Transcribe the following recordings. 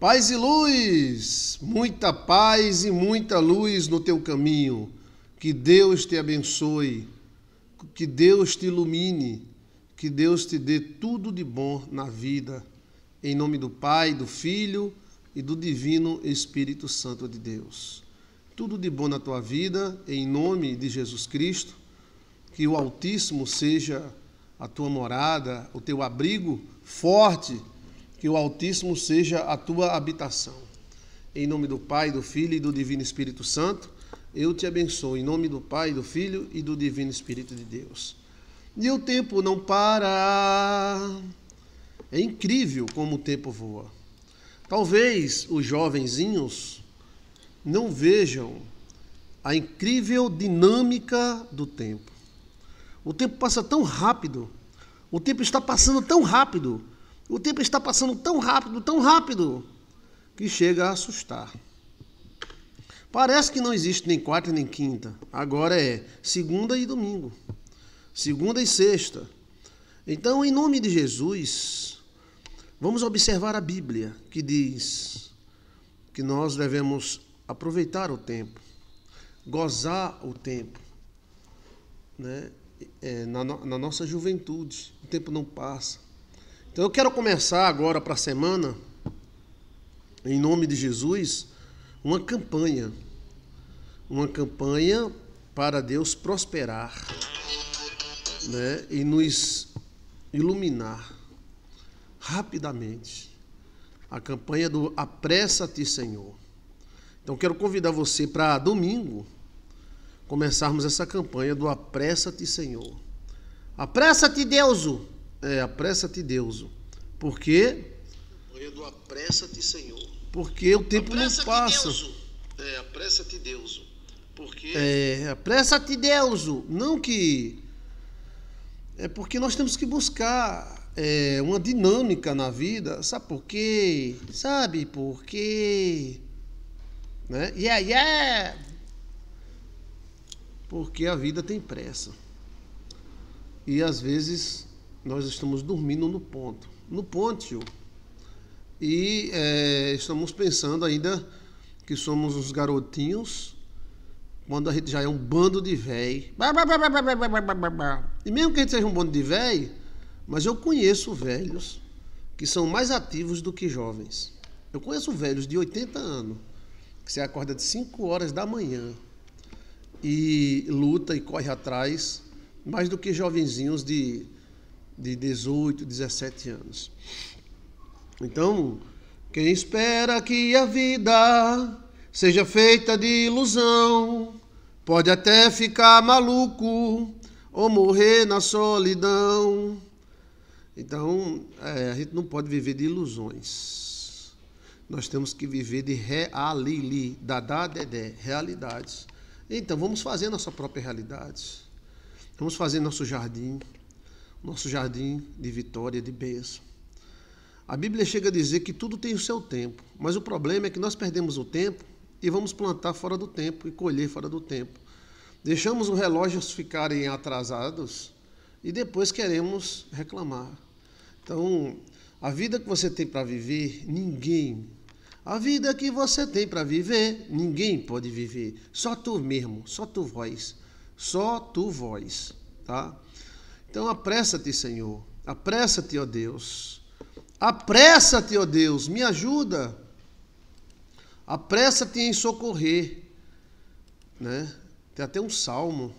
Paz e luz, muita paz e muita luz no teu caminho. Que Deus te abençoe, que Deus te ilumine, que Deus te dê tudo de bom na vida. Em nome do Pai, do Filho e do Divino Espírito Santo de Deus. Tudo de bom na tua vida, em nome de Jesus Cristo. Que o Altíssimo seja a tua morada, o teu abrigo forte que o Altíssimo seja a tua habitação. Em nome do Pai, do Filho e do Divino Espírito Santo, eu te abençoo. Em nome do Pai, do Filho e do Divino Espírito de Deus. E o tempo não para. É incrível como o tempo voa. Talvez os jovenzinhos não vejam a incrível dinâmica do tempo. O tempo passa tão rápido, o tempo está passando tão rápido o tempo está passando tão rápido, tão rápido, que chega a assustar. Parece que não existe nem quarta nem quinta. Agora é segunda e domingo. Segunda e sexta. Então, em nome de Jesus, vamos observar a Bíblia que diz que nós devemos aproveitar o tempo, gozar o tempo, né? É, na, no, na nossa juventude. O tempo não passa. Então eu quero começar agora para a semana, em nome de Jesus, uma campanha. Uma campanha para Deus prosperar né? e nos iluminar rapidamente. A campanha do Apressa-te, Senhor. Então quero convidar você para domingo começarmos essa campanha do Apressa-te, Senhor. Apressa-te, Deuso! É, apressa-te, Deus. Porque. Morrendo, apressa-te, Senhor. Porque o tempo apressa não passa. É, apressa-te, Deus. Porque. É, apressa-te, Deus. Não que. É porque nós temos que buscar é, uma dinâmica na vida. Sabe por quê? Sabe por quê? Né? Yeah, yeah! Porque a vida tem pressa. E às vezes nós estamos dormindo no ponto. No pôntio. E é, estamos pensando ainda que somos uns garotinhos, quando a gente já é um bando de véi. E mesmo que a gente seja um bando de véi, mas eu conheço velhos que são mais ativos do que jovens. Eu conheço velhos de 80 anos, que se acorda de 5 horas da manhã e luta e corre atrás, mais do que jovenzinhos de de 18, 17 anos. Então, quem espera que a vida seja feita de ilusão, pode até ficar maluco ou morrer na solidão. Então, é, a gente não pode viver de ilusões. Nós temos que viver de realidade, realidades. Então, vamos fazer nossa própria realidade. Vamos fazer nosso jardim nosso jardim de vitória, de bênção. A Bíblia chega a dizer que tudo tem o seu tempo, mas o problema é que nós perdemos o tempo e vamos plantar fora do tempo e colher fora do tempo. Deixamos os relógios ficarem atrasados e depois queremos reclamar. Então, a vida que você tem para viver, ninguém. A vida que você tem para viver, ninguém pode viver. Só tu mesmo, só tu voz. Só tu voz, tá? Então apressa-te, Senhor. Apressa-te, ó Deus. Apressa-te, ó Deus, me ajuda. Apressa-te em socorrer, né? Tem até um salmo,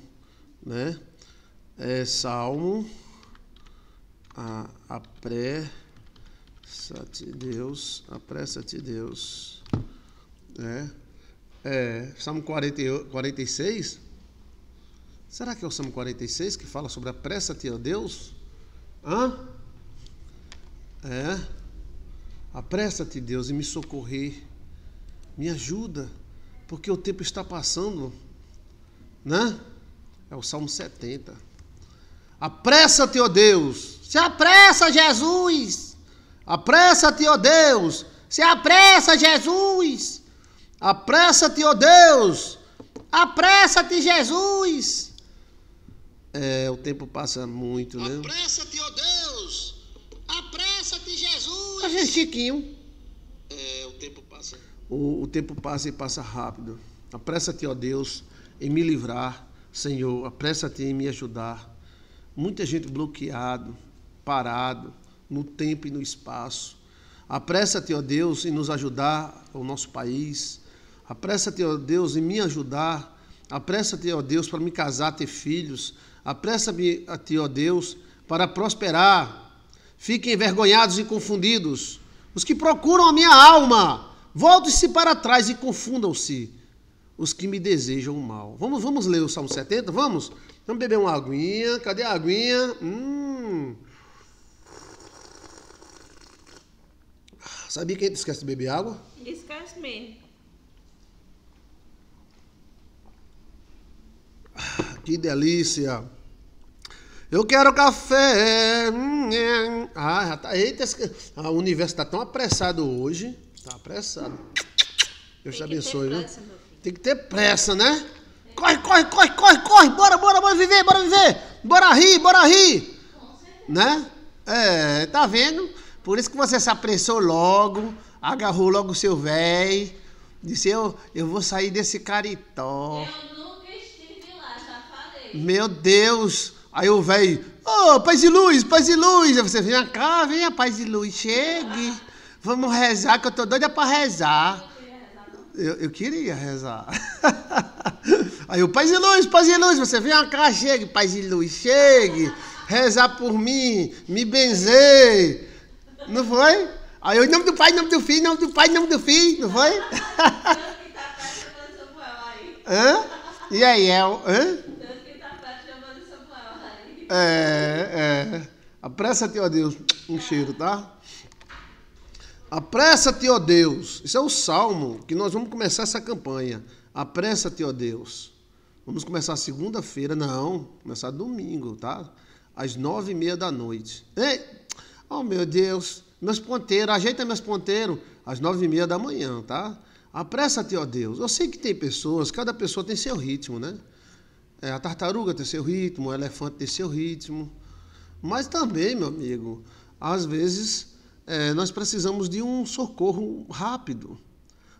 né? É, salmo a, apressa-te, Deus, apressa-te, Deus, né? É, salmo 40, 46, Será que é o Salmo 46 que fala sobre apressa-te a Deus? Hã? É. Apressa-te, Deus, e me socorrer. Me ajuda, porque o tempo está passando. Né? É o Salmo 70. Apressa-te, ó Deus. Se apressa, Jesus. Apressa-te, ó Deus. Se apressa, Jesus. Apressa-te, ó Deus. Apressa-te, Jesus. É, o tempo passa muito, né? Apressa-te, ó oh Deus! Apressa-te, Jesus! A gente, Chiquinho. É, o tempo passa. O, o tempo passa e passa rápido. Apressa-te, ó oh Deus, em me livrar, Senhor. Apressa-te em me ajudar. Muita gente bloqueado, parado, no tempo e no espaço. Apressa-te, ó oh Deus, em nos ajudar, o nosso país. Apressa-te, ó Deus, em me ajudar. Apressa-te, ó Deus, para me casar, ter filhos, Apressa-me a ti, ó Deus, para prosperar. Fiquem envergonhados e confundidos. Os que procuram a minha alma, volte-se para trás e confundam-se. Os que me desejam o mal. Vamos, vamos ler o Salmo 70? Vamos? Vamos beber uma aguinha. Cadê a aguinha? Hum. Ah, sabia que a gente esquece de beber água? Esquece mesmo. Que delícia! Eu quero café! Ah, já tá. Eita, ah, o universo tá tão apressado hoje. Tá apressado. Deus te abençoe, viu? Tem que ter pressa, né? Corre, corre, corre, corre, corre! Bora, bora, bora viver, bora viver! Bora rir, bora rir! Né? É, tá vendo? Por isso que você se apressou logo, agarrou logo o seu véi, disse: eu, eu vou sair desse caritó. Eu não meu Deus! Aí o velho, ô, oh, paz e luz, paz e luz! Aí você, vem cá, vem a paz e luz, chegue! Vamos rezar, que eu tô doida pra rezar. Eu, eu queria rezar. Aí o paz e luz, paz e luz, você vem cá, chegue, paz e luz, chegue! Rezar por mim, me benzer! Não foi? Aí eu, nome do pai, nome do filho, nome do pai, nome do filho, não foi? Tá hã? E aí, é, hã? É, é. Apressa-te, ó Deus. Um cheiro, tá? Apressa-te, ó Deus. Isso é o salmo que nós vamos começar essa campanha. Apressa-te, ó Deus. Vamos começar segunda-feira, não. Começar domingo, tá? Às nove e meia da noite. Ei! Oh, meu Deus. Meus ponteiros, ajeita meus ponteiros. Às nove e meia da manhã, tá? Apressa-te, ó Deus. Eu sei que tem pessoas, cada pessoa tem seu ritmo, né? É, a tartaruga tem seu ritmo, o elefante tem seu ritmo. Mas também, meu amigo, às vezes é, nós precisamos de um socorro rápido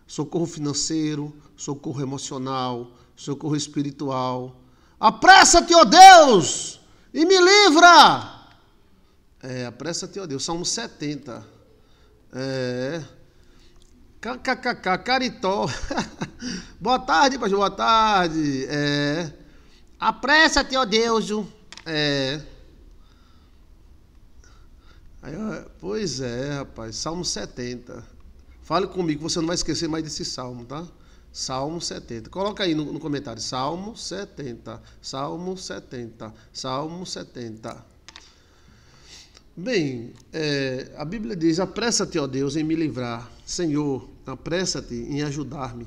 socorro financeiro, socorro emocional, socorro espiritual. Apressa-te, ó Deus, e me livra! É, apressa-te, ó Deus. Salmo 70. É. KKKK, Caritó. boa tarde, pastor, boa tarde. É. Apressa-te, ó Deus. É. Aí, pois é, rapaz. Salmo 70. Fale comigo, você não vai esquecer mais desse salmo, tá? Salmo 70. Coloca aí no, no comentário. Salmo 70. Salmo 70. Salmo 70. Bem, é, a Bíblia diz: Apressa-te, ó Deus, em me livrar. Senhor, apressa-te em ajudar-me.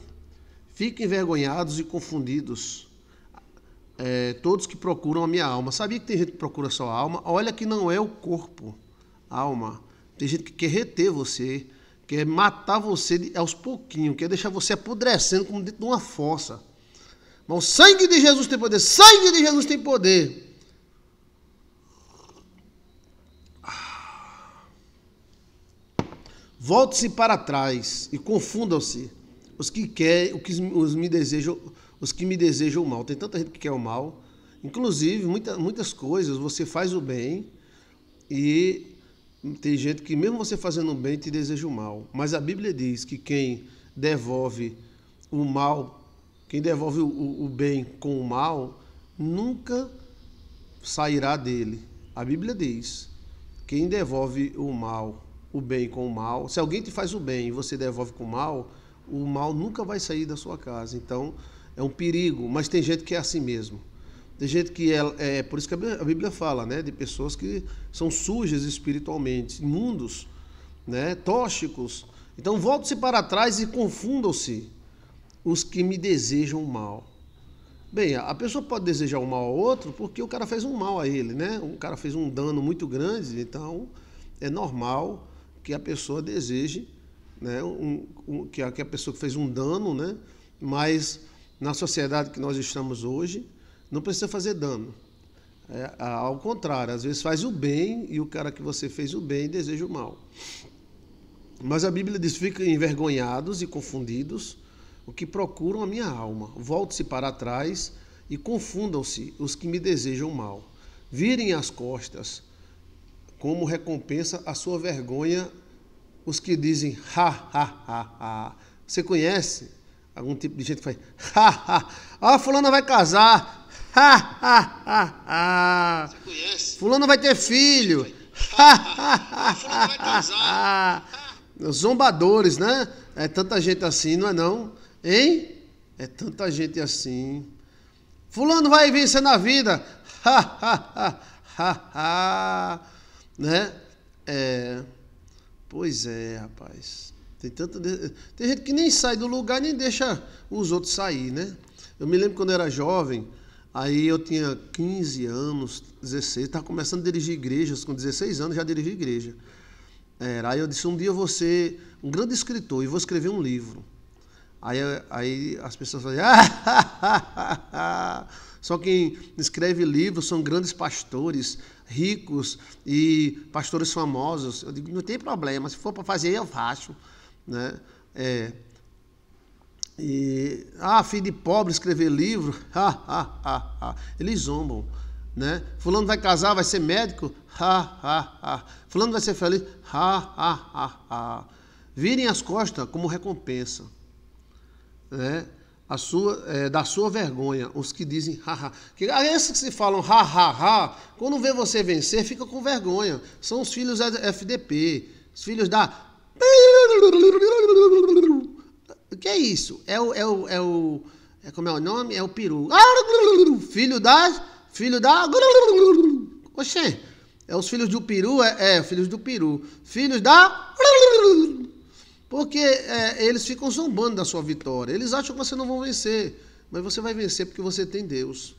Fiquem envergonhados e confundidos é, todos que procuram a minha alma. Sabia que tem gente que procura só a alma? Olha que não é o corpo, alma. Tem gente que quer reter você, quer matar você aos pouquinhos, quer deixar você apodrecendo como dentro de uma fossa. Mas o sangue de Jesus tem poder, sangue de Jesus tem poder. Volte-se para trás e confundam-se os que querem, os que me desejam, os que me desejam o mal. Tem tanta gente que quer o mal. Inclusive, muita, muitas coisas você faz o bem e tem gente que, mesmo você fazendo o bem, te deseja o mal. Mas a Bíblia diz que quem devolve o mal, quem devolve o, o, bem com o mal, nunca sairá dele. A Bíblia diz: quem devolve o mal, o bem com o mal, se alguém te faz o bem e você devolve com o mal, o mal nunca vai sair da sua casa. Então, é um perigo, mas tem gente que é assim mesmo. Tem gente que é, é por isso que a Bíblia fala, né, de pessoas que são sujas espiritualmente, imundos, né, tóxicos. Então volte-se para trás e confundam-se os que me desejam mal. Bem, a pessoa pode desejar um mal a outro porque o cara fez um mal a ele, né? O cara fez um dano muito grande, então é normal que a pessoa deseje, né? Um, um, que, a, que a pessoa que fez um dano, né? Mas na sociedade que nós estamos hoje, não precisa fazer dano. É, ao contrário, às vezes faz o bem e o cara que você fez o bem deseja o mal. Mas a Bíblia diz: fiquem envergonhados e confundidos o que procuram a minha alma. Volte-se para trás e confundam-se os que me desejam mal. Virem as costas como recompensa a sua vergonha os que dizem ha ha ha ha. Você conhece? algum tipo de gente que faz, ha, ha, ó, fulano vai casar, ha, ha, ha, ha. Você conhece? Fulano vai ter filho, ha, ha, ha, fulano vai casar. Zombadores, né? É tanta gente assim, não é não? Hein? É tanta gente assim. Fulano vai vencer na vida, ha, ha, ha, ha, ha. Né? É... Pois é, rapaz. Tem, tem gente que nem sai do lugar nem deixa os outros sair, né? Eu me lembro quando eu era jovem, aí eu tinha 15 anos, 16, estava começando a dirigir igrejas, com 16 anos já dirigi igreja. Era, aí eu disse, um dia eu vou ser um grande escritor e vou escrever um livro. Aí, aí as pessoas falam, ah, só quem escreve livros são grandes pastores, ricos e pastores famosos. Eu digo, não tem problema, se for para fazer, eu faço né? É, e, ah, filho de pobre escrever livro, ha, ha, ha, ha. eles zombam, né? Fulano vai casar, vai ser médico, ha, ha, ha. Fulano vai ser feliz, ha, ha, ha, ha. Virem as costas como recompensa, né? A sua, é, da sua vergonha, os que dizem ha. Que, esses é que se falam ha, quando vê você vencer, fica com vergonha. São os filhos da FDP, os filhos da o que é isso? É o, é o, é o, é como é o nome? É o peru. Filho das, filho da, oxê, é os filhos do peru, é, é filhos do peru, filhos da, porque é, eles ficam zombando da sua vitória, eles acham que você não vão vencer, mas você vai vencer porque você tem Deus.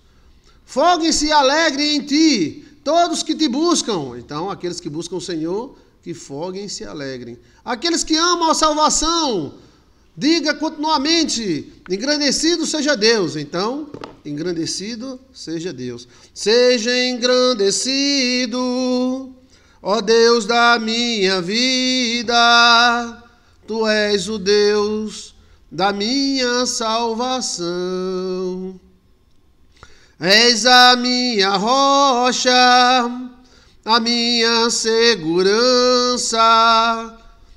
Foguem-se alegre em ti, todos que te buscam. Então, aqueles que buscam o Senhor que folguem e se alegrem. Aqueles que amam a salvação, diga continuamente: engrandecido seja Deus. Então, engrandecido seja Deus. Seja engrandecido, ó Deus da minha vida, tu és o Deus da minha salvação. És a minha rocha a minha segurança.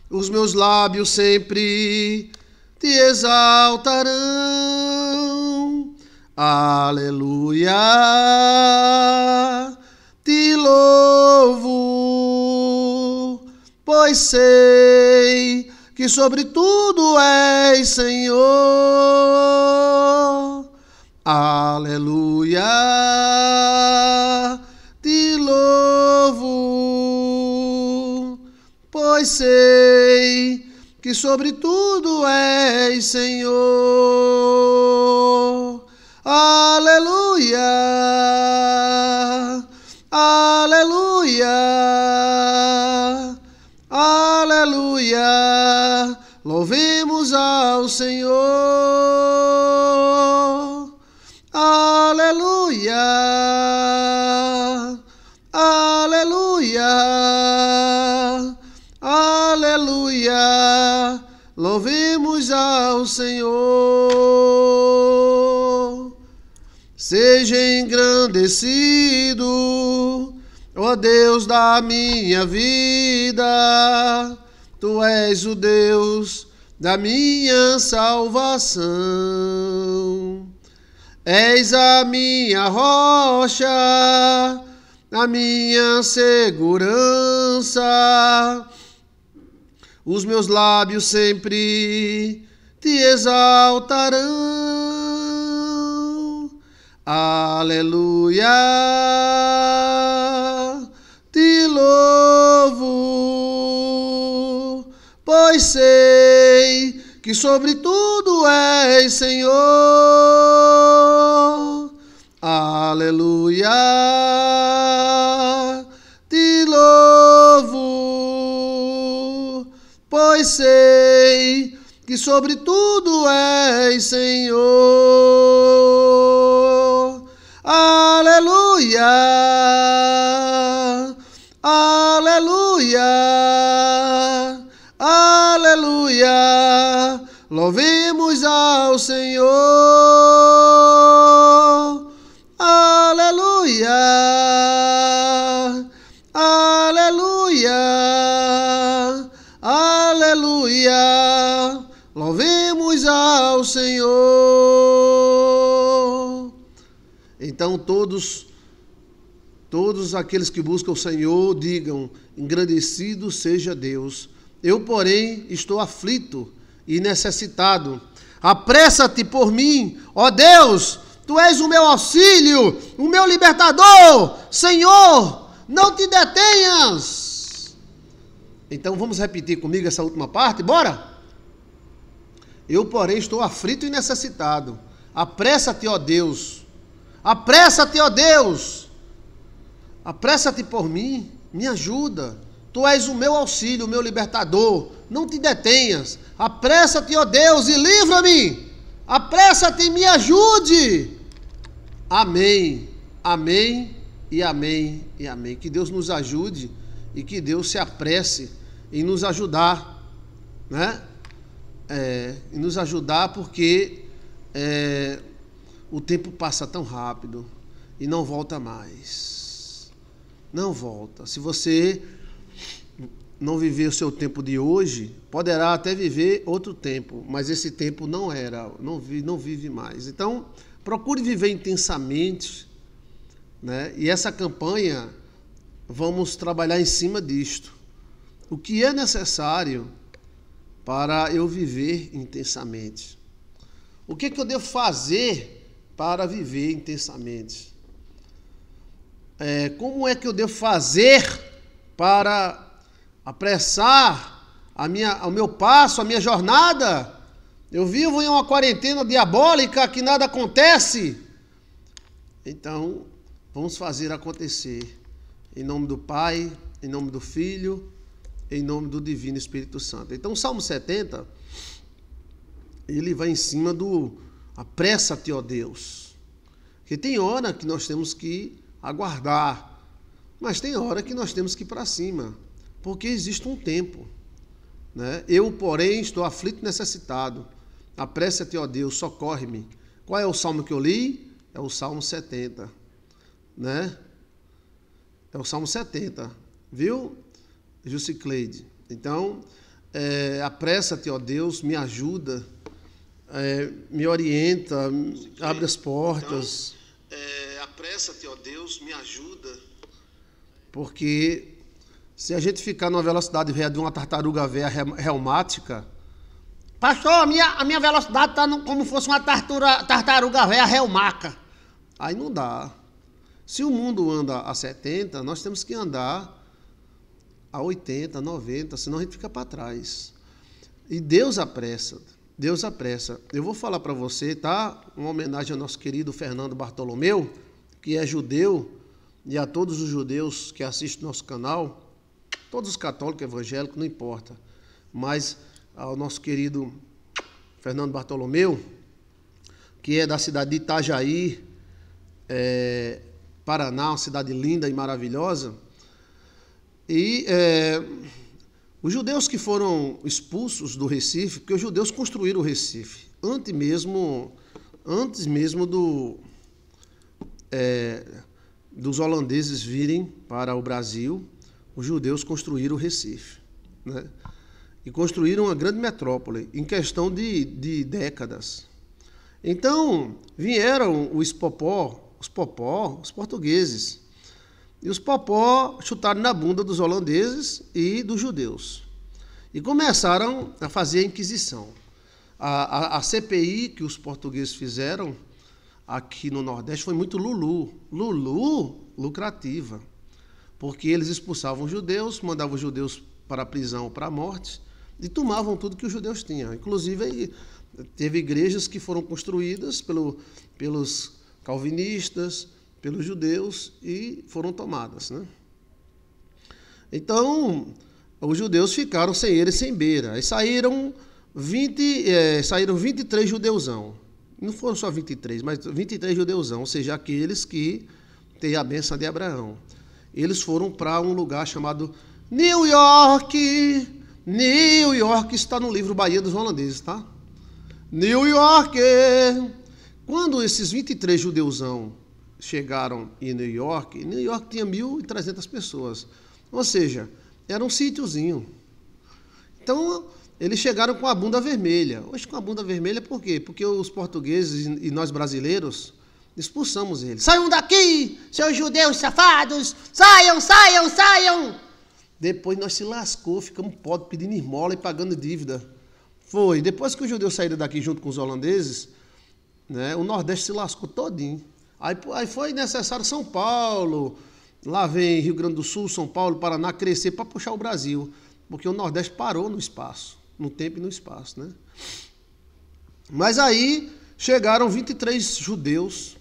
Os meus lábios sempre te exaltarão. Aleluia, te louvo, pois sei que sobre tudo és Senhor. Aleluia, te louvo pois sei que sobre tudo és Senhor. Aleluia, aleluia, aleluia. Louvemos ao Senhor. Louvemos ao Senhor. Seja engrandecido, ó Deus da minha vida. Tu és o Deus da minha salvação. És a minha rocha, a minha segurança os meus lábios sempre te exaltarão. Aleluia, te louvo, pois sei que sobre tudo és Senhor. Aleluia, te louvo pois sei que sobre tudo és Senhor. Aleluia! Aleluia! Aleluia! Louvemos ao Senhor. Senhor. Então todos todos aqueles que buscam o Senhor digam: engrandecido seja Deus. Eu, porém, estou aflito e necessitado. Apressa-te por mim, ó Deus, tu és o meu auxílio, o meu libertador. Senhor, não te detenhas. Então vamos repetir comigo essa última parte, bora? Eu, porém, estou aflito e necessitado. Apressa-te, ó Deus. Apressa-te, ó Deus. Apressa-te por mim. Me ajuda. Tu és o meu auxílio, o meu libertador. Não te detenhas. Apressa-te, ó Deus, e livra-me. Apressa-te e me ajude. Amém. Amém e amém e amém. Que Deus nos ajude e que Deus se apresse em nos ajudar, né? É, e nos ajudar porque é, o tempo passa tão rápido e não volta mais. Não volta. Se você não viver o seu tempo de hoje, poderá até viver outro tempo, mas esse tempo não era, não, vi, não vive mais. Então, procure viver intensamente, né? E essa campanha vamos trabalhar em cima disto. O que é necessário para eu viver intensamente? O que, é que eu devo fazer para viver intensamente? É, como é que eu devo fazer para apressar a minha, o meu passo, a minha jornada? Eu vivo em uma quarentena diabólica que nada acontece. Então, vamos fazer acontecer. Em nome do Pai, em nome do Filho em nome do Divino Espírito Santo. Então, o Salmo 70, ele vai em cima do apressa-te, ó Deus. Que tem hora que nós temos que aguardar, mas tem hora que nós temos que ir para cima, porque existe um tempo. Né? Eu, porém, estou aflito e necessitado. Apressa-te, ó Deus, socorre-me. Qual é o salmo que eu li? É o Salmo 70. Né? É o Salmo 70. Viu? Jusicleide. Então, é, apressa-te, ó Deus, me ajuda, é, me orienta, Jusicleide. abre as portas. Então, é, apressa-te, ó Deus, me ajuda. Porque se a gente ficar numa velocidade véia de uma tartaruga véia reumática. Pastor, a minha, a minha velocidade está como fosse uma tartura, tartaruga véia reumaca. Aí não dá. Se o mundo anda a 70, nós temos que andar a 80, 90, senão a gente fica para trás. E Deus apressa, Deus apressa. Eu vou falar para você, tá? Uma homenagem ao nosso querido Fernando Bartolomeu, que é judeu, e a todos os judeus que assistem nosso canal, todos os católicos, evangélicos, não importa. Mas ao nosso querido Fernando Bartolomeu, que é da cidade de Itajaí, é, Paraná, uma cidade linda e maravilhosa e é, os judeus que foram expulsos do Recife, porque os judeus construíram o Recife, antes mesmo, antes mesmo do, é, dos holandeses virem para o Brasil, os judeus construíram o Recife. Né? E construíram uma grande metrópole, em questão de, de décadas. Então, vieram os popó, os popó, os portugueses, e os popó chutaram na bunda dos holandeses e dos judeus. E começaram a fazer a Inquisição. A, a, a CPI que os portugueses fizeram aqui no Nordeste foi muito Lulu. Lulu lucrativa. Porque eles expulsavam os judeus, mandavam os judeus para a prisão ou para a morte, e tomavam tudo que os judeus tinham. Inclusive, teve igrejas que foram construídas pelo, pelos calvinistas, pelos judeus e foram tomadas. Né? Então, os judeus ficaram sem ele, sem beira. E saíram, 20, é, saíram 23 judeusão. Não foram só 23, mas 23 judeusão, ou seja, aqueles que têm a benção de Abraão. Eles foram para um lugar chamado New York. New York está no livro Bahia dos Holandeses, tá? New York. Quando esses 23 judeusão chegaram em New York, e New York tinha 1.300 pessoas. Ou seja, era um sítiozinho. Então, eles chegaram com a bunda vermelha. Hoje, com a bunda vermelha, por quê? Porque os portugueses e nós brasileiros expulsamos eles. Saiam daqui, seus judeus safados! Saiam, saiam, saiam! Depois nós se lascou, ficamos pobres, pedindo esmola e pagando dívida. Foi. Depois que os judeus saíram daqui junto com os holandeses, né, o Nordeste se lascou todinho. Aí, aí foi necessário São Paulo, lá vem Rio Grande do Sul, São Paulo, Paraná crescer para puxar o Brasil, porque o Nordeste parou no espaço, no tempo e no espaço, né? Mas aí chegaram 23 judeus,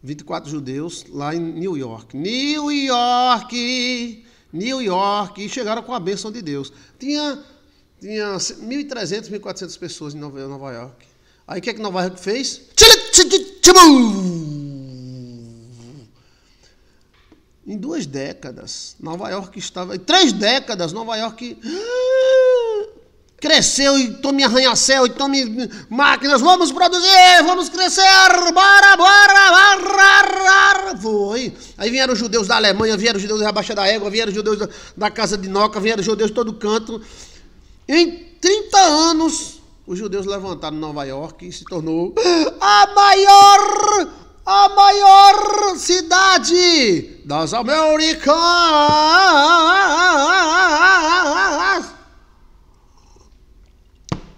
24 judeus lá em New York. New York! New York! E chegaram com a bênção de Deus. Tinha, tinha 1.300, 1.400 pessoas em Nova, York. Aí o que é que Nova York fez? Tchum! Em duas décadas, Nova York estava. Em três décadas, Nova York ah, cresceu e tome arranha-céu e tome máquinas, vamos produzir, vamos crescer, bora, bora, bora, bora. Foi. Aí vieram os judeus da Alemanha, vieram os judeus da Baixa da Égua, vieram os judeus da, da Casa de Noca, vieram os judeus de todo canto. Em 30 anos, os judeus levantaram Nova York e se tornou ah, a maior a maior cidade das Américas.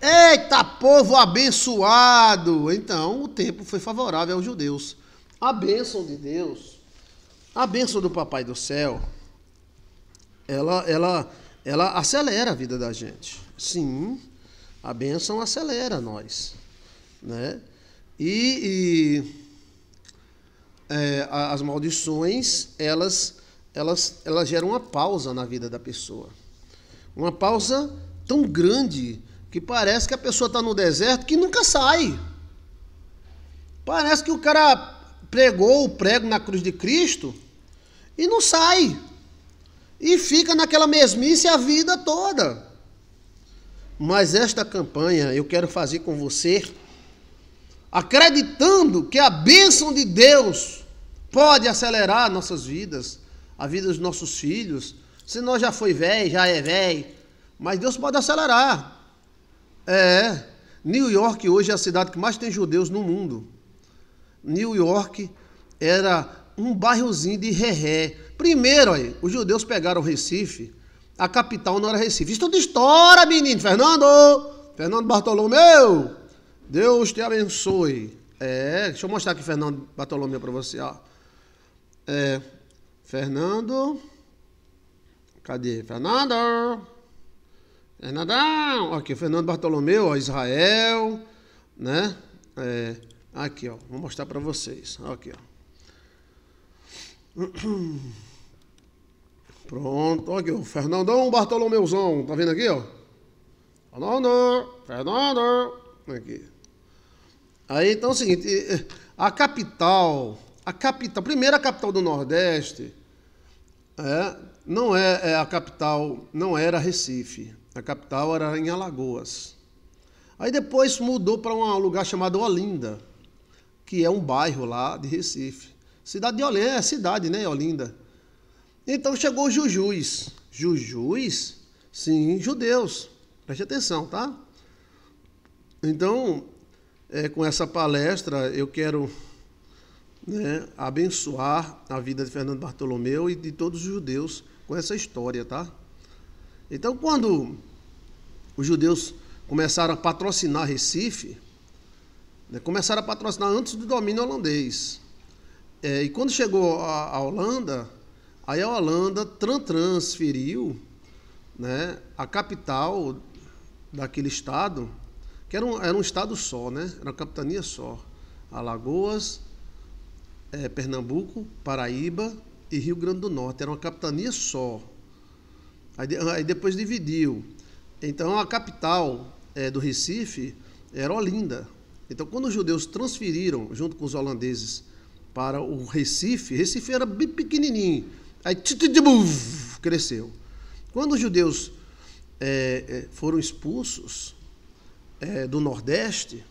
Eita, povo abençoado! Então, o tempo foi favorável aos judeus. A bênção de Deus, a bênção do Papai do Céu, ela, ela, ela acelera a vida da gente. Sim, a bênção acelera nós, né? e, e é, as maldições elas, elas, elas geram uma pausa na vida da pessoa. Uma pausa tão grande que parece que a pessoa está no deserto que nunca sai. Parece que o cara pregou o prego na cruz de Cristo e não sai. E fica naquela mesmice a vida toda. Mas esta campanha eu quero fazer com você, acreditando que a bênção de Deus pode acelerar nossas vidas, a vida dos nossos filhos. Se nós já foi velho, já é velho, mas Deus pode acelerar. É, New York hoje é a cidade que mais tem judeus no mundo. New York era um bairrozinho de ré-ré. Primeiro, aí, os judeus pegaram o Recife, a capital não era Recife. Isso tudo estoura, menino. Fernando, Fernando Bartolomeu, Deus te abençoe. É, deixa eu mostrar aqui Fernando Bartolomeu para você, ó é Fernando. Cadê? Fernando! Fernandão! Aqui, Fernando Bartolomeu, ó, Israel, né? É, aqui, ó, vou mostrar para vocês. Aqui, ó. Pronto, aqui, ó, Fernandão Bartolomeuzão, tá vendo aqui, ó? Fernando, Fernando, aqui. Aí, então é o seguinte, a capital a capital, primeira capital do Nordeste, é, não é, é, a capital, não era Recife. A capital era em Alagoas. Aí depois mudou para um lugar chamado Olinda, que é um bairro lá de Recife. Cidade de Olinda, é cidade, né, Olinda. Então chegou Jujus. Jujus? Sim, judeus. Preste atenção, tá? Então, é, com essa palestra, eu quero né, abençoar a vida de Fernando Bartolomeu e de todos os judeus com essa história, tá? Então, quando os judeus começaram a patrocinar Recife, né, começaram a patrocinar antes do domínio holandês. É, e quando chegou a, a, Holanda, aí a Holanda transferiu né, a capital daquele estado, que era um, era um estado só, né? Era uma capitania só. Alagoas, é, Pernambuco, Paraíba e Rio Grande do Norte. Era uma capitania só. Aí, aí depois dividiu. Então a capital é, do Recife era Olinda. Então quando os judeus transferiram, junto com os holandeses, para o Recife, Recife era bem pequenininho. Aí cresceu. Quando os judeus é, é, foram expulsos é, do Nordeste,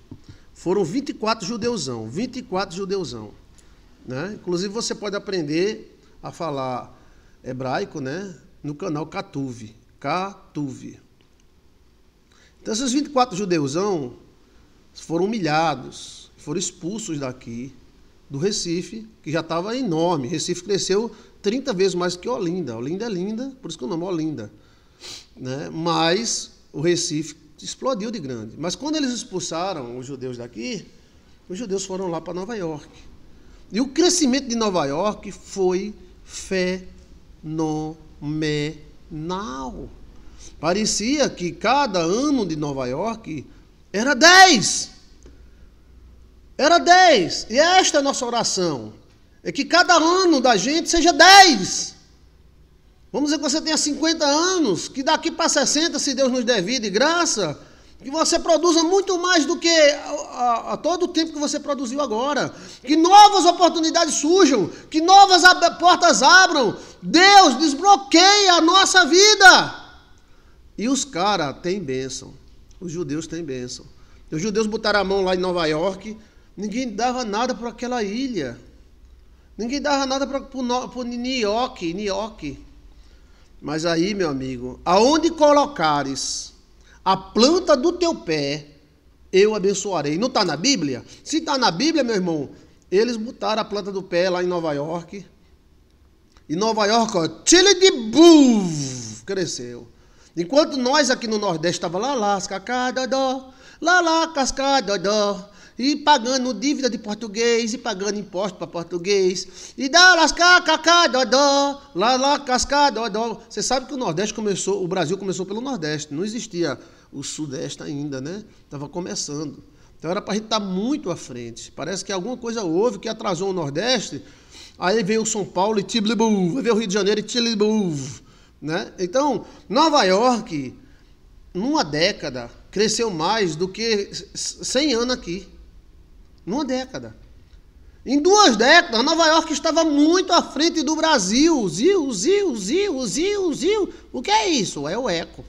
foram 24 judeusão, 24 judeusão. Né? Inclusive, você pode aprender a falar hebraico né? no canal Katuv. Katuv. Então, esses 24 judeusão foram humilhados, foram expulsos daqui, do Recife, que já estava enorme. Recife cresceu 30 vezes mais que Olinda. Olinda é linda, por isso que o nome é Olinda. Né? Mas o Recife explodiu de grande. Mas quando eles expulsaram os judeus daqui, os judeus foram lá para Nova York. E o crescimento de Nova York foi fenomenal. Parecia que cada ano de Nova York era 10. Era 10. E esta é a nossa oração. É que cada ano da gente seja 10. Vamos dizer que você tenha 50 anos, que daqui para 60, se Deus nos der vida e graça, que você produza muito mais do que a, a, a todo o tempo que você produziu agora. Que novas oportunidades surjam. Que novas ab portas abram. Deus desbloqueia a nossa vida. E os caras têm bênção. Os judeus têm bênção. Os judeus botaram a mão lá em Nova York. Ninguém dava nada para aquela ilha. Ninguém dava nada para o New York, New York. Mas aí, meu amigo, aonde colocares a planta do teu pé eu abençoarei. Não está na Bíblia? Se está na Bíblia, meu irmão, eles botaram a planta do pé lá em Nova York. E Nova York, ó, Chile de Buv, cresceu. Enquanto nós aqui no Nordeste estava lá, lá, cascada, dó, lá, lá, cascada, dó e pagando dívida de português, e pagando imposto para português, e dá lascar, cacá, dodó, lá, lá, cascá, dodó. Você sabe que o Nordeste começou, o Brasil começou pelo Nordeste, não existia o Sudeste ainda, né? Estava começando. Então era para a gente estar tá muito à frente. Parece que alguma coisa houve que atrasou o Nordeste, aí veio São Paulo e tiblibu, aí veio o Rio de Janeiro e tiblibu, né? Então, Nova York, numa década, cresceu mais do que 100 anos aqui. Numa década. Em duas décadas, Nova York estava muito à frente do Brasil. Zil, zil, zil, zil, zil. O que é isso? É o eco.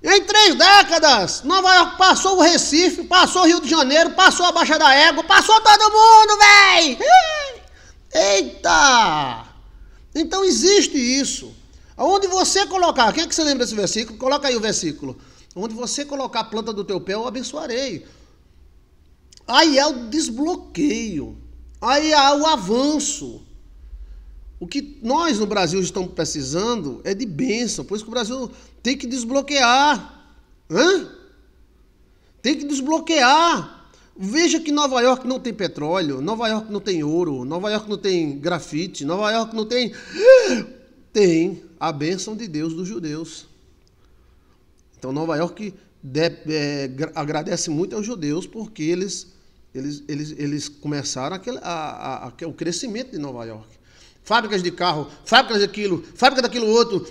Em três décadas, Nova York passou o Recife, passou o Rio de Janeiro, passou a Baixa da Égua, passou todo mundo, véi! Eita! Então existe isso. Onde você colocar, quem é que você lembra desse versículo? Coloca aí o versículo. Onde você colocar a planta do teu pé, eu abençoarei aí é o desbloqueio, aí é o avanço. O que nós no Brasil estamos precisando é de bênção, por isso que o Brasil tem que desbloquear. Hã? Tem que desbloquear. Veja que Nova York não tem petróleo, Nova York não tem ouro, Nova York não tem grafite, Nova York não tem. Tem a bênção de Deus dos judeus. Então Nova York de, é, agradece muito aos judeus porque eles, eles, eles, eles começaram aquele, a, a, a, é o crescimento de Nova York. Fábricas de carro, fábricas daquilo, fábrica daquilo outro.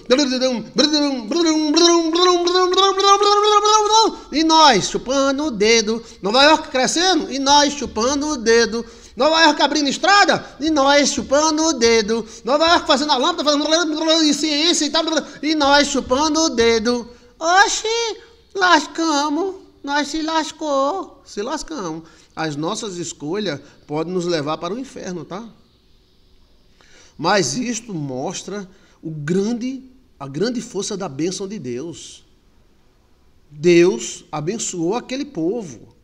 E nós chupando o dedo. Nova York crescendo e nós chupando o dedo. Nova York abrindo estrada e nós chupando o dedo. Nova York fazendo a lâmpada, fazendo e ciência e tal. E nós chupando o dedo. Oxi! Lascamos, nós se lascou, se lascamos. As nossas escolhas podem nos levar para o inferno, tá? Mas isto mostra o grande, a grande força da bênção de Deus. Deus abençoou aquele povo.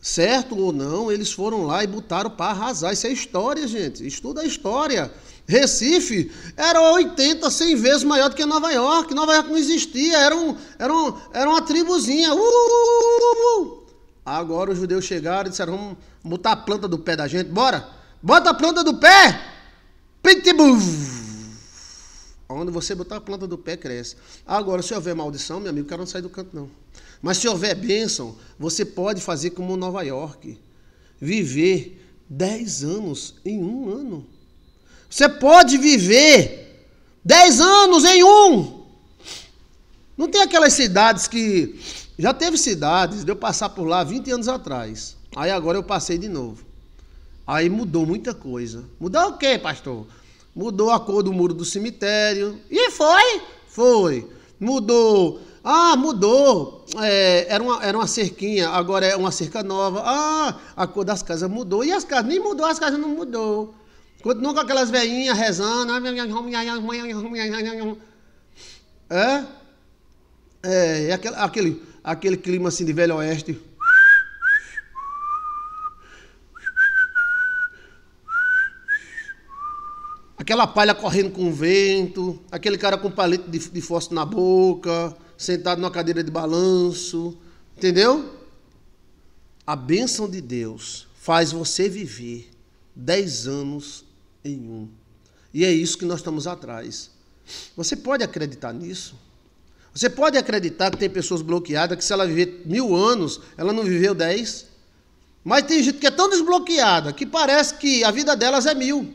Certo ou não, eles foram lá e botaram para arrasar. Isso é história, gente. Estuda a história. Recife era 80, 100 vezes maior do que Nova York. Nova York não existia, era, um, era, um, era uma tribuzinha. Uh uh uh, uh, uh, uh, Agora os judeus chegaram e disseram: vamos botar a planta do pé da gente, bora! Bota a planta do pé! Pitbull! Onde você botar a planta do pé, cresce. Agora, se houver maldição, meu amigo, o cara não sai do canto, não. Mas se houver bênção, você pode fazer como Nova York. Viver 10 anos em um ano. Você pode viver 10 anos em um. Não tem aquelas cidades que. Já teve cidades, deu de passar por lá 20 anos atrás. Aí agora eu passei de novo. Aí mudou muita coisa. Mudou o quê, pastor? Mudou a cor do muro do cemitério. E foi? Foi. Mudou. Ah, mudou. É, era, uma, era uma cerquinha, agora é uma cerca nova. Ah, a cor das casas mudou. E as casas nem mudou, as casas não mudou. Continua com aquelas velhinhas rezando. É? É, aquele, aquele, aquele clima assim de velho oeste. Aquela palha correndo com o vento, aquele cara com palito de, de fósforo na boca, sentado numa cadeira de balanço, entendeu? A bênção de Deus faz você viver dez anos em um. E é isso que nós estamos atrás. Você pode acreditar nisso? Você pode acreditar que tem pessoas bloqueadas que se ela viver mil anos, ela não viveu dez? Mas tem gente que é tão desbloqueada que parece que a vida delas é mil.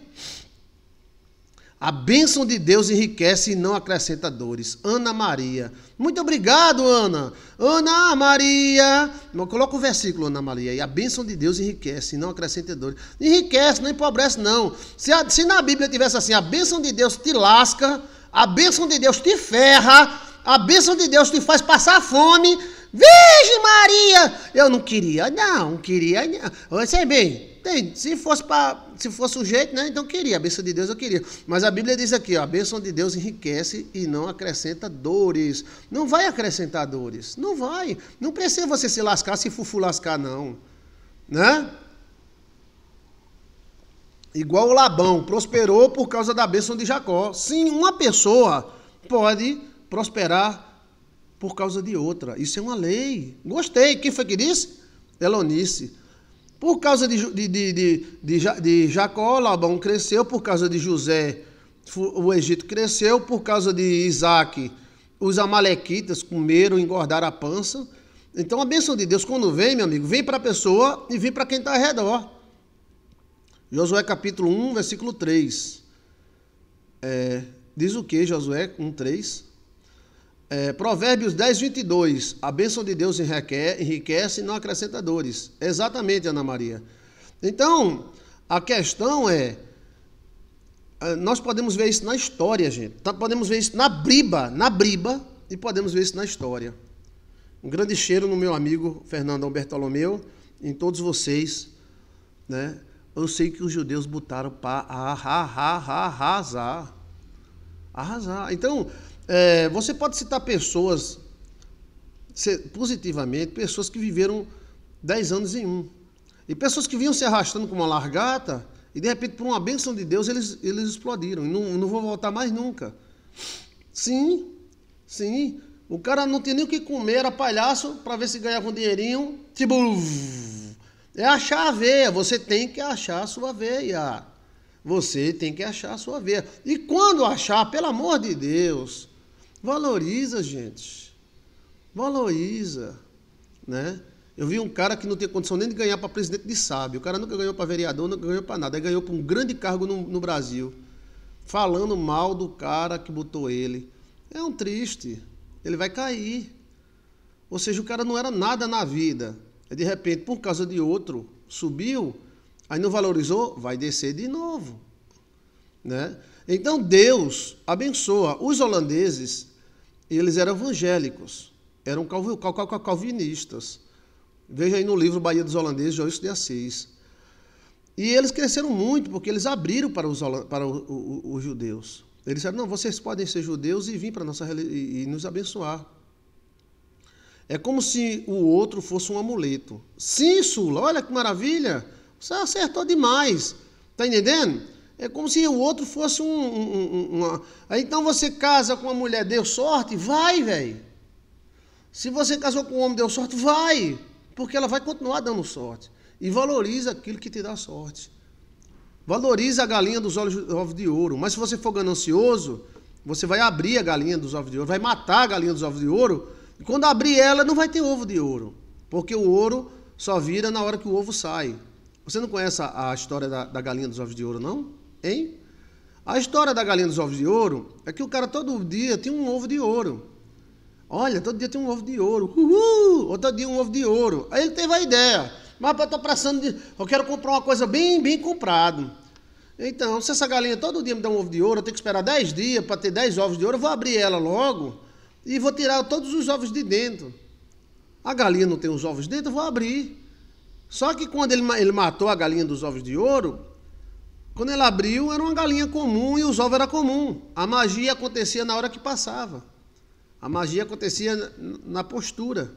A bênção de Deus enriquece e não acrescenta dores. Ana Maria. Muito obrigado, Ana. Ana Maria. Coloca o versículo, Ana Maria. E a bênção de Deus enriquece e não acrescenta dores. Enriquece, não empobrece, não. Se, a, se na Bíblia tivesse assim, a bênção de Deus te lasca, a bênção de Deus te ferra, a bênção de Deus te faz passar fome. Virgem Maria! Eu não queria, não, não queria, não. Você é bem, tem, se fosse para, se fosse o jeito, né? Então queria a bênção de Deus, eu queria. Mas a Bíblia diz aqui, ó, a bênção de Deus enriquece e não acrescenta dores. Não vai acrescentar dores, não vai. Não precisa você se lascar, se fufu lascar não, né? Igual o Labão prosperou por causa da bênção de Jacó. Sim, uma pessoa pode prosperar por causa de outra. Isso é uma lei. Gostei. Quem foi que disse? Elonice. Por causa de, de, de, de, de Jacó, Labão cresceu, por causa de José, o Egito cresceu, por causa de Isaac, os amalequitas comeram, engordaram a pança. Então a bênção de Deus, quando vem, meu amigo, vem para a pessoa e vem para quem está ao redor. Josué capítulo 1, versículo 3. É, diz o que, Josué 1, 3? É, provérbios 10, 22. A bênção de Deus enriquece e não acrescenta dores. Exatamente, Ana Maria. Então, a questão é. é nós podemos ver isso na história, gente. Tá, podemos ver isso na briba, na briba, e podemos ver isso na história. Um grande cheiro no meu amigo Fernandão Bertolomeu, em todos vocês. Né? Eu sei que os judeus botaram para arrasar. Arrasar. Então, é, você pode citar pessoas, positivamente, pessoas que viveram 10 anos em um. E pessoas que vinham se arrastando com uma largata, e de repente, por uma bênção de Deus, eles, eles explodiram. E não, não vou voltar mais nunca. Sim, sim. O cara não tinha nem o que comer, era palhaço, para ver se ganhava um dinheirinho. Tipo, é achar a veia. Você tem que achar a sua veia. Você tem que achar a sua veia. E quando achar, pelo amor de Deus, Valoriza, gente. Valoriza, né? Eu vi um cara que não tinha condição nem de ganhar para presidente de sábio O cara nunca ganhou para vereador, nunca ganhou para nada. Aí ganhou para um grande cargo no, no Brasil, falando mal do cara que botou ele. É um triste. Ele vai cair. Ou seja, o cara não era nada na vida. E de repente, por causa de outro, subiu, aí não valorizou, vai descer de novo. Né? Então Deus abençoa. Os holandeses, eles eram evangélicos, eram calvinistas. Veja aí no livro Bahia dos Holandeses, Joyce de Assis. E eles cresceram muito, porque eles abriram para os, para os judeus. Eles disseram, não, vocês podem ser judeus e vir para nossa e, e nos abençoar. É como se o outro fosse um amuleto. Sim, Sula, olha que maravilha! Você acertou demais. Está entendendo? É como se o outro fosse um. um uma... Aí, então você casa com uma mulher, deu sorte? Vai, velho. Se você casou com um homem, deu sorte? Vai. Porque ela vai continuar dando sorte. E valoriza aquilo que te dá sorte. Valoriza a galinha dos ovos de ouro. Mas se você for ganancioso, você vai abrir a galinha dos ovos de ouro, vai matar a galinha dos ovos de ouro. E quando abrir ela, não vai ter ovo de ouro. Porque o ouro só vira na hora que o ovo sai. Você não conhece a, a história da, da galinha dos ovos de ouro, não? Hein? A história da galinha dos ovos de ouro é que o cara todo dia tinha um ovo de ouro. Olha, todo dia tem um ovo de ouro. Uhul! Outro dia um ovo de ouro. Aí ele teve a ideia. Mas eu tô pressando de... Eu quero comprar uma coisa bem, bem comprado. Então, se essa galinha todo dia me dá um ovo de ouro, eu tenho que esperar 10 dias para ter 10 ovos de ouro, eu vou abrir ela logo e vou tirar todos os ovos de dentro. A galinha não tem os ovos dentro, eu vou abrir. Só que quando ele, ele matou a galinha dos ovos de ouro, quando ela abriu, era uma galinha comum e os ovos era comum. A magia acontecia na hora que passava. A magia acontecia na postura.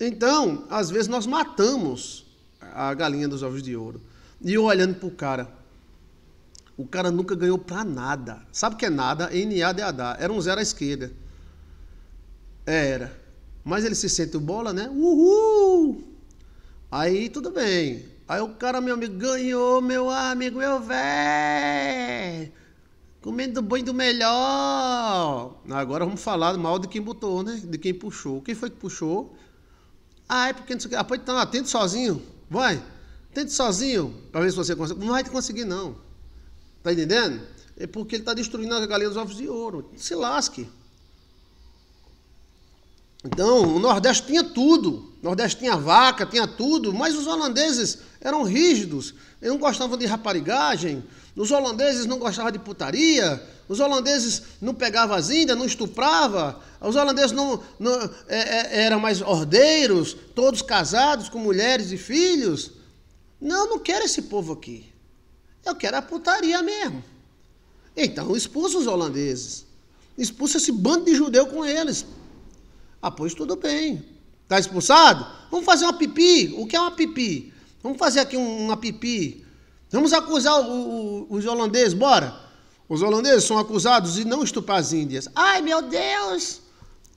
Então, às vezes nós matamos a galinha dos ovos de ouro. E eu olhando pro cara, o cara nunca ganhou para nada. Sabe o que é nada? N-A-D-A-D-A. Era um zero à esquerda. Era. Mas ele se sente o bola, né? Uhul! Aí tudo bem. Aí o cara, meu amigo, ganhou, meu amigo, eu véi! Comendo banho do melhor! Agora vamos falar mal de quem botou, né? De quem puxou. Quem foi que puxou? Ah, é porque não sei o que. Ah, pode estar tá, atento sozinho. Vai! Tente sozinho pra ver se você consegue. Não vai conseguir, não. Tá entendendo? É porque ele está destruindo a galinha dos ovos de ouro. Se lasque. Então, o Nordeste tinha tudo. O Nordeste tinha vaca, tinha tudo, mas os holandeses eram rígidos, eles não gostavam de raparigagem, os holandeses não gostavam de putaria, os holandeses não pegavam as índias, não estuprava, os holandeses não, não é, é, eram mais ordeiros, todos casados com mulheres e filhos. Não, não quero esse povo aqui. Eu quero a putaria mesmo. Então expulsa os holandeses, expulsa esse bando de judeu com eles. Ah, pois tudo bem. Está expulsado? Vamos fazer uma pipi. O que é uma pipi? Vamos fazer aqui uma pipi. Vamos acusar o, o, os holandeses, bora. Os holandeses são acusados de não estuprar as índias. Ai, meu Deus!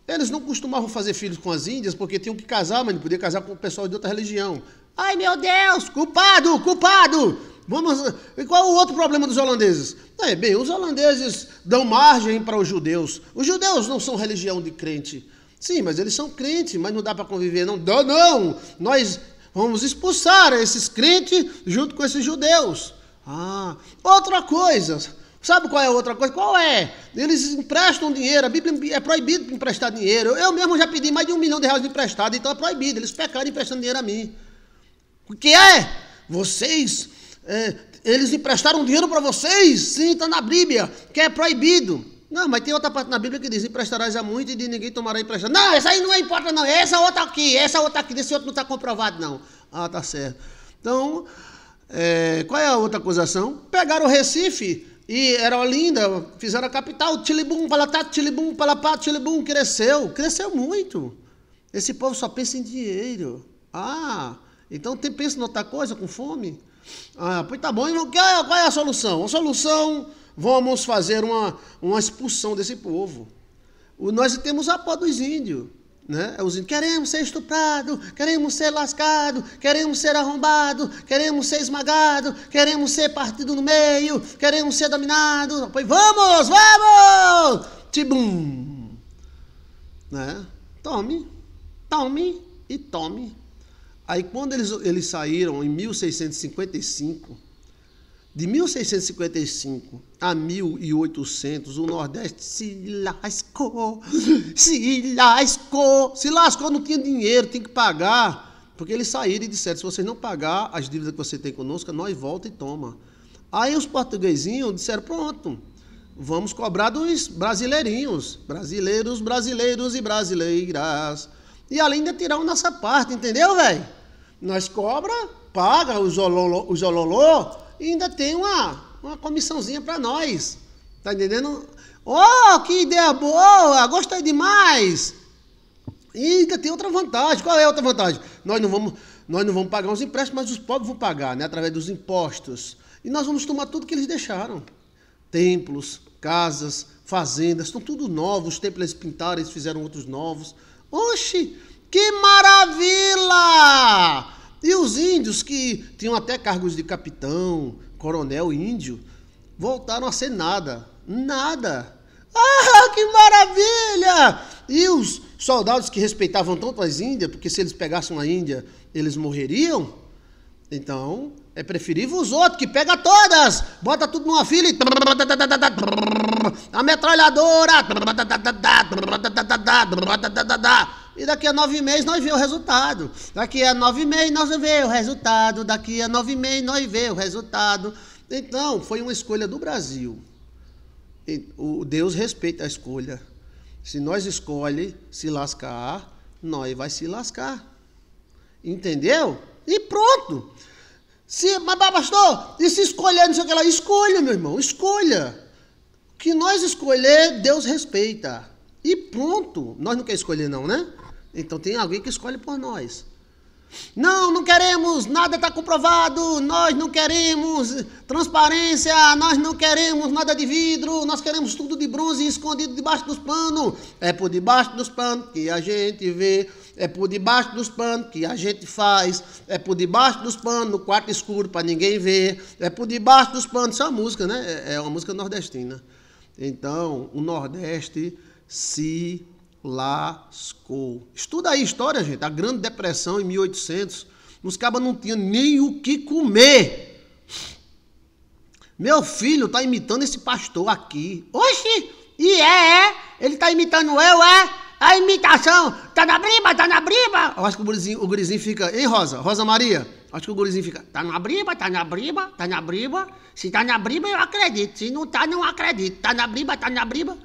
Eles não costumavam fazer filhos com as índias porque tinham que casar, mas não podia casar com o pessoal de outra religião. Ai, meu Deus! Culpado, culpado! Vamos. E qual é o outro problema dos holandeses? É, bem, os holandeses dão margem para os judeus. Os judeus não são religião de crente. Sim, mas eles são crentes, mas não dá para conviver, não. Não, não! Nós Vamos expulsar esses crentes junto com esses judeus. Ah, outra coisa. Sabe qual é a outra coisa? Qual é? Eles emprestam dinheiro, a Bíblia é proibido emprestar dinheiro. Eu, mesmo já pedi mais de um milhão de reais emprestado, então é proibido. Eles pecaram emprestando dinheiro a mim. O que é? Vocês, é, eles emprestaram dinheiro para vocês? Sim, está na Bíblia, que é proibido. Não, mas tem outra parte na Bíblia que diz: emprestarás a muito e de ninguém tomará emprestado. Não, essa aí não é importa, não. Essa outra aqui, essa outra aqui, desse outro não está comprovado, não. Ah, tá certo. Então, é, qual é a outra acusação? Pegaram o Recife e era linda, fizeram a capital, tilibum, palatá, tilibum, palapá, tilibum, cresceu, cresceu muito. Esse povo só pensa em dinheiro. Ah, então tem pensa em outra coisa com fome? Ah, pois tá bom, e então é, qual é a solução? A solução Vamos fazer uma, uma expulsão desse povo. O, nós temos a pó dos índios. Né? Os índios, queremos ser estuprados, queremos ser lascados, queremos ser arrombados, queremos ser esmagados, queremos ser partido no meio, queremos ser dominados. Pois vamos, vamos! Tibum! Né? Tome, tome e tome. Aí quando eles, eles saíram em 1655, de 1655 a 1800, o Nordeste se lascou, se lascou, se lascou, não tinha dinheiro, tinha que pagar. Porque eles saíram e disseram, se vocês não pagar as dívidas que você tem conosco, nós volta e toma. Aí os portuguesinhos disseram, pronto, vamos cobrar dos brasileirinhos, brasileiros, brasileiros e brasileiras. E além de tirar nossa parte, entendeu, velho? Nós cobra, paga os ololô, os ololô e ainda tem uma, uma comissãozinha para nós. Tá entendendo? Oh, que ideia boa! Gostei demais! E ainda tem outra vantagem. Qual é a outra vantagem? Nós não vamos, nós não vamos pagar os empréstimos, mas os pobres vão pagar, né? Através dos impostos. E nós vamos tomar tudo que eles deixaram. Templos, casas, fazendas, estão tudo novos. Os templos eles pintaram, eles fizeram outros novos. Oxi, que maravilha! E os índios, que tinham até cargos de capitão, coronel índio, voltaram a ser nada. Nada. Ah, que maravilha! E os soldados que respeitavam tanto as Índias, porque se eles pegassem a Índia, eles morreriam. Então, é preferível os outros, que pega todas, bota tudo numa fila e. A metralhadora. E daqui a nove meses nós vemos o resultado. Daqui a nove meses nós vemos o resultado. Daqui a nove meses nós vemos o resultado. Então, foi uma escolha do Brasil. E o Deus respeita a escolha. Se nós escolhe se lascar, nós vai se lascar. Entendeu? E pronto. Se, mas pastor, e se escolher, não sei o que lá, escolha, meu irmão, escolha. O que nós escolher, Deus respeita. E pronto. Nós não queremos escolher, não, né? Então tem alguém que escolhe por nós. Não, não queremos, nada está comprovado, nós não queremos transparência, nós não queremos nada de vidro, nós queremos tudo de bronze escondido debaixo dos panos. É por debaixo dos panos que a gente vê, é por debaixo dos panos que a gente faz, é por debaixo dos panos no quarto escuro para ninguém ver, é por debaixo dos panos. Isso é uma música, né? É, é uma música nordestina. Então, o Nordeste se lascou. Estuda aí a história, gente. A Grande Depressão em 1800. Os cabas não tinham nem o que comer. Meu filho tá imitando esse pastor aqui. Oxi! E é, é? Ele tá imitando eu, é? A imitação! Tá na briba, tá na briba! Eu acho que o gurizinho, o gurizinho fica. Hein, Rosa? Rosa Maria? Acho que o gurizinho fica. Tá na briba, tá na briba, tá na briba. Se tá na briba, eu acredito. Se não tá, não acredito. Tá na briba, tá na briba.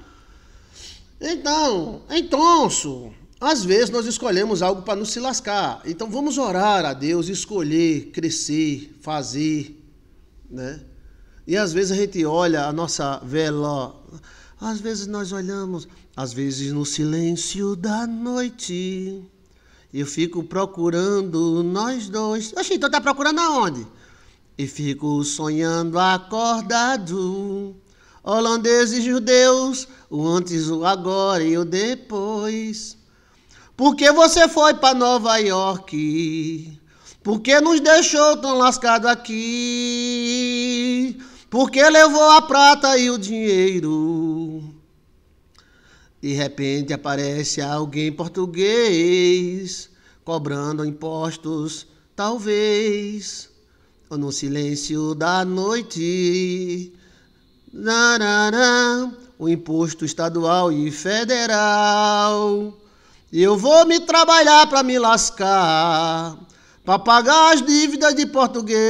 Então, entonço, às vezes nós escolhemos algo para nos se lascar. Então vamos orar a Deus, escolher, crescer, fazer, né? E às vezes a gente olha a nossa vela, às vezes nós olhamos, às vezes no silêncio da noite, eu fico procurando nós dois. Oxi, então tá procurando aonde? E fico sonhando acordado holandeses e judeus, o antes, o agora e o depois. Por que você foi para Nova York? Por que nos deixou tão lascado aqui? Por que levou a prata e o dinheiro? De repente aparece alguém português cobrando impostos, talvez. Ou no silêncio da noite, o imposto estadual e federal. Eu vou me trabalhar para me lascar, para pagar as dívidas de português.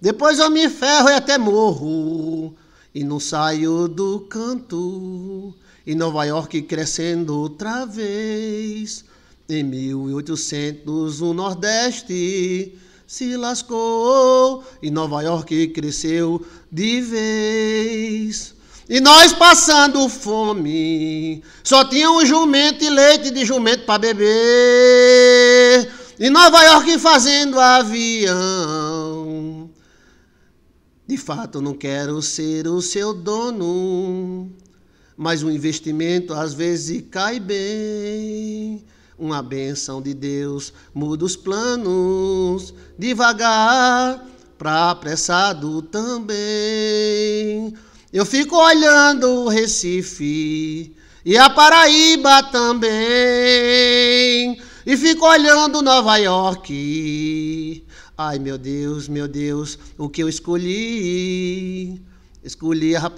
Depois eu me ferro e até morro, e não saio do canto. E Nova York crescendo outra vez. Em 1800, o Nordeste se lascou e Nova York cresceu de vez. E nós passando fome, só tinha um jumento e leite de jumento para beber. E Nova York fazendo avião. De fato, não quero ser o seu dono, mas o investimento às vezes cai bem. Uma benção de Deus muda os planos devagar para apressado também. Eu fico olhando o Recife e a Paraíba também. E fico olhando Nova York. Ai meu Deus, meu Deus, o que eu escolhi? Escolhi a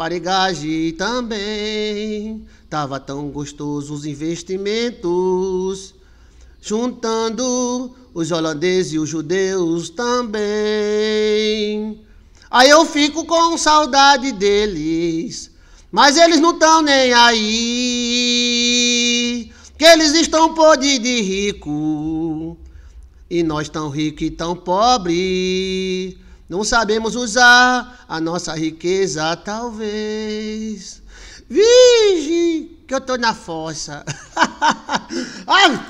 e também. Tava tão gostoso os investimentos. Juntando os holandeses e os judeus também. Aí eu fico com saudade deles. Mas eles não estão nem aí. Que eles estão podre de rico. E nós tão rico e tão pobre. Não sabemos usar a nossa riqueza, talvez. Vige, que eu estou na força. ai,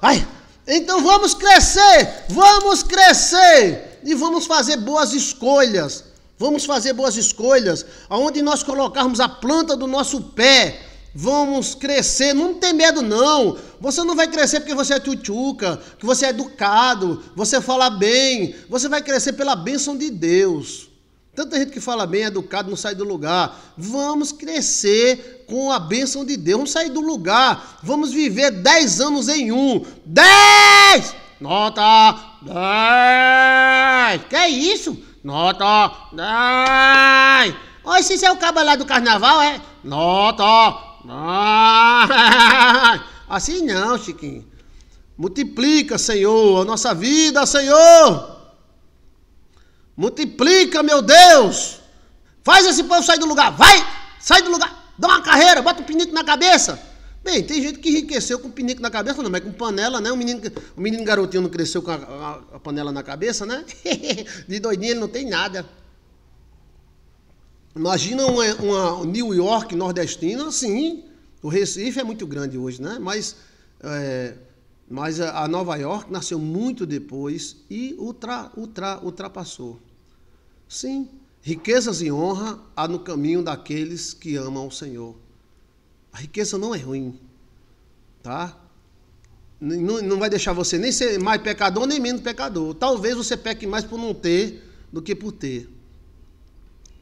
ai. Então vamos crescer, vamos crescer e vamos fazer boas escolhas. Vamos fazer boas escolhas, aonde nós colocarmos a planta do nosso pé, Vamos crescer, não tem medo não. Você não vai crescer porque você é tchutchuca, que você é educado, você fala bem. Você vai crescer pela bênção de Deus. Tanta gente que fala bem, é educado, não sai do lugar. Vamos crescer com a bênção de Deus. Vamos sair do lugar. Vamos viver 10 anos em um. 10! Nota 10! Que é isso? Nota 10! Oi, se é o cabo lá do carnaval, é? Nota ah, assim não, Chiquinho. Multiplica, Senhor, a nossa vida, Senhor. Multiplica, meu Deus. Faz esse povo sair do lugar. Vai, sai do lugar. Dá uma carreira, bota um pinico na cabeça. Bem, tem gente que enriqueceu com o pinico na cabeça, não, mas com panela, né? O menino, o menino garotinho não cresceu com a, a, a panela na cabeça, né? De doidinho ele não tem nada. Imagina uma, uma, New York nordestina, sim. O Recife é muito grande hoje, né? Mas, é, mas a Nova York nasceu muito depois e ultra, ultra, ultrapassou. Sim, riquezas e honra há no caminho daqueles que amam o Senhor. A riqueza não é ruim, tá? Não, não vai deixar você nem ser mais pecador nem menos pecador. Talvez você peque mais por não ter do que por ter,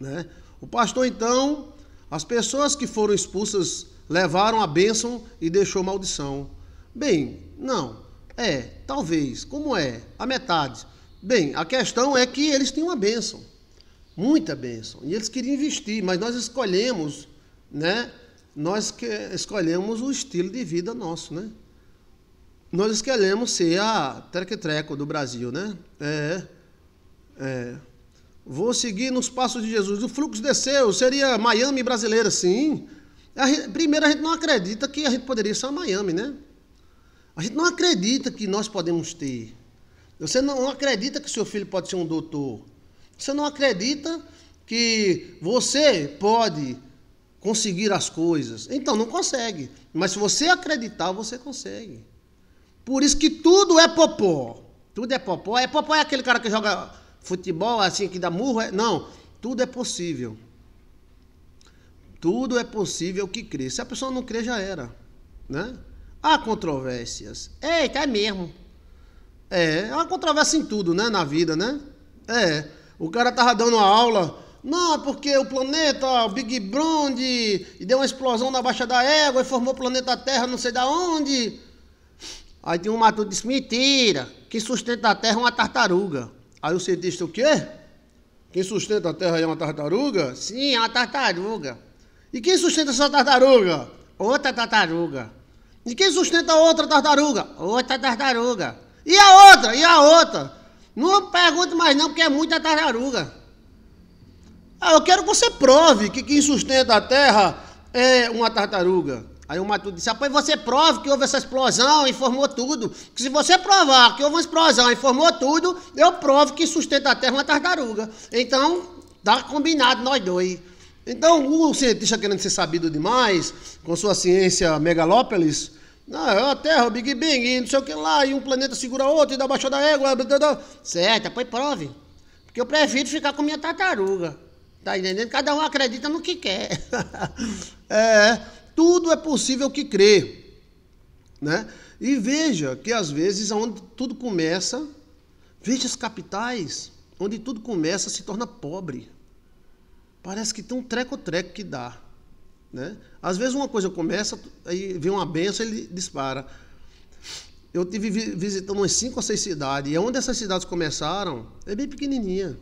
né? O pastor, então, as pessoas que foram expulsas levaram a bênção e deixou maldição. Bem, não. É, talvez. Como é? A metade. Bem, a questão é que eles têm uma bênção. Muita bênção. E eles queriam investir, mas nós escolhemos, né? Nós que escolhemos o estilo de vida nosso, né? Nós escolhemos ser a treque-treco do Brasil, né? É. É. Vou seguir nos passos de Jesus. O fluxo desceu, seria Miami brasileira, sim. A gente, primeiro, a gente não acredita que a gente poderia ser Miami, né? A gente não acredita que nós podemos ter. Você não acredita que seu filho pode ser um doutor. Você não acredita que você pode conseguir as coisas. Então, não consegue. Mas se você acreditar, você consegue. Por isso que tudo é popó. Tudo é popó. É popó é aquele cara que joga futebol assim que dá murro. É... Não, tudo é possível. Tudo é possível que crê. Se a pessoa não crê, já era. Né? Há controvérsias. Eita, é mesmo. É, há controvérsia em tudo, né? Na vida, né? É. O cara tava dando uma aula. Não, é porque o planeta, o Big Bang, e deu uma explosão na Baixa da Égua e formou o planeta Terra não sei da onde. Aí tem um matuto disse, mentira, que sustenta a Terra é uma tartaruga. Aí o cientista, o quê? Quem sustenta a Terra é uma tartaruga? Sim, é uma tartaruga. E quem sustenta essa tartaruga? Outra tartaruga. E quem sustenta outra tartaruga? Outra tartaruga. E a outra? E a outra? Não pergunte mais não, porque é muita tartaruga. Ah, eu quero que você prove que quem sustenta a Terra é uma tartaruga. Aí o Matuto disse: Apoio, você prova que houve essa explosão, informou tudo. Que se você provar que houve uma explosão, informou tudo, eu provo que sustenta a Terra uma tartaruga. Então, tá combinado nós dois. Então, o cientista querendo ser sabido demais, com sua ciência megalópolis, não, é a Terra, o Big Bang, não sei o que lá, e um planeta segura outro, e dá baixo da égua, blá, blá, blá. certo, apoio, prove. Porque eu prefiro ficar com minha tartaruga. Tá entendendo? Cada um acredita no que quer. é. Tudo é possível que crê. Né? E veja que às vezes onde tudo começa, veja as capitais, onde tudo começa se torna pobre. Parece que tem um treco-treco que dá. Né? Às vezes uma coisa começa, aí vem uma benção ele dispara. Eu tive visitando umas cinco ou seis cidades, e onde essas cidades começaram é bem pequenininha.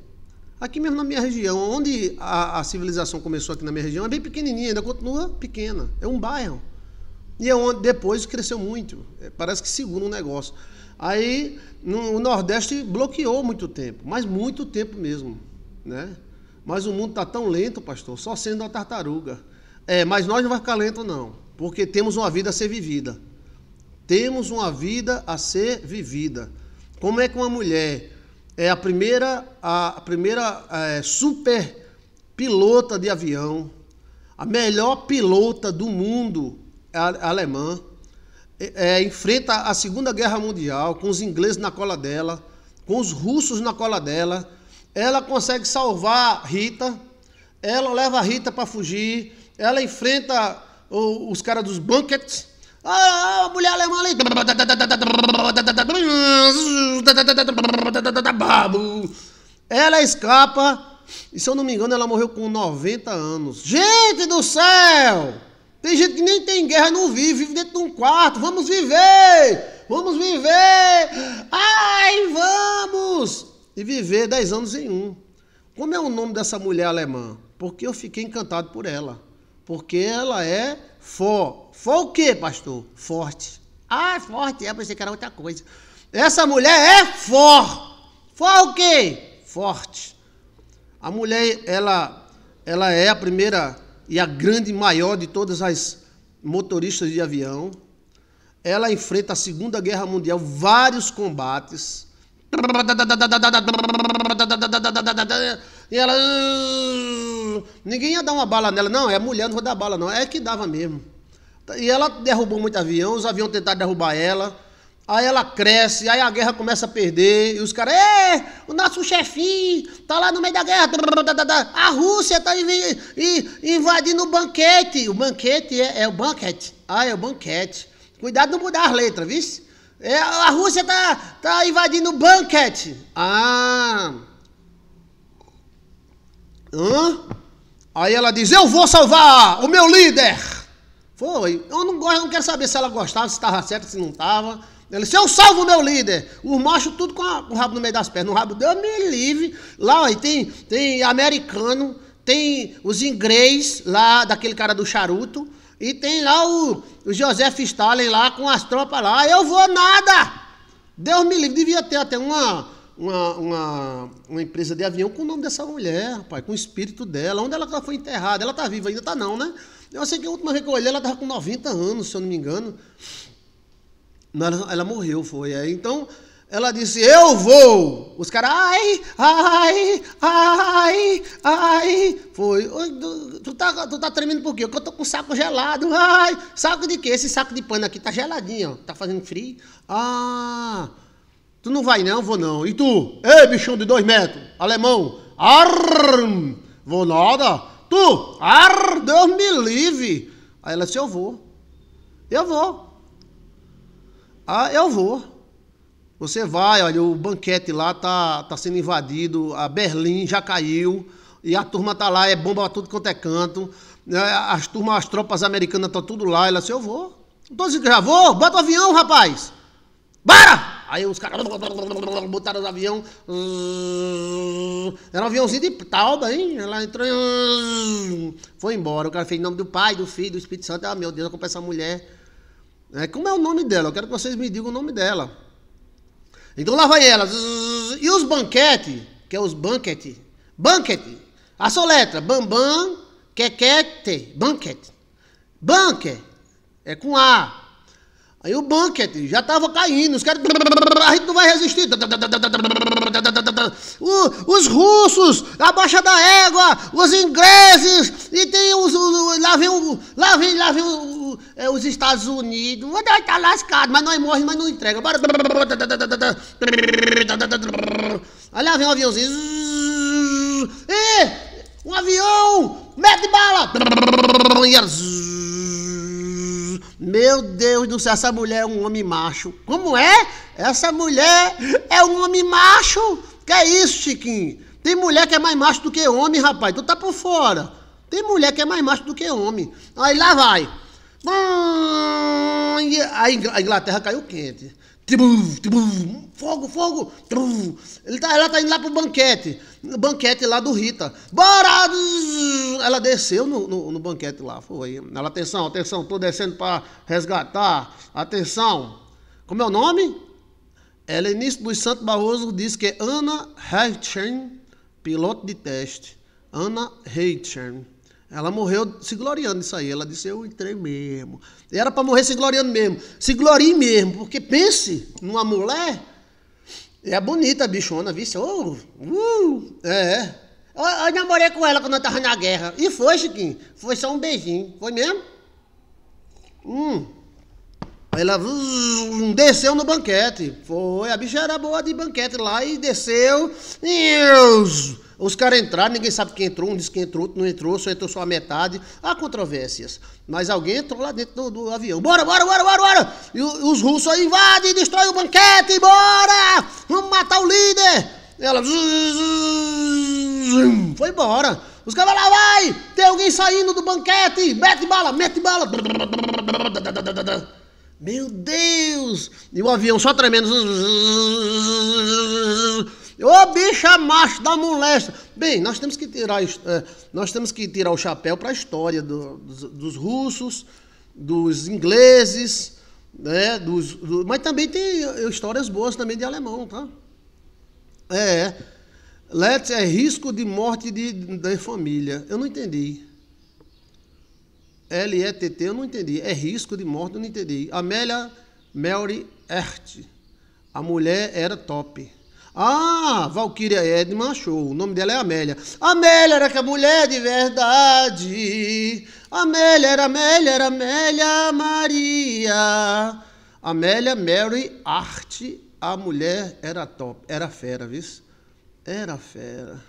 Aqui mesmo na minha região, onde a, a civilização começou aqui na minha região, é bem pequenininha, ainda continua pequena. É um bairro. E é onde depois cresceu muito. É, parece que segura um negócio. Aí no, o Nordeste bloqueou muito tempo, mas muito tempo mesmo, né? Mas o mundo está tão lento, pastor, só sendo uma tartaruga. É, mas nós não vamos ficar lento não, porque temos uma vida a ser vivida. Temos uma vida a ser vivida. Como é que uma mulher é a primeira, a, primeira é, super pilota de avião, a melhor pilota do mundo é é alemã, é, é, enfrenta a Segunda Guerra Mundial com os ingleses na cola dela, com os russos na cola dela. Ela consegue salvar Rita, ela leva Rita para fugir, ela enfrenta o, os caras dos bunkets ah, a mulher alemã ali. Ela escapa. E se eu não me engano, ela morreu com 90 anos. Gente do céu! Tem gente que nem tem guerra, e não vive, vive dentro de um quarto. Vamos viver! Vamos viver! Ai, vamos! E viver 10 anos em um. Como é o nome dessa mulher alemã? Porque eu fiquei encantado por ela. Porque ela é For. For o quê, pastor? Forte. Ah, forte. É, pensei que era outra coisa. Essa mulher é for. For o quê? Forte. A mulher, ela, ela é a primeira e a grande e maior de todas as motoristas de avião. Ela enfrenta a Segunda Guerra Mundial, vários combates. E ela ah, ninguém ia dar uma bala nela. Não, é mulher, não vou dar bala, não. É que dava mesmo. E ela derrubou muito avião, os aviões tentaram derrubar ela. Aí ela cresce, aí a guerra começa a perder, e os caras, é, o nosso chefinho tá lá no meio da guerra, a Rússia tá invadindo o banquete. O banquete é, é o banquete. Ah, é o banquete. Cuidado não mudar as letras, viu? É, a Rússia tá, tá invadindo o banquete. Ah. Hã? Aí ela diz: Eu vou salvar o meu líder. Foi. Eu não, não quero saber se ela gostava, se estava certa, se não estava. Ele disse: Eu salvo o meu líder. Os macho tudo com, a, com, o rabo no meio das pernas. O rabo, Deus me livre. Lá, aí tem, tem americano, tem os inglês, lá, daquele cara do charuto. E tem lá o, o Joseph Stalin lá com as tropas lá. Eu vou nada. Deus me livre. Devia ter até uma uma, uma, uma, empresa de avião com o nome dessa mulher, rapaz, com o espírito dela, onde ela tá, foi enterrada. Ela tá viva ainda, tá não, né? Eu sei que a última vez que eu olhei, ela tava com 90 anos, se eu não me engano. Ela, ela morreu, foi. É. Então, ela disse, eu vou. Os caras, ai, ai, ai, ai. Foi, tu tá, tu tá tremendo por quê? Porque eu tô com saco gelado. Ai, saco de quê? Esse saco de pano aqui tá geladinho, ó. Tá fazendo frio. Ah, Tu não vai não? Vou não. E tu? Ei, bichão de dois metros. Alemão. Arr, vou nada. Tu? Arr, Deus me livre. Aí ela disse, eu vou. Eu vou. Ah, eu vou. Você vai, olha, o banquete lá tá, tá sendo invadido, a Berlim já caiu, e a turma tá lá, é bomba tudo quanto é canto. É, as turmas, as tropas americanas estão tá tudo lá. Ela disse, eu vou. Então, eu disse, já vou, bota o avião, rapaz! Bora! Aí os caras botaram os avião. Hum, era um aviãozinho de talba hein? Ela entrou e hum, foi embora. O cara fez em nome do pai, do filho, do Espírito Santo. Ah, meu Deus, eu essa mulher. É, como é o nome dela? Eu quero que vocês me digam o nome dela. Então lá vai ela. E os banquete, que é os banquete. Banquete. A sua letra, bambam, quequete, banquete. Banque, é com A. Aí o banquete já estava caindo, os caras. A gente não vai resistir. O, os russos, a baixa da égua, os ingleses, e tem os. os lá vem, o, lá vem, lá vem o, é, os Estados Unidos. Nós é tá lascado, mas nós morre, mas não entrega. Bora. Aí lá vem um aviãozinho. e Um avião! Mete bala! E é meu Deus do céu, essa mulher é um homem macho. Como é? Essa mulher é um homem macho? Que é isso, Chiquinho? Tem mulher que é mais macho do que homem, rapaz. Tu tá por fora. Tem mulher que é mais macho do que homem. Aí lá vai. A Inglaterra caiu quente fogo, fogo. Ele tá, ela tá indo lá pro banquete. No banquete lá do Rita. Bora! Ela desceu no, no, no banquete lá. Foi. Ela, atenção, atenção, tô descendo para resgatar. Atenção. Como é o nome? Helenice dos Santos Barroso diz que é Ana Reichern, piloto de teste. Ana Reichern. Ela morreu se gloriando isso aí. Ela disse: Eu entrei mesmo. era para morrer se gloriando mesmo. Se glorie mesmo, porque pense numa mulher. Né? É bonita a bichona, viu? Oh, uh, é. Eu, eu, namorei com ela quando eu tava na guerra. E foi, Chiquinho. Foi só um beijinho. Foi mesmo? Hum. Ela uh, desceu no banquete. Foi. A bicha era boa de banquete lá e desceu. Deus! Os caras entraram, ninguém sabe quem entrou, um disse que entrou, outro não entrou, só entrou só a metade. Há controvérsias. Mas alguém entrou lá dentro do, do avião. Bora, bora, bora, bora, bora! E os russos aí invadem, destrói o banquete, bora! Vamos matar o líder! E ela. Foi embora. Os caras lá vai! Tem alguém saindo do banquete! Mete bala, mete bala! Meu Deus! E o avião só tremendo. Ô oh, bicha macho da molesta. Bem, nós temos que tirar, é, nós temos que tirar o chapéu para a história do, dos, dos, russos, dos ingleses, né? Dos, do, mas também tem é, é, histórias boas também de alemão, tá? É. Let's é risco de morte de, de família. Eu não entendi. L-E-T-T, eu não entendi. É risco de morte, eu não entendi. Amélia Melry Ert. A mulher era top. Ah, Valkyria Edman achou. O nome dela é Amélia. Amélia era que a mulher de verdade. Amélia era Amélia, era Amélia Maria. Amélia Mary Art, a mulher era top, era fera, viu? Era fera.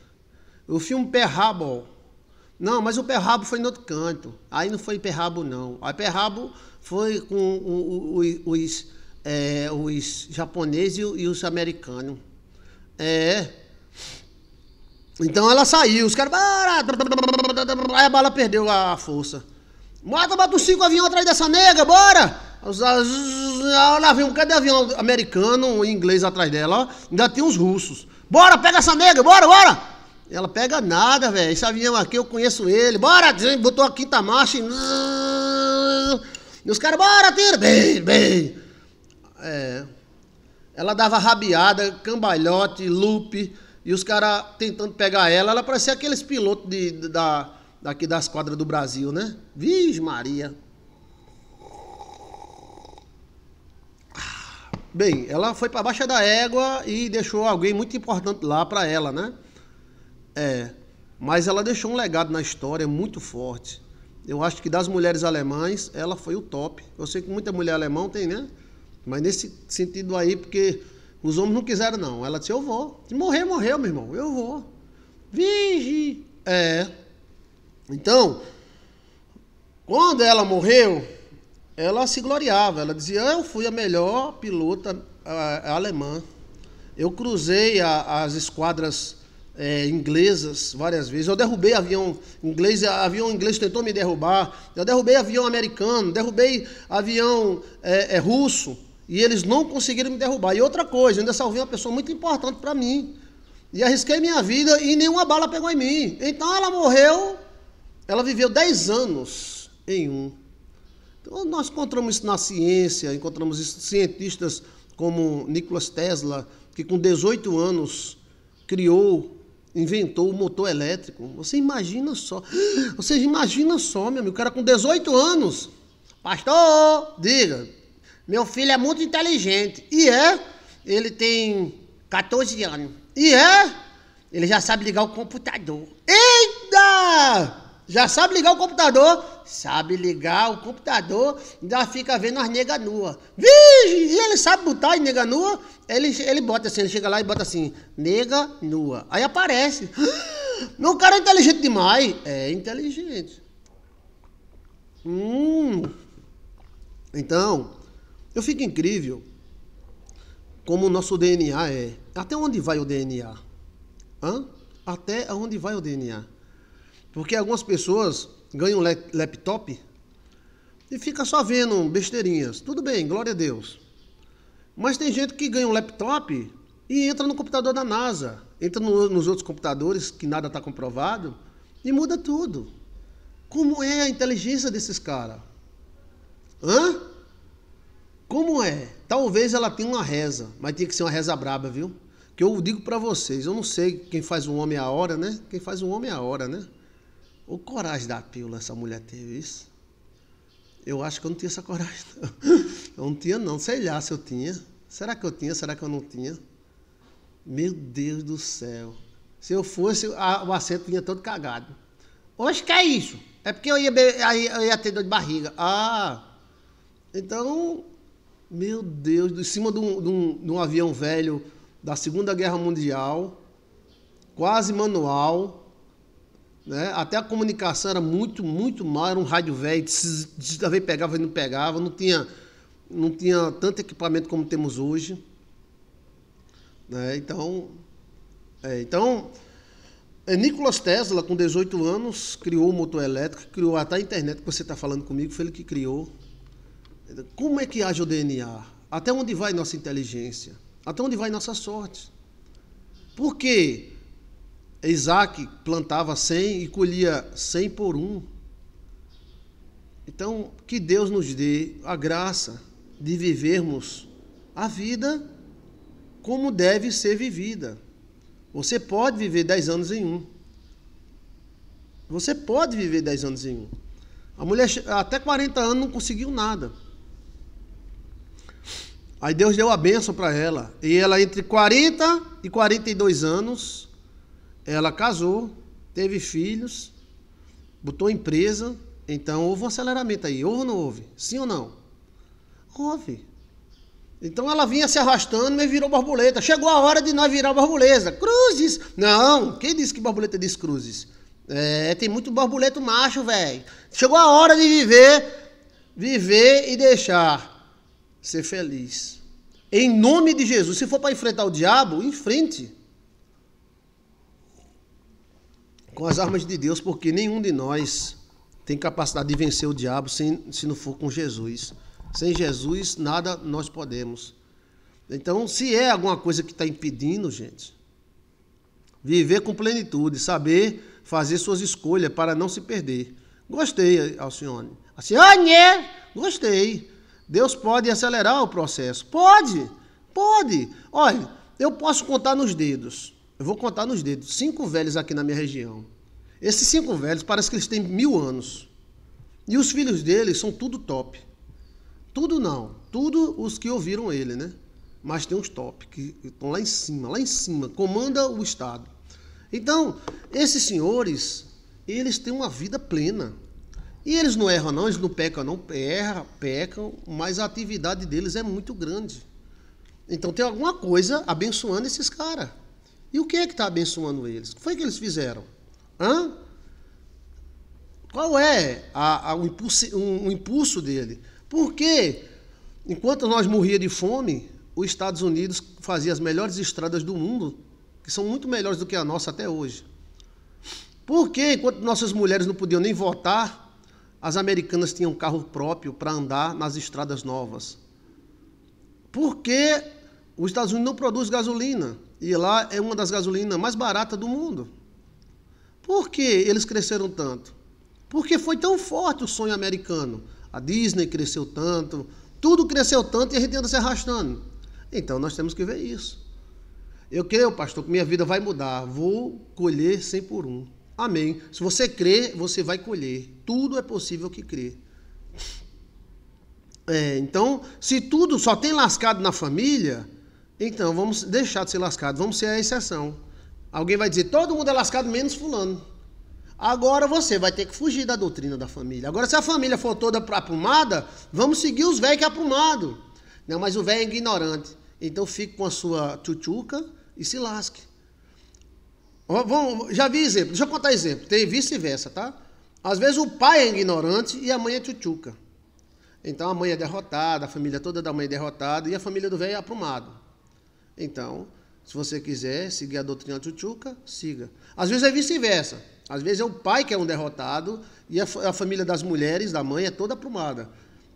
O filme Perrabo. Não, mas o Perrabo foi no outro canto. Aí não foi Perrabo, não. Aí Perrabo foi com os, os, é, os japoneses e os americanos. É. Então ela saiu, os caras. Ah, Aí a bala perdeu a força. Mata, bota os cinco aviões atrás dessa nega, bora! Lá vem um cadê avião americano e inglês atrás dela, ó. Ainda tem uns russos. Bora, pega essa nega, bora, bora! Ela pega nada, velho. Esse avião aqui eu conheço ele. Bora! Botou a quinta marcha e. E os caras, bora, tira! Bem, bem. É. Ela dava rabiada, cambalhote, loop, e os caras tentando pegar ela. Ela parecia aqueles pilotos de, de, da, daqui das quadras do Brasil, né? Vixe Maria. Ah, bem, ela foi para Baixa da Égua e deixou alguém muito importante lá para ela, né? É, mas ela deixou um legado na história muito forte. Eu acho que das mulheres alemães, ela foi o top. Eu sei que muita mulher alemã tem, né? Mas nesse sentido aí, porque os homens não quiseram, não. Ela disse: Eu vou. Se morrer, morreu, meu irmão. Eu vou. Vige. É. Então, quando ela morreu, ela se gloriava. Ela dizia: Eu fui a melhor pilota alemã. Eu cruzei a, as esquadras é, inglesas várias vezes. Eu derrubei avião inglês, avião inglês tentou me derrubar. Eu derrubei avião americano, derrubei avião é, é, russo. E eles não conseguiram me derrubar. E outra coisa, ainda salvei uma pessoa muito importante para mim. E arrisquei minha vida e nenhuma bala pegou em mim. Então ela morreu, ela viveu 10 anos em um. Então nós encontramos isso na ciência, encontramos isso cientistas como Nikola Tesla, que com 18 anos criou, inventou o motor elétrico. Você imagina só. Vocês imagina só, meu amigo, o cara com 18 anos. Pastor, diga. Meu filho é muito inteligente. E é, ele tem 14 anos. E é, ele já sabe ligar o computador. Eita! Já sabe ligar o computador? Sabe ligar o computador, ainda fica vendo as negas nuas. Vixe! E ele sabe botar as nega nua? ele, ele bota assim, ele chega lá e bota assim, nega nua. Aí aparece. Não, cara é inteligente demais. É inteligente. Hum. Então, eu fico incrível como o nosso DNA é. Até onde vai o DNA? Hã? Até onde vai o DNA? Porque algumas pessoas ganham laptop e fica só vendo besteirinhas. Tudo bem, glória a Deus. Mas tem gente que ganha um laptop e entra no computador da NASA, entra no, nos outros computadores que nada está comprovado e muda tudo. Como é a inteligência desses caras? Hã? Como é? Talvez ela tenha uma reza, mas tinha que ser uma reza braba, viu? Que eu digo para vocês, eu não sei quem faz um homem a hora, né? Quem faz um homem a hora, né? O coragem da pílula essa mulher teve isso. Eu acho que eu não tinha essa coragem, não. Eu não tinha, não. Sei lá se eu tinha. Será que eu tinha? Será que eu não tinha? Meu Deus do céu. Se eu fosse, a, o assento vinha todo cagado. Hoje que é isso? É porque eu ia, eu ia ter dor de barriga. Ah, então meu Deus, em cima de um, de um, de um avião velho da Segunda Guerra Mundial, quase manual, né? Até a comunicação era muito, muito mal, era um rádio velho, digitava e pegava e não pegava, não tinha, não tinha tanto equipamento como temos hoje. Né? Então, é, então é, Nicolas Tesla, com 18 anos, criou o motor elétrico, criou até a internet que você está falando comigo, foi ele que criou. Como é que age o DNA? Até onde vai nossa inteligência? Até onde vai nossa sorte? Por que Isaac plantava 100 e colhia 100 por um? Então, que Deus nos dê a graça de vivermos a vida como deve ser vivida. Você pode viver 10 anos em um. Você pode viver 10 anos em um. A mulher até 40 anos não conseguiu nada. Aí Deus deu a bênção para ela. E ela, entre 40 e 42 anos, ela casou, teve filhos, botou empresa. Então houve um aceleramento aí. Houve ou não houve? Sim ou não? Houve. Então ela vinha se arrastando, e virou borboleta. Chegou a hora de nós virar borboleta. Cruzes! Não, quem disse que borboleta é diz cruzes? É, tem muito borboleto macho, velho. Chegou a hora de viver, viver e deixar ser feliz. Em nome de Jesus. Se for para enfrentar o diabo, enfrente. Com as armas de Deus, porque nenhum de nós tem capacidade de vencer o diabo sem, se não for com Jesus. Sem Jesus, nada nós podemos. Então, se é alguma coisa que está impedindo, gente, viver com plenitude, saber fazer suas escolhas para não se perder. Gostei, Alcione. Alcione gostei. Deus pode acelerar o processo. Pode, pode. Olha, eu posso contar nos dedos. Eu vou contar nos dedos. Cinco velhos aqui na minha região. Esses cinco velhos parece que eles têm mil anos. E os filhos deles são tudo top. Tudo não. Tudo os que ouviram ele, né? Mas tem uns top que estão lá em cima, lá em cima. Comanda o Estado. Então, esses senhores, eles têm uma vida plena. E eles não erram, não, eles não pecam, não. Erram, pecam, mas a atividade deles é muito grande. Então tem alguma coisa abençoando esses caras. E o que é que está abençoando eles? O que foi que eles fizeram? Hã? Qual é a, a, o, impulso, um, o impulso dele? Porque, enquanto nós morria de fome, os Estados Unidos fazia as melhores estradas do mundo, que são muito melhores do que a nossa até hoje. Porque, enquanto nossas mulheres não podiam nem votar, as americanas tinham carro próprio para andar nas estradas novas. Por que os Estados Unidos não produz gasolina? E lá é uma das gasolinas mais baratas do mundo. Por que eles cresceram tanto? Porque foi tão forte o sonho americano. A Disney cresceu tanto, tudo cresceu tanto e a gente anda se arrastando. Então nós temos que ver isso. Eu creio, pastor, que minha vida vai mudar. Vou colher 100 por um. Amém. Se você crer, você vai colher. Tudo é possível que crer. É, então, se tudo só tem lascado na família, então vamos deixar de ser lascado, vamos ser a exceção. Alguém vai dizer: todo mundo é lascado menos Fulano. Agora você vai ter que fugir da doutrina da família. Agora, se a família for toda aprumada, vamos seguir os velhos que é aprumado. Não, mas o velho é ignorante. Então fique com a sua tchutchuca e se lasque. Vamos, já vi exemplo, deixa eu contar exemplo. Tem vice-versa, tá? Às vezes o pai é ignorante e a mãe é tchutchuca. Então a mãe é derrotada, a família toda da mãe é derrotada e a família do velho é aprumado. Então, se você quiser seguir a doutrina tchutchuca, siga. Às vezes é vice-versa. Às vezes é o pai que é um derrotado e a, a família das mulheres, da mãe, é toda aprumada.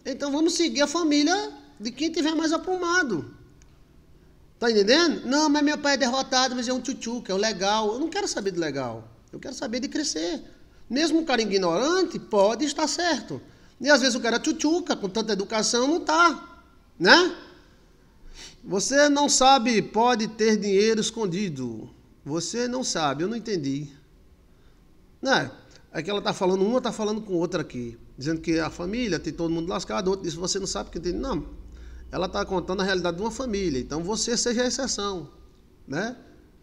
Então vamos seguir a família de quem tiver mais aprumado. Tá entendendo? Não, mas meu pai é derrotado, mas é um tchutchu, que é o legal. Eu não quero saber de legal. Eu quero saber de crescer. Mesmo um cara ignorante pode estar certo. E às vezes o cara tchutchuca, com tanta educação, não tá, né? Você não sabe, pode ter dinheiro escondido. Você não sabe, eu não entendi. Né? É que ela tá falando, uma tá falando com outra aqui, dizendo que a família tem todo mundo lascado, outro disse, você não sabe que tem. Não, ela está contando a realidade de uma família. Então você seja a exceção, né?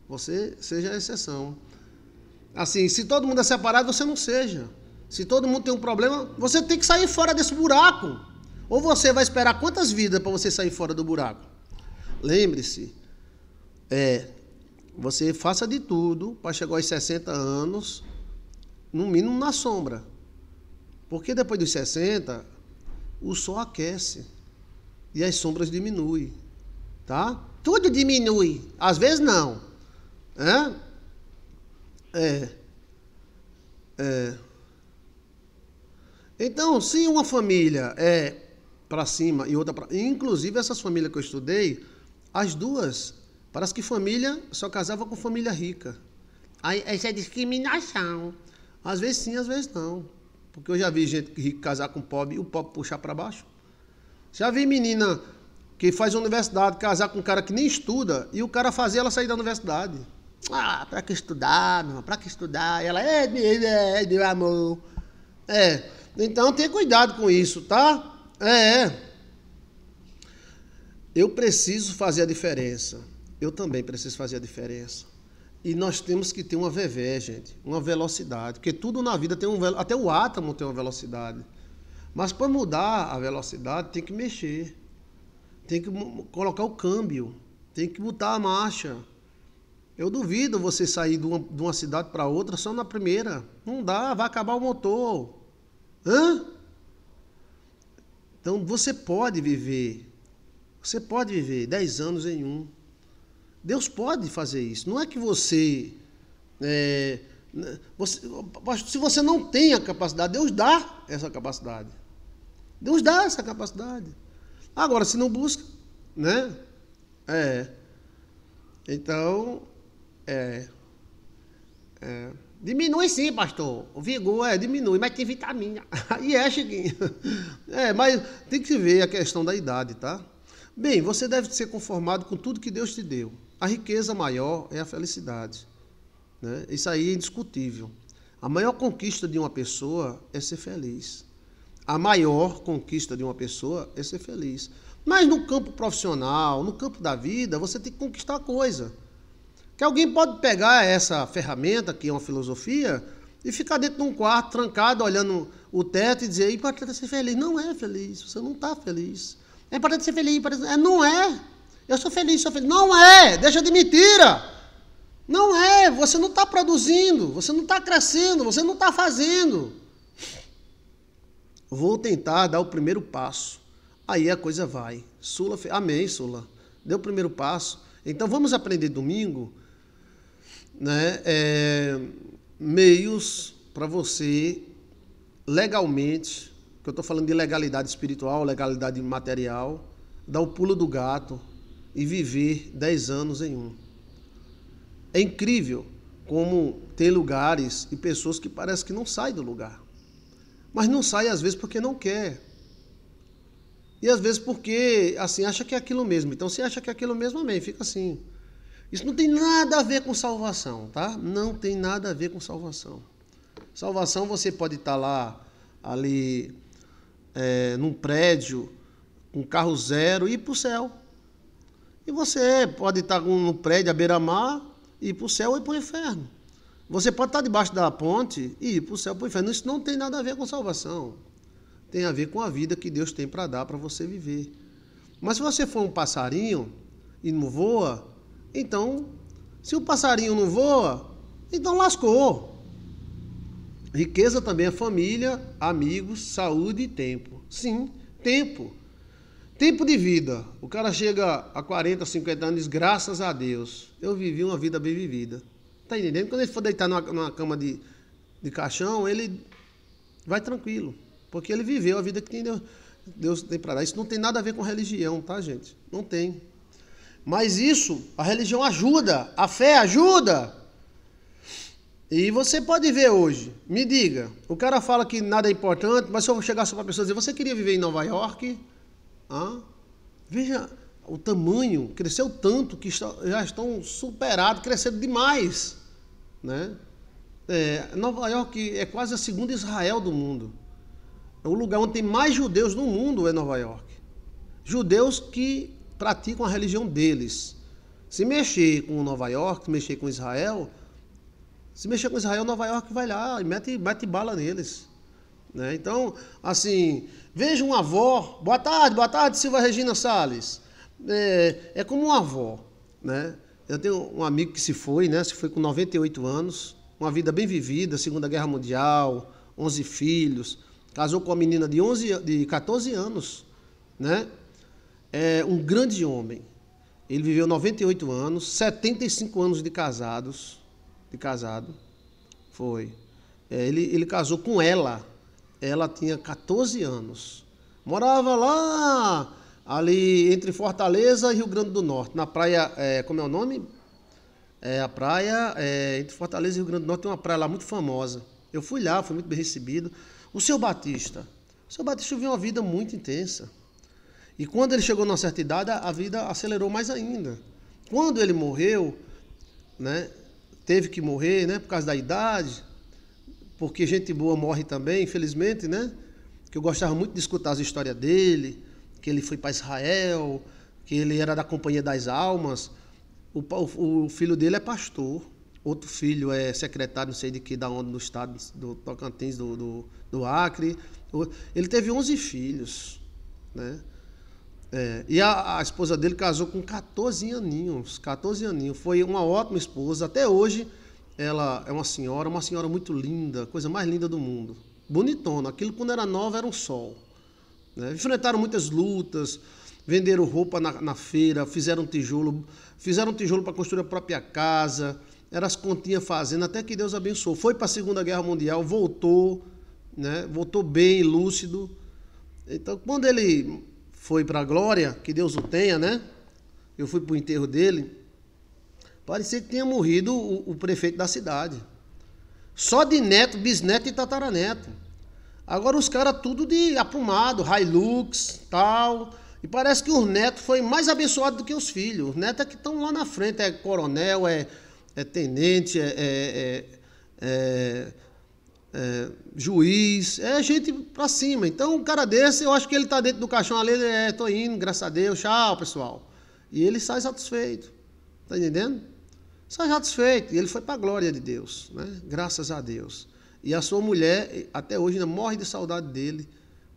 Você seja a exceção. Assim, se todo mundo é separado, você não seja. Se todo mundo tem um problema, você tem que sair fora desse buraco. Ou você vai esperar quantas vidas para você sair fora do buraco? Lembre-se, é, você faça de tudo para chegar aos 60 anos, no mínimo na sombra. Porque depois dos 60, o sol aquece e as sombras diminuem, tá? Tudo diminui, às vezes não, né? É, é. Então, se uma família é para cima e outra para, inclusive essas famílias que eu estudei, as duas, parece que família só casava com família rica. Aí essa é discriminação. Às vezes sim, às vezes não. Porque eu já vi gente rica casar com pobre e o pobre puxar para baixo. Já vi menina que faz universidade casar com um cara que nem estuda e o cara fazer ela sair da universidade. Ah, pra que estudar, meu irmão? Pra que estudar? E ela, é, é, é, meu amor. É. Então tenha cuidado com isso, tá? É, é. Eu preciso fazer a diferença. Eu também preciso fazer a diferença. E nós temos que ter uma VV, gente, uma velocidade, porque tudo na vida tem um até o átomo tem uma velocidade. Mas para mudar a velocidade tem que mexer, tem que colocar o câmbio, tem que botar a marcha. Eu duvido você sair de uma, de uma cidade para outra só na primeira. Não dá, vai acabar o motor. Hã? Então você pode viver. Você pode viver 10 anos em um. Deus pode fazer isso. Não é que você, é, você. se você não tem a capacidade, Deus dá essa capacidade. Deus dá essa capacidade. Agora, se não busca, né? É. Então, é. é. Diminui sim, pastor. O vigor é, diminui, mas tem vitamina. e é, Chiquinho. É, mas tem que ver a questão da idade, tá? Bem, você deve ser conformado com tudo que Deus te deu. A riqueza maior é a felicidade. Né? Isso aí é indiscutível. A maior conquista de uma pessoa é ser feliz a maior conquista de uma pessoa é ser feliz. Mas no campo profissional, no campo da vida, você tem que conquistar coisa. Que alguém pode pegar essa ferramenta, que é uma filosofia, e ficar dentro de um quarto, trancado, olhando o teto e dizer, é importante ser feliz. Não é feliz, você não está feliz. É importante ser feliz, importante... É, não é. Eu sou feliz, sou feliz. Não é, deixa de mentira. Não é, você não está produzindo, você não está crescendo, você não está fazendo. Vou tentar dar o primeiro passo. Aí a coisa vai. Sula, fez, amém, Sula. Deu o primeiro passo. Então vamos aprender domingo, né? É, meios para você legalmente, que eu estou falando de legalidade espiritual, legalidade material, dar o pulo do gato e viver 10 anos em um. É incrível como tem lugares e pessoas que parece que não saem do lugar mas não sai às vezes porque não quer. E às vezes porque assim acha que é aquilo mesmo. Então se acha que é aquilo mesmo, amém, fica assim. Isso não tem nada a ver com salvação, tá? Não tem nada a ver com salvação. Salvação você pode estar tá lá ali é, num prédio com um carro zero e ir para o céu. E você pode estar tá num prédio à beira-mar e ir para o céu e ir para o inferno. Você pode estar debaixo da ponte e ir para o céu, para o inferno. Isso não tem nada a ver com salvação. Tem a ver com a vida que Deus tem para dar para você viver. Mas se você for um passarinho e não voa, então, se o passarinho não voa, então lascou. Riqueza também é família, amigos, saúde e tempo. Sim, tempo. Tempo de vida. O cara chega a 40, 50 anos, graças a Deus, eu vivi uma vida bem vivida. Tá entendendo? Quando ele for deitar numa, numa cama de, de caixão, ele vai tranquilo. Porque ele viveu a vida que Deus, Deus tem para dar. Isso não tem nada a ver com religião, tá, gente? Não tem. Mas isso, a religião ajuda, a fé ajuda. E você pode ver hoje, me diga, o cara fala que nada é importante, mas se eu chegar só para a pessoa e dizer, você queria viver em Nova York? Ah, veja, o tamanho cresceu tanto que já estão superados, cresceram demais. Né? É, Nova York é quase a segunda Israel do mundo. É o lugar onde tem mais judeus no mundo é Nova York. Judeus que praticam a religião deles. Se mexer com Nova York, se mexer com Israel, se mexer com Israel, Nova York vai lá e mete, mete bala neles. Né? Então, assim, veja uma avó. Boa tarde, boa tarde, Silva Regina Salles é, é como uma avó, né? Eu tenho um amigo que se foi, né? Se foi com 98 anos, uma vida bem vivida, Segunda Guerra Mundial, 11 filhos, casou com uma menina de 11, de 14 anos, né? É um grande homem. Ele viveu 98 anos, 75 anos de casados, de casado. Foi. É, ele, ele casou com ela. Ela tinha 14 anos. Morava lá ali entre Fortaleza e Rio Grande do Norte, na praia, é, como é o nome? É, a praia, é, entre Fortaleza e Rio Grande do Norte, tem uma praia lá muito famosa. Eu fui lá, fui muito bem recebido. O seu Batista, o seu Batista viveu uma vida muito intensa. E quando ele chegou numa certa idade, a vida acelerou mais ainda. Quando ele morreu, né, teve que morrer, né, por causa da idade, porque gente boa morre também, infelizmente, né? Que eu gostava muito de escutar as histórias dele, que ele foi para Israel, que ele era da Companhia das Almas. O, o, o, filho dele é pastor, outro filho é secretário, não sei de que, da onde, do estado do Tocantins, do, do, do Acre. Ele teve 11 filhos, né? É, e a, a, esposa dele casou com 14 aninhos, 14 aninhos. Foi uma ótima esposa. Até hoje ela é uma senhora, uma senhora muito linda, coisa mais linda do mundo. Bonitona. Aquilo quando era nova era um sol. Né? Enfrentaram muitas lutas, venderam roupa na, na feira, fizeram tijolo, fizeram tijolo para construir a própria casa, era as continhas fazendo, até que Deus abençoou. Foi para a Segunda Guerra Mundial, voltou, né? voltou bem, lúcido. Então, quando ele foi para a glória, que Deus o tenha, né? Eu fui para o enterro dele, parecia que tinha morrido o, o prefeito da cidade. Só de neto, bisneto e tataraneto. Agora os caras tudo de aprumado, Hilux, tal. E parece que os netos foi mais abençoado do que os filhos. Os netos é que estão lá na frente, é coronel, é, é tenente, é é, é, é, é, juiz, é gente pra cima. Então um cara desse, eu acho que ele tá dentro do caixão ali, é, tô indo, graças a Deus, tchau, pessoal. E ele sai satisfeito. Tá entendendo? Sai satisfeito. E ele foi pra glória de Deus, né? Graças a Deus. E a sua mulher, até hoje, ainda morre de saudade dele.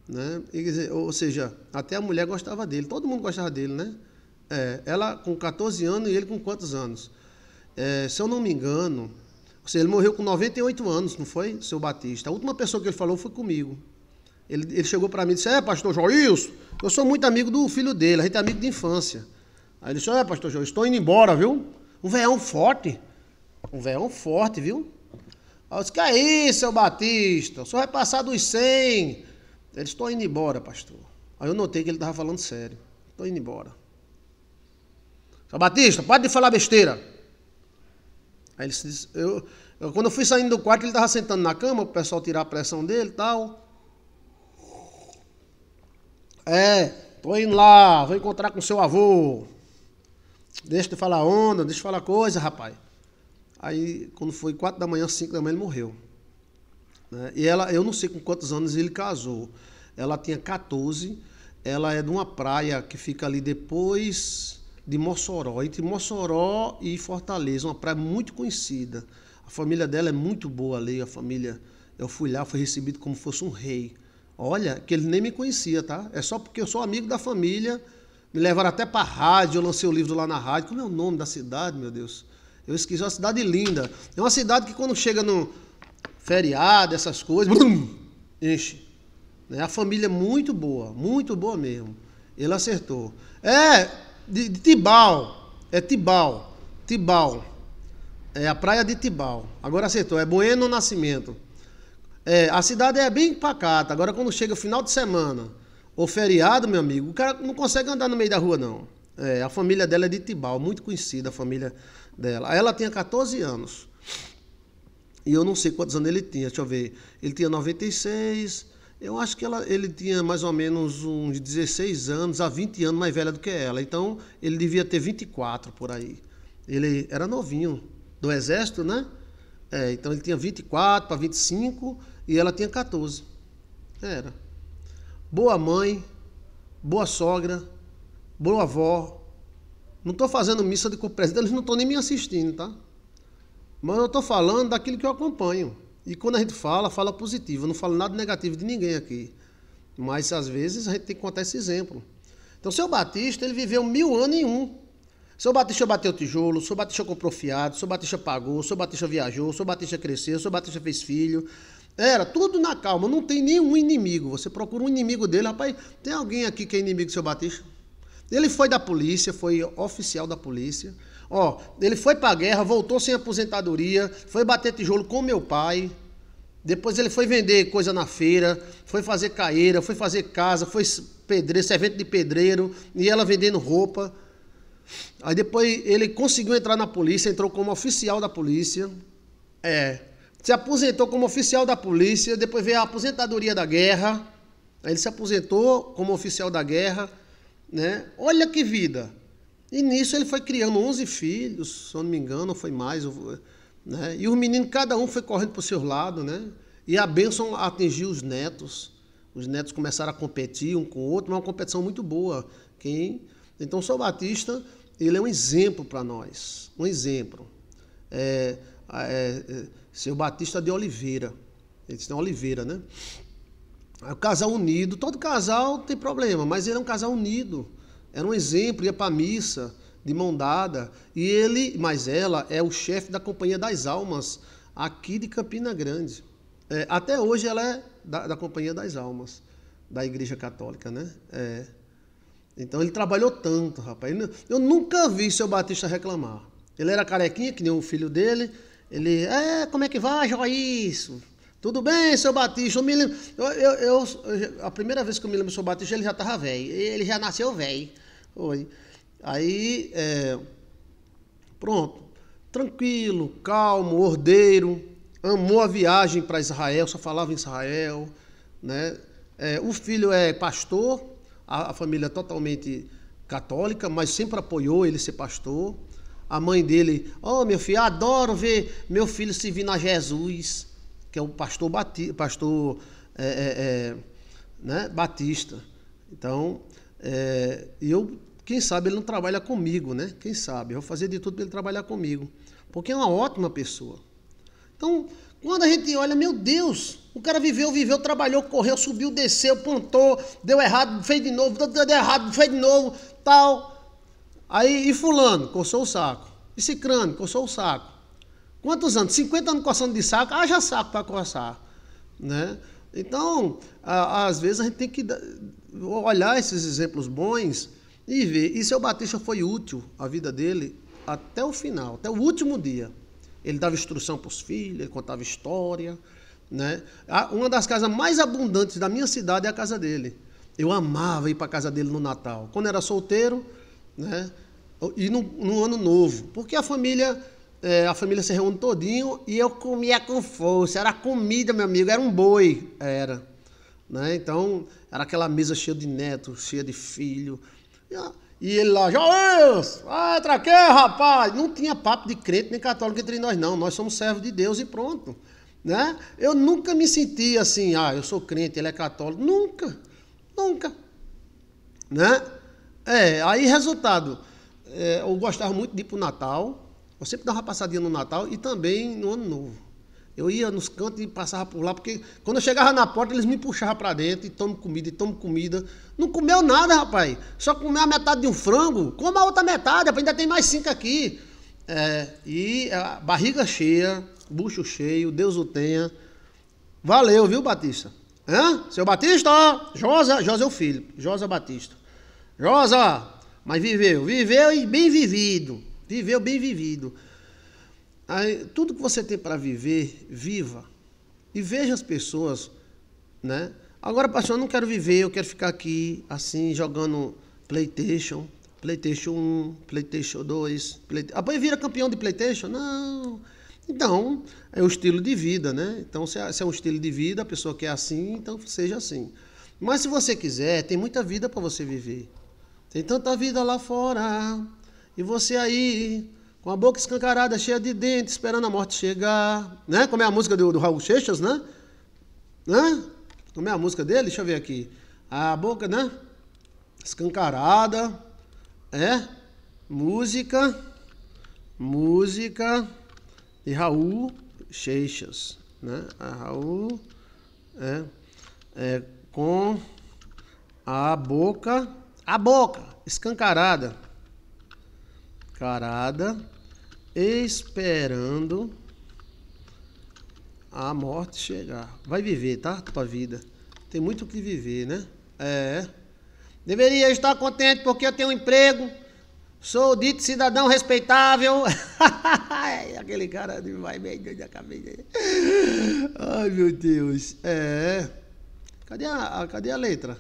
Né? E, ou seja, até a mulher gostava dele, todo mundo gostava dele, né? É, ela com 14 anos e ele com quantos anos? É, se eu não me engano, ou seja, ele morreu com 98 anos, não foi, seu Batista? A última pessoa que ele falou foi comigo. Ele, ele chegou para mim e disse: É, pastor Wilson, eu sou muito amigo do filho dele, a gente é amigo de infância. Aí ele disse: É, pastor Joilson, estou indo embora, viu? Um veião forte, um veião forte, viu? eu disse, que é isso, seu Batista? O senhor vai passar dos 100. Ele estou indo embora, pastor. Aí eu notei que ele estava falando sério. Estou indo embora. Seu Batista, pode de falar besteira. Aí ele disse, eu, eu, quando eu fui saindo do quarto, ele estava sentando na cama, o pessoal tirar a pressão dele e tal. É, estou indo lá, vou encontrar com seu avô. Deixa de falar onda, deixa de falar coisa, rapaz. Aí, quando foi quatro da manhã, cinco da manhã, ele morreu. Né? E ela, eu não sei com quantos anos ele casou. Ela tinha 14, ela é de uma praia que fica ali depois de Mossoró, entre Mossoró e Fortaleza, uma praia muito conhecida. A família dela é muito boa ali, a família. Eu fui lá, fui recebido como fosse um rei. Olha, que ele nem me conhecia, tá? É só porque eu sou amigo da família. Me levaram até para a rádio, eu lancei o livro lá na rádio. Como é o nome da cidade, meu Deus? Eu esqueci, é uma cidade linda. É uma cidade que quando chega no feriado, essas coisas, brum, enche. É, a família é muito boa, muito boa mesmo. Ele acertou. É, de, de Tibau. É Tibau. Tibau. É a praia de Tibau. Agora acertou. É Bueno Nascimento. É, a cidade é bem pacata. Agora, quando chega o final de semana ou feriado, meu amigo, o cara não consegue andar no meio da rua, não. É, a família dela é de Tibau, muito conhecida a família dela. Ela tinha 14 anos. E eu não sei quantos anos ele tinha, deixa eu ver. Ele tinha 96, eu acho que ela, ele tinha mais ou menos uns 16 anos, a 20 anos mais velha do que ela. Então, ele devia ter 24 por aí. Ele era novinho, do exército, né? É, então ele tinha 24 para 25 e ela tinha 14. Era. Boa mãe, boa sogra, boa avó, não estou fazendo missa de com o presidente, eles não estão nem me assistindo, tá? Mas eu estou falando daquilo que eu acompanho. E quando a gente fala, fala positivo. Eu não falo nada negativo de ninguém aqui. Mas às vezes a gente tem que contar esse exemplo. Então, seu Batista, ele viveu mil anos em um. Seu Batista bateu tijolo, seu Batista comprou fiado, seu Batista pagou, seu Batista viajou, seu Batista cresceu, seu Batista fez filho. Era tudo na calma, não tem nenhum inimigo. Você procura um inimigo dele, rapaz. Tem alguém aqui que é inimigo do seu Batista? Ele foi da polícia, foi oficial da polícia. Ó, ele foi para a guerra, voltou sem aposentadoria, foi bater tijolo com meu pai. Depois ele foi vender coisa na feira, foi fazer caeira, foi fazer casa, foi pedreiro, servente de pedreiro, e ela vendendo roupa. Aí depois ele conseguiu entrar na polícia, entrou como oficial da polícia. É. Se aposentou como oficial da polícia, depois veio a aposentadoria da guerra. Aí ele se aposentou como oficial da guerra. Né? Olha que vida! E nisso ele foi criando 11 filhos, se eu não me engano, foi mais. Né? E os meninos, cada um foi correndo para o seu lado, né? E a bênção atingiu os netos. Os netos começaram a competir um com o outro, uma competição muito boa. Quem... Então, São Batista, ele é um exemplo para nós, um exemplo. É, é, é, seu Batista de Oliveira, eles têm Oliveira, né? O é casal unido, todo casal tem problema, mas ele é um casal unido. Era um exemplo, ia para a missa de mão dada. E ele, mas ela, é o chefe da Companhia das Almas, aqui de Campina Grande. É, até hoje ela é da, da, Companhia das Almas, da Igreja Católica, né? É. Então ele trabalhou tanto, rapaz. eu nunca vi seu Batista reclamar. Ele era carequinha, que nem o filho dele. Ele, é, como é que vai, isso tudo bem, seu Batista? Eu me lembro. Eu, eu, eu, a primeira vez que eu me lembro do seu Batista, ele já estava velho. Ele já nasceu velho. Aí, é, pronto. Tranquilo, calmo, ordeiro. Amou a viagem para Israel, só falava em Israel. Né? É, o filho é pastor, a, a família é totalmente católica, mas sempre apoiou ele ser pastor. A mãe dele, oh meu filho, adoro ver meu filho se vir a Jesus que é o pastor, Bati, pastor é, é, é né, Batista. Então, é, eu, quem sabe ele não trabalha comigo, né? Quem sabe? Eu vou fazer de tudo para ele trabalhar comigo. Porque é uma ótima pessoa. Então, quando a gente olha, meu Deus, o cara viveu, viveu, trabalhou, correu, subiu, desceu, pontou, deu errado, fez de novo, deu errado, fez de novo, tal. Aí, e fulano, coçou o saco. E cicrano, coçou o saco. Quantos anos? 50 anos coçando de saco, haja ah, saco para coçar. Né? Então, a, às vezes a gente tem que olhar esses exemplos bons e ver. E seu Batista foi útil à vida dele até o final, até o último dia. Ele dava instrução para os filhos, ele contava história. Né? Uma das casas mais abundantes da minha cidade é a casa dele. Eu amava ir para a casa dele no Natal. Quando era solteiro, né? e no, no Ano Novo. Porque a família é, a família se reúne todinho e eu comia com força. Era comida, meu amigo, era um boi, era. Né? Então, era aquela mesa cheia de neto, cheia de filho. E ele lá, Joels, ah aqui, rapaz. Não tinha papo de crente nem católico entre nós, não. Nós somos servos de Deus e pronto. Né? Eu nunca me senti assim, ah, eu sou crente, ele é católico. Nunca, nunca. Né? É, aí resultado, é, eu gostava muito de ir para o Natal, eu sempre dava uma passadinha no Natal e também no Ano Novo. Eu ia nos cantos e passava por lá, porque quando eu chegava na porta, eles me puxavam para dentro e toma comida, e toma comida. Não comeu nada, rapaz. Só comeu a metade de um frango, coma a outra metade, rapaz, ainda tem mais cinco aqui. É, e é, barriga cheia, bucho cheio, Deus o tenha. Valeu, viu, Batista? Hã? Seu Batista? Josa, Josa é o filho, Josa Batista. Josa, mas viveu, viveu e bem vivido o bem vivido. Aí, tudo que você tem para viver, viva. E veja as pessoas, né? Agora, pastor, eu não quero viver, eu quero ficar aqui, assim, jogando Playstation, Playstation 1, Playstation 2. Play... Ah, pai, vira campeão de Playstation? Não. Então, é o estilo de vida, né? Então, é, se é um estilo de vida, a pessoa quer assim, então seja assim. Mas se você quiser, tem muita vida para você viver. Tem tanta vida lá fora e você aí, com a boca escancarada, cheia de dentes, esperando a morte chegar. Né? Como é a música do, do Raul Seixas, né? né? Como é a música dele? Deixa eu ver aqui. A boca, né? Escancarada. É? Música. Música de Raul Seixas. Né? A Raul é, é com a boca. A boca escancarada Carada, esperando a morte chegar. Vai viver, tá? Tua vida. Tem muito o que viver, né? É. Deveria estar contente porque eu tenho um emprego. Sou dito cidadão respeitável. Aquele cara vai bem doido da cabeça. Ai, meu Deus. É. Cadê a, cadê a letra?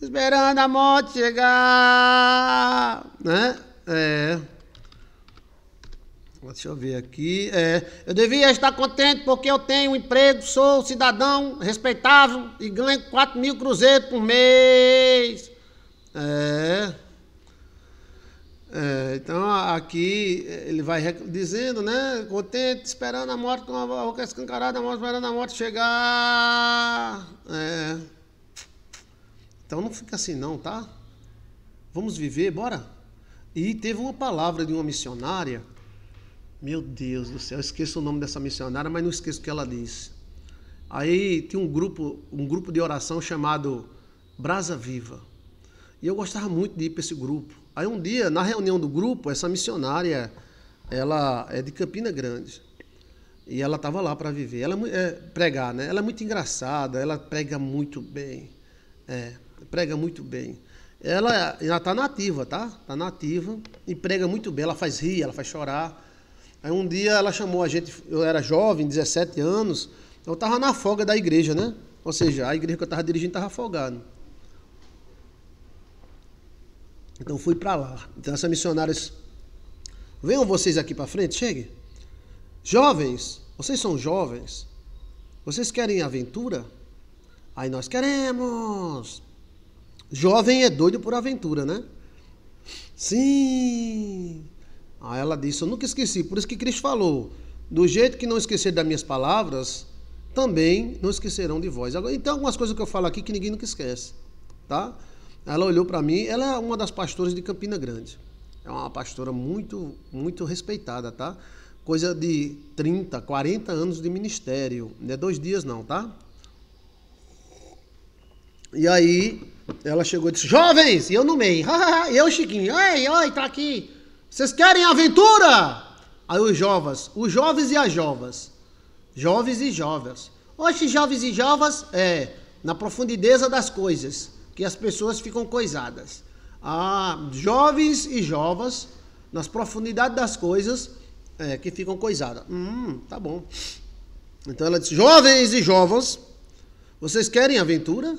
Esperando a morte chegar. Né? É. Deixa eu ver aqui. É, eu devia estar contente porque eu tenho um emprego, sou cidadão respeitável e ganho 4 mil cruzeiros por mês. É. É, então aqui ele vai dizendo, né? Contente, esperando a morte com a boca escancarada, a morte, esperando a morte chegar. É. Então não fica assim não, tá? Vamos viver, bora? E teve uma palavra de uma missionária, meu Deus do céu, eu esqueço o nome dessa missionária, mas não esqueço o que ela disse. Aí tinha um grupo, um grupo de oração chamado Brasa Viva. E eu gostava muito de ir para esse grupo. Aí um dia, na reunião do grupo, essa missionária, ela é de Campina Grande. E ela estava lá para viver. Ela é, é, pregar, né? Ela é muito engraçada, ela prega muito bem. É, prega muito bem. Ela já tá nativa, tá? Tá nativa, emprega muito bem, ela faz rir, ela faz chorar. Aí um dia ela chamou a gente, eu era jovem, 17 anos, eu tava na folga da igreja, né? Ou seja, a igreja que eu tava dirigindo tava folgado. Então fui para lá. Então essas missionárias, venham vocês aqui para frente, cheguem. Jovens, vocês são jovens, vocês querem aventura? Aí nós queremos. Jovem é doido por aventura, né? Sim. Aí ah, ela disse: Eu nunca esqueci. Por isso que Cristo falou: Do jeito que não esquecer das minhas palavras, também não esquecerão de vós. Agora, então, algumas coisas que eu falo aqui que ninguém nunca esquece, tá? Ela olhou para mim. Ela é uma das pastoras de Campina Grande. É uma pastora muito, muito respeitada, tá? Coisa de 30, 40 anos de ministério. Não é dois dias, não, tá? E aí ela chegou e disse: Jovens! E eu no meio. e eu, Chiquinho. oi, oi, tá aqui. Vocês querem aventura? Aí os jovens, os jovens e as jovens. Jovens e jovens. Hoje, jovens e jovens, é, na profundeza das coisas, que as pessoas ficam coisadas. Ah, jovens e jovens, nas profundidades das coisas, é, que ficam coisadas. Hum, tá bom. Então ela disse: Jovens e jovens, vocês querem aventura?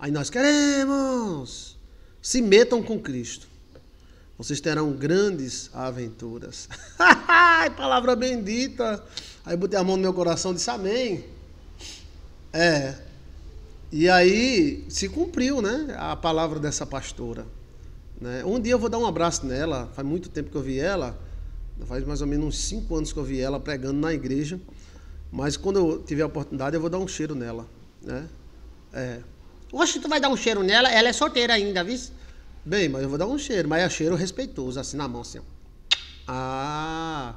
Aí nós queremos! Se metam com Cristo. Vocês terão grandes aventuras. Palavra bendita! Aí botei a mão no meu coração e disse amém. É. E aí se cumpriu, né? A palavra dessa pastora. Né? Um dia eu vou dar um abraço nela. Faz muito tempo que eu vi ela. Faz mais ou menos uns cinco anos que eu vi ela pregando na igreja. Mas quando eu tiver a oportunidade, eu vou dar um cheiro nela. Né? É. Oxe, tu vai dar um cheiro nela? Ela é solteira ainda, viu? Bem, mas eu vou dar um cheiro, mas é cheiro respeitoso, assim na mão, assim. Ah,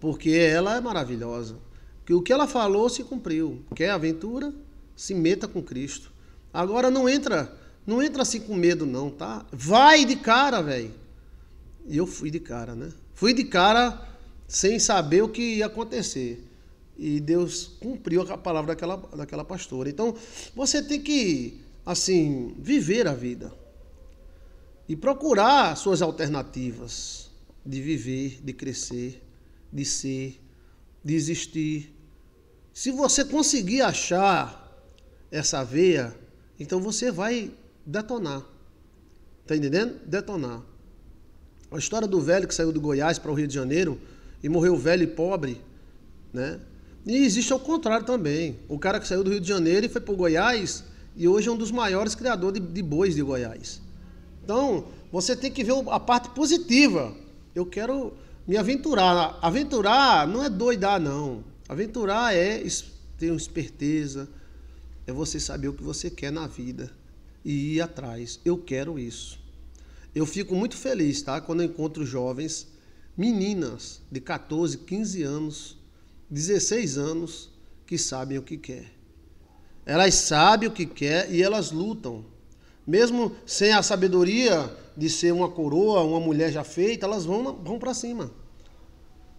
porque ela é maravilhosa. Que o que ela falou se cumpriu. Quer aventura? Se meta com Cristo. Agora não entra, não entra assim com medo não, tá? Vai de cara, velho. E eu fui de cara, né? Fui de cara sem saber o que ia acontecer e Deus cumpriu a palavra daquela, daquela pastora. Então, você tem que, assim, viver a vida e procurar suas alternativas de viver, de crescer, de ser, de existir. Se você conseguir achar essa veia, então você vai detonar. Tá entendendo? Detonar. A história do velho que saiu do Goiás para o Rio de Janeiro e morreu velho e pobre, né? E existe ao contrário também. O cara que saiu do Rio de Janeiro e foi para o Goiás e hoje é um dos maiores criadores de, de bois de Goiás. Então, você tem que ver a parte positiva. Eu quero me aventurar. Aventurar não é doidar, não. Aventurar é ter uma esperteza, é você saber o que você quer na vida e ir atrás. Eu quero isso. Eu fico muito feliz, tá? Quando eu encontro jovens, meninas de 14, 15 anos, 16 anos que sabem o que quer. Elas sabem o que quer e elas lutam. Mesmo sem a sabedoria de ser uma coroa, uma mulher já feita, elas vão, vão para cima.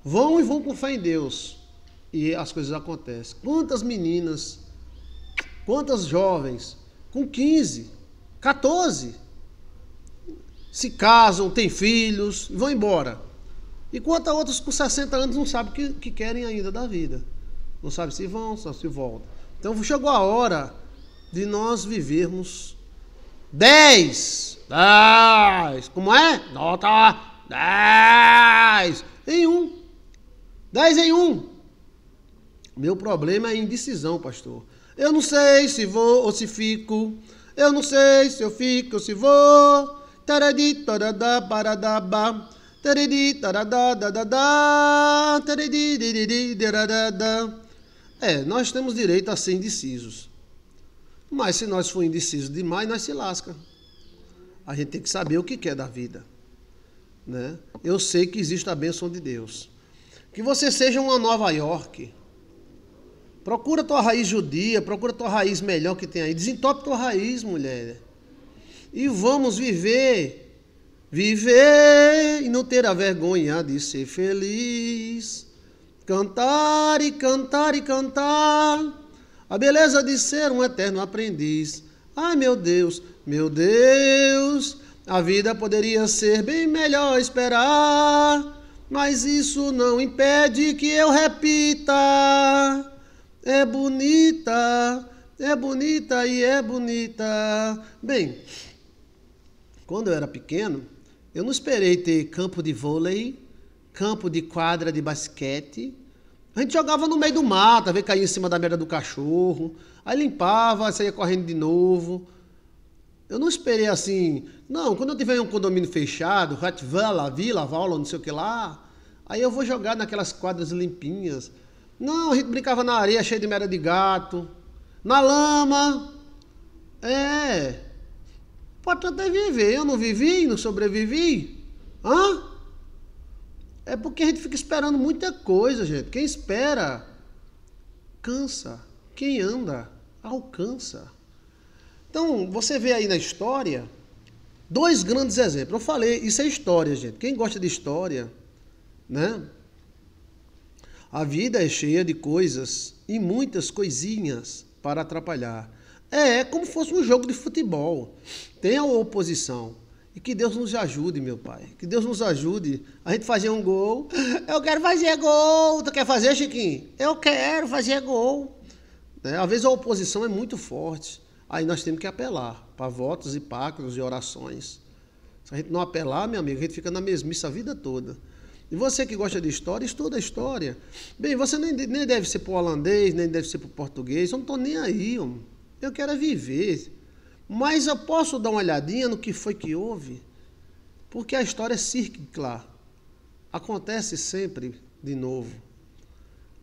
Vão e vão com fé em Deus. E as coisas acontecem. Quantas meninas, quantas jovens, com 15, 14, se casam, têm filhos, vão embora. Enquanto a outros com 60 anos não sabem o que, que querem ainda da vida. Não sabe se vão, só se voltam. Então chegou a hora de nós vivermos 10. 10. Como é? Nota 10 em um. 10 em um. Meu problema é indecisão, pastor. Eu não sei se vou ou se fico. Eu não sei se eu fico ou se vou. Taradi, taradá, paradaba. É, nós temos direito a ser indecisos. Mas se nós formos indecisos demais, nós se lasca. A gente tem que saber o que quer da vida. Né? Eu sei que existe a bênção de Deus. Que você seja uma Nova York. Procura tua raiz judia, procura tua raiz melhor que tem aí. Desentope tua raiz, mulher. E vamos viver Viver e não ter a vergonha de ser feliz. Cantar e cantar e cantar. A beleza de ser um eterno aprendiz. Ai meu Deus, meu Deus, a vida poderia ser bem melhor esperar. Mas isso não impede que eu repita. É bonita, é bonita e é bonita. Bem, quando eu era pequeno, eu não esperei ter campo de vôlei, campo de quadra de basquete. A gente jogava no meio do mato, às vezes caía em cima da merda do cachorro. Aí limpava, saía correndo de novo. Eu não esperei assim. Não, quando eu tiver um condomínio fechado, Ratvala, Vila, Vaula, não sei o que lá, aí eu vou jogar naquelas quadras limpinhas. Não, a gente brincava na areia cheia de merda de gato. Na lama. É. Pode até viver. Eu não vivi, não sobrevivi. Hã? É porque a gente fica esperando muita coisa, gente. Quem espera, cansa. Quem anda, alcança. Então, você vê aí na história dois grandes exemplos. Eu falei, isso é história, gente. Quem gosta de história, né? A vida é cheia de coisas e muitas coisinhas para atrapalhar. É, é como fosse um jogo de futebol. Tem a oposição. E que Deus nos ajude, meu pai. Que Deus nos ajude. A gente fazer um gol. Eu quero fazer gol. Tu quer fazer, Chiquinho? Eu quero fazer gol. Né? Às vezes a oposição é muito forte. Aí nós temos que apelar para votos e pactos e orações. Se a gente não apelar, meu amigo, a gente fica na mesmice a vida toda. E você que gosta de história, estuda a história. Bem, você nem, nem deve ser para o holandês, nem deve ser para o português. Eu não estou nem aí, homem. Eu quero é viver. Mas eu posso dar uma olhadinha no que foi que houve? Porque a história é circular, Acontece sempre de novo.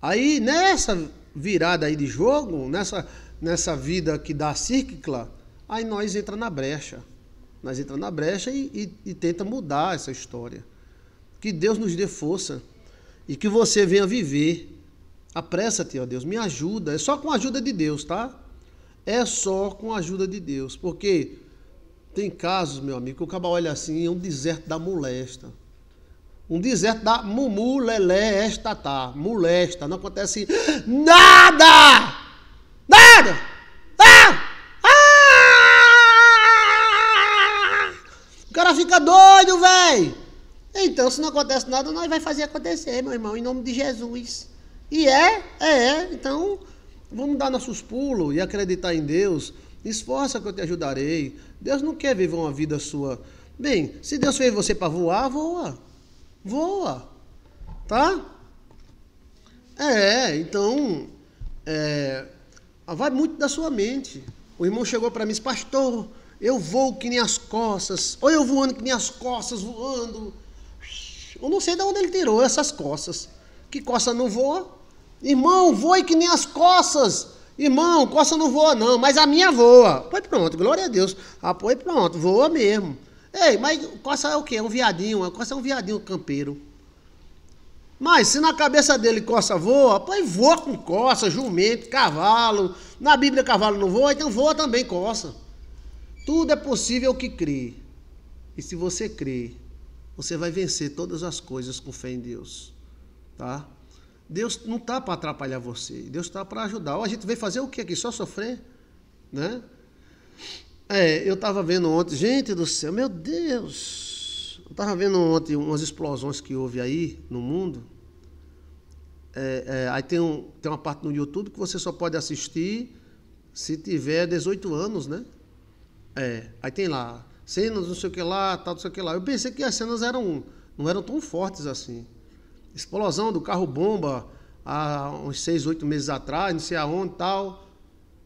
Aí, nessa virada aí de jogo, nessa, nessa vida que dá circular, aí nós entra na brecha. Nós entra na brecha e, e, e tenta mudar essa história. Que Deus nos dê força e que você venha viver. Apressa-te, ó Deus, me ajuda. É só com a ajuda de Deus, tá? é só com a ajuda de Deus. Porque tem casos, meu amigo, que o cabal olha assim, é um deserto da molesta. Um deserto da mumu, lelé, tá molesta. Não acontece nada! Nada! Ah! Ah! O cara fica doido, velho! Então, se não acontece nada, nós vai fazer acontecer, meu irmão, em nome de Jesus. E é, é, é. Então, Vamos dar nossos pulos e acreditar em Deus. Esforça que eu te ajudarei. Deus não quer viver uma vida sua. Bem, se Deus fez você para voar, voa. Voa. Tá? É, então. É, vai muito da sua mente. O irmão chegou para mim e disse: Pastor, eu vou que nem as costas. Ou eu voando que nem as costas, voando. Eu não sei de onde ele tirou essas costas. Que costa não voa? Irmão, voe que nem as coças. Irmão, coça não voa não, mas a minha voa. Pois pronto, glória a Deus. Ah, pronto, voa mesmo. Ei, mas coça é o quê? É um viadinho, a coça é um viadinho campeiro. Mas se na cabeça dele coça voa, pois voa com coça, jumento, cavalo. Na Bíblia cavalo não voa, então voa também coça. Tudo é possível que crê. E se você crê, você vai vencer todas as coisas com fé em Deus. Tá? Deus não está para atrapalhar você, Deus está para ajudar. Ou a gente veio fazer o que aqui? Só sofrer? Né? É, eu estava vendo ontem, gente do céu, meu Deus! Eu estava vendo ontem umas explosões que houve aí no mundo. É, é, aí tem, um, tem uma parte no YouTube que você só pode assistir se tiver 18 anos, né? É, aí tem lá, cenas, não sei o que lá, tal, não sei o que lá. Eu pensei que as cenas eram, não eram tão fortes assim explosão do carro bomba há uns seis, oito meses atrás, não sei aonde tal.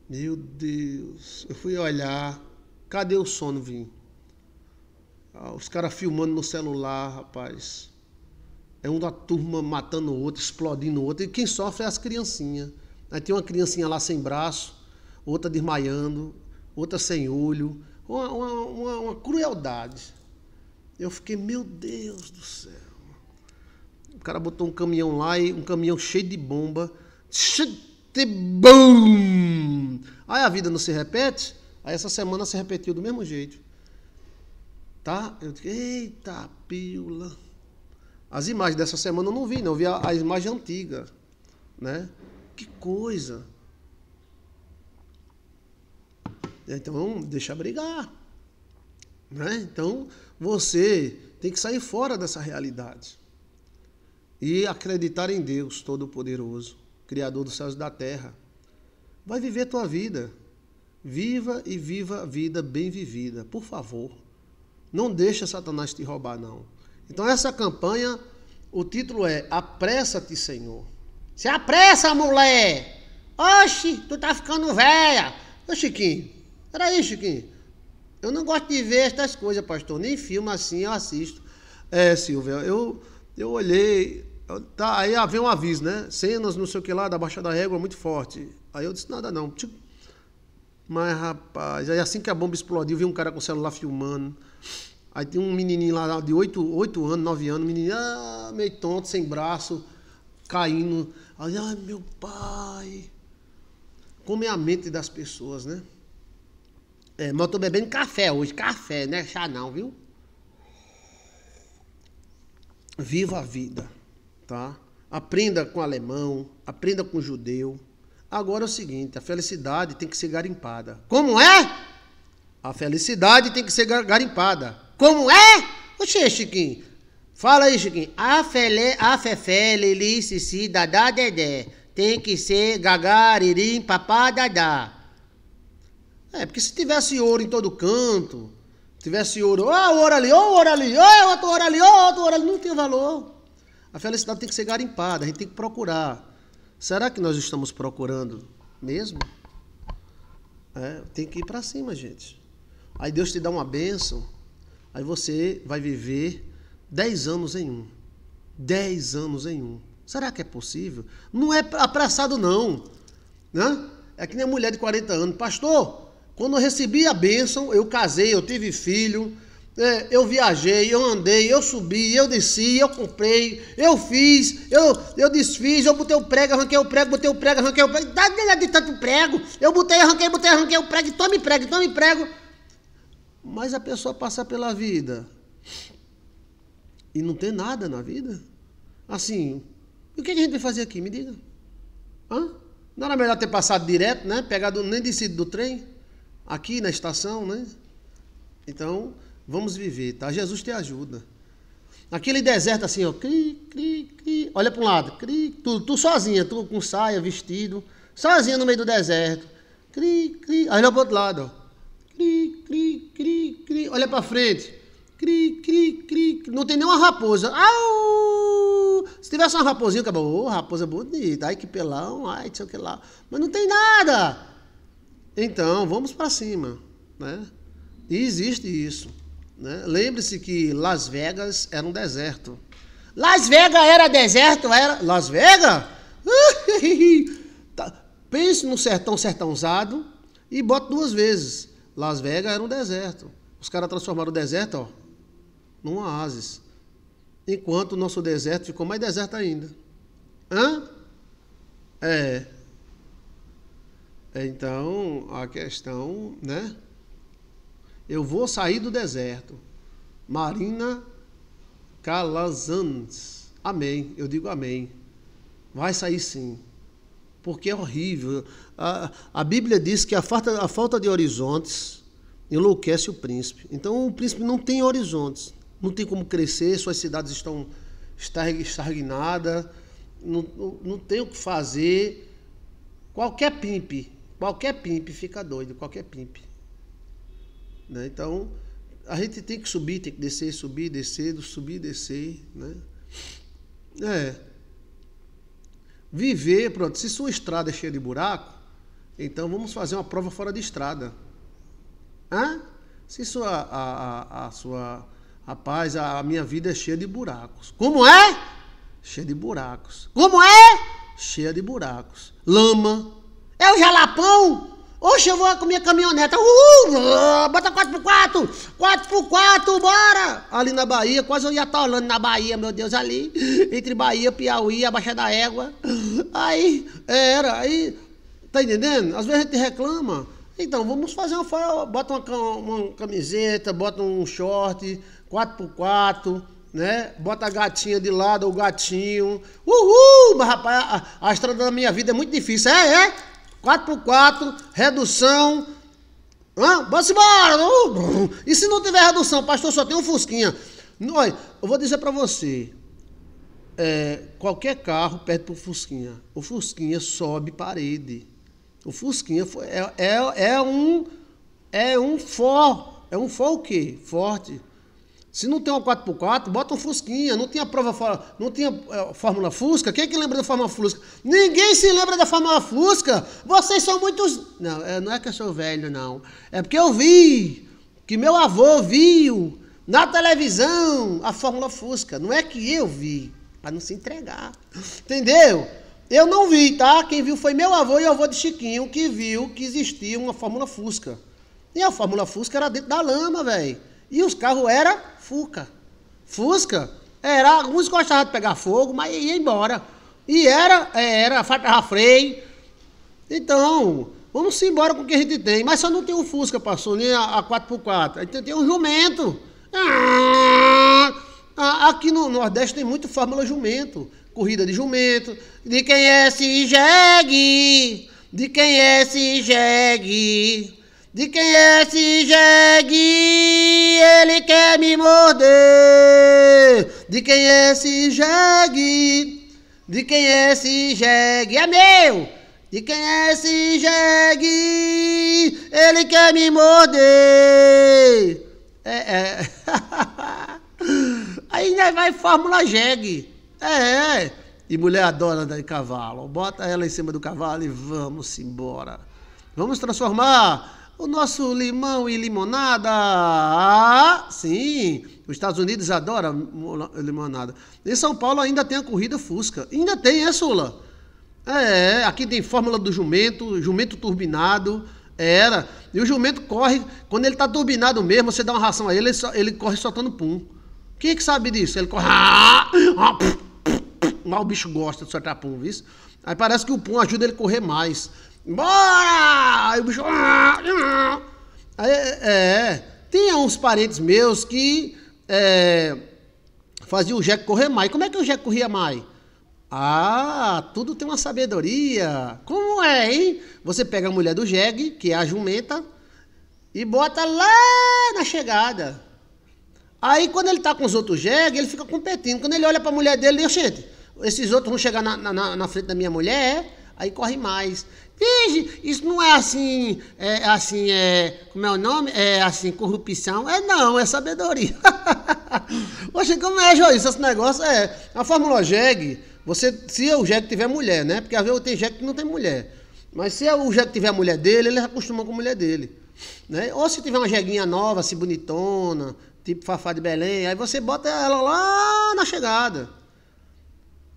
Meu Deus, eu fui olhar, cadê o sono vim? Ah, os caras filmando no celular, rapaz. É um da turma matando o outro, explodindo o outro. E quem sofre é as criancinhas. Aí tem uma criancinha lá sem braço, outra desmaiando, outra sem olho. uma, uma, uma, uma crueldade. Eu fiquei, meu Deus do céu cara botou um caminhão lá e um caminhão cheio de bomba. Bum! Aí a vida não se repete? Aí essa semana se repetiu do mesmo jeito. Tá? Eu digo, eita pílula. As imagens dessa semana eu não vi, não. Eu vi a, a imagem antiga. Né? Que coisa. Então vamos deixar brigar. Né? Então você tem que sair fora dessa realidade e acreditar em Deus Todo-Poderoso, Criador dos céus e da terra. Vai viver tua vida. Viva e viva a vida bem vivida, por favor. Não deixa Satanás te roubar, não. Então, essa campanha, o título é Apressa-te, Senhor. Se apressa, mulher! Oxi, tu tá ficando velha! Ô, Chiquinho, peraí, Chiquinho. Eu não gosto de ver estas coisas, pastor. Nem filme assim eu assisto. É, Silvia, eu eu olhei, tá, aí havia ah, um aviso, né? Cenas, não sei o que lá, da Baixada Régua, muito forte. Aí eu disse, nada não. Mas, rapaz, aí assim que a bomba explodiu, vi um cara com o celular filmando. Aí tem um menininho lá de 8, 8 anos, 9 anos, menininho ah, meio tonto, sem braço, caindo. Aí, ai, meu pai. Como é a mente das pessoas, né? É, mas eu tô bebendo café hoje, café, né? Chá não, viu? viva a vida, tá? Aprenda com alemão, aprenda com judeu. Agora é o seguinte, a felicidade tem que ser garimpada. Como é? A felicidade tem que ser garimpada. Como é? Oxê, Chiquinho. Fala aí, Chiquinho. A fele, a fefé, lili, cici, dadá, dedé. Tem que ser gagaririm, ririm, papá, dadá. É, porque se tivesse ouro em todo canto, tivesse ouro, ah, oh, ouro ali, ó, oh, ouro ali, ó, oh, outro ouro ali, ó, outro ouro ali, não tem valor. A felicidade tem que ser garimpada, a gente tem que procurar. Será que nós estamos procurando mesmo? É, tem que ir para cima, gente. Aí Deus te dá uma bênção, aí você vai viver 10 anos em um. 10 anos em um. Será que é possível? Não é apressado, não. Né? É que nem a mulher de 40 anos. Pastor, quando eu recebi a bênção, eu casei, eu tive filho, é, eu viajei, eu andei, eu subi, eu desci, eu comprei, eu fiz, eu, eu desfiz, eu botei o prego, arranquei o prego, botei o prego, arranquei o prego, dá de tanto prego, eu botei, arranquei, botei, arranquei o prego, tome prego, tome prego. Mas a pessoa passa pela vida e não tem nada na vida. Assim, o que a gente vai fazer aqui? Me diga. Hã? Não era melhor ter passado direto, né? Pegado nem descido do trem? aqui na estação, né? Então, vamos viver, tá? Jesus te ajuda. Aquele deserto assim, ó, cri, cri, cri, olha para um lado, cri, tu, tu sozinha, tu com saia, vestido, sozinha no meio do deserto, cri, cri, olha para outro lado, ó, cri, cri, cri, cri, olha para frente, cri, cri, cri, cri, não tem nenhuma raposa, au! Se tivesse uma raposinha, acabou, oh, raposa bonita, ai que pelão, ai, não sei o que lá, mas não tem nada, então, vamos para cima, né? E existe isso. Né? Lembre-se que Las Vegas era um deserto. Las Vegas era deserto? Era Las Vegas? Tá, pense no sertão sertãozado e bota duas vezes. Las Vegas era um deserto. Os caras transformaram o deserto ó, num oásis. Enquanto o nosso deserto ficou mais deserto ainda. Hã? É. Então, a questão, né? Eu vou sair do deserto. Marina Calazans. Amém. Eu digo amém. Vai sair sim. Porque é horrível. A, a Bíblia diz que a falta, a falta de horizontes enlouquece o príncipe. Então, o príncipe não tem horizontes. Não tem como crescer, suas cidades estão estagnadas. Não, não, não tem o que fazer. Qualquer pimpe Qualquer pimp fica doido, qualquer pimp. Né? Então, a gente tem que subir, tem que descer, subir, descer, subir, descer, né? É. Viver, pronto, se sua estrada é cheia de buraco, então vamos fazer uma prova fora de estrada. Hã? Se sua, a, a, a sua, rapaz, a, a minha vida é cheia de buracos. Como é? Cheia de buracos. Como é? Cheia de buracos. Lama, é o jalapão? Hoje eu vou com minha caminhoneta. Uhul! Ah, bota 4x4! 4x4, bora! Ali na Bahia, quase eu ia atolando na Bahia, meu Deus, ali. Entre Bahia, Piauí, a Baixa da Égua. Aí, era, aí. Tá entendendo? Às vezes a gente reclama. Então, vamos fazer uma folha. Bota uma, uma camiseta, bota um short, 4x4 né? Bota a gatinha de lado, o gatinho. Uhul! Mas, rapaz, a, a, estrada da minha vida é muito difícil. É, é. 4x4, redução. Ah, vamos embora! E se não tiver redução, pastor, só tem um Fusquinha. olha, eu vou dizer para você: é, qualquer carro perde pro Fusquinha. O Fusquinha sobe parede. O Fusquinha é, é, é um. É um for. É um for o quê? Forte. Se não tem uma 4x4, bota um Fusquinha. Não tinha prova fora, não tinha é, Fórmula Fusca. Quem é que lembra da Fórmula Fusca? Ninguém se lembra da Fórmula Fusca. Vocês são muitos. Não, é, não é que eu sou velho, não. É porque eu vi, que meu avô viu na televisão a Fórmula Fusca. Não é que eu vi, para não se entregar. Entendeu? Eu não vi, tá? Quem viu foi meu avô e o avô de Chiquinho, que viu que existia uma Fórmula Fusca. E a Fórmula Fusca era dentro da lama, velho. E os carros eram Fuca. Fusca? Era, alguns gostavam de pegar fogo, mas ia embora. E era, é, era, faca freio. Então, vamos embora com o que a gente tem. Mas só não tem o Fusca, passou, nem a, a 4x4. Então tem o jumento. Ah, ah, aqui no Nordeste tem muito Fórmula Jumento. Corrida de jumento. De quem é esse jegue? De quem é esse jegue? De quem é esse jegue? Ele quer me morder. De quem é esse jegue? De quem é esse jegue? É meu! De quem é esse jegue? Ele quer me morder. É, é. Aí vai Fórmula jegue. É, é. E mulher adora andar de cavalo. Bota ela em cima do cavalo e vamos embora. Vamos transformar o nosso limão e limonada. Ah, sim, os Estados Unidos adoram limonada. Em São Paulo ainda tem a corrida Fusca. Ainda tem, é, Sula? É, aqui tem Fórmula do Jumento, Jumento Turbinado. Era. E o jumento corre, quando ele está turbinado mesmo, você dá uma ração a ele, ele, só, ele corre soltando pum. Quem é que sabe disso? Ele corre. Ah, ah, Mas o bicho gosta de soltar pum, viu? Aí parece que o pum ajuda ele a correr mais. Bora! Aí o bicho. Ah, ah. Aí, é, é, tinha uns parentes meus que é, faziam o Jeco correr mais. Como é que o Jeco corria mais? Ah, tudo tem uma sabedoria. Como é, hein? Você pega a mulher do jegue, que é a jumenta, e bota lá na chegada. Aí quando ele tá com os outros jegue, ele fica competindo. Quando ele olha pra mulher dele, ele diz, gente, esses outros vão chegar na, na, na frente da minha mulher, é? aí corre mais. Finge, isso não é assim, é, assim, é, como é o nome? É assim, corrupção. É não, é sabedoria. Poxa, como é, Joyce, esse negócio? É, é a fórmula JEG, você, se o JEG tiver mulher, né? Porque às vezes tem JEG que não tem mulher. Mas se o JEG tiver a mulher dele, ele acostuma com a mulher dele. Né? Ou se tiver uma jeguinha nova, assim, bonitona, tipo Fafá de Belém, aí você bota ela lá na chegada.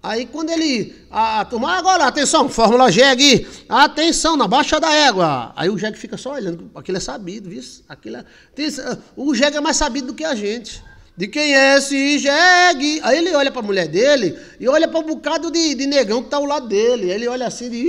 Aí quando ele. A, ah, a ah, turma, agora, atenção, Fórmula Jeg, atenção, na baixa da égua. Aí o Jeg fica só olhando, aquilo é sabido, viu? Aquilo é, tem, o Jeg é mais sabido do que a gente. De quem é esse Jeg? Aí ele olha para a mulher dele e olha para um bocado de, de negão que tá ao lado dele. Aí ele olha assim de.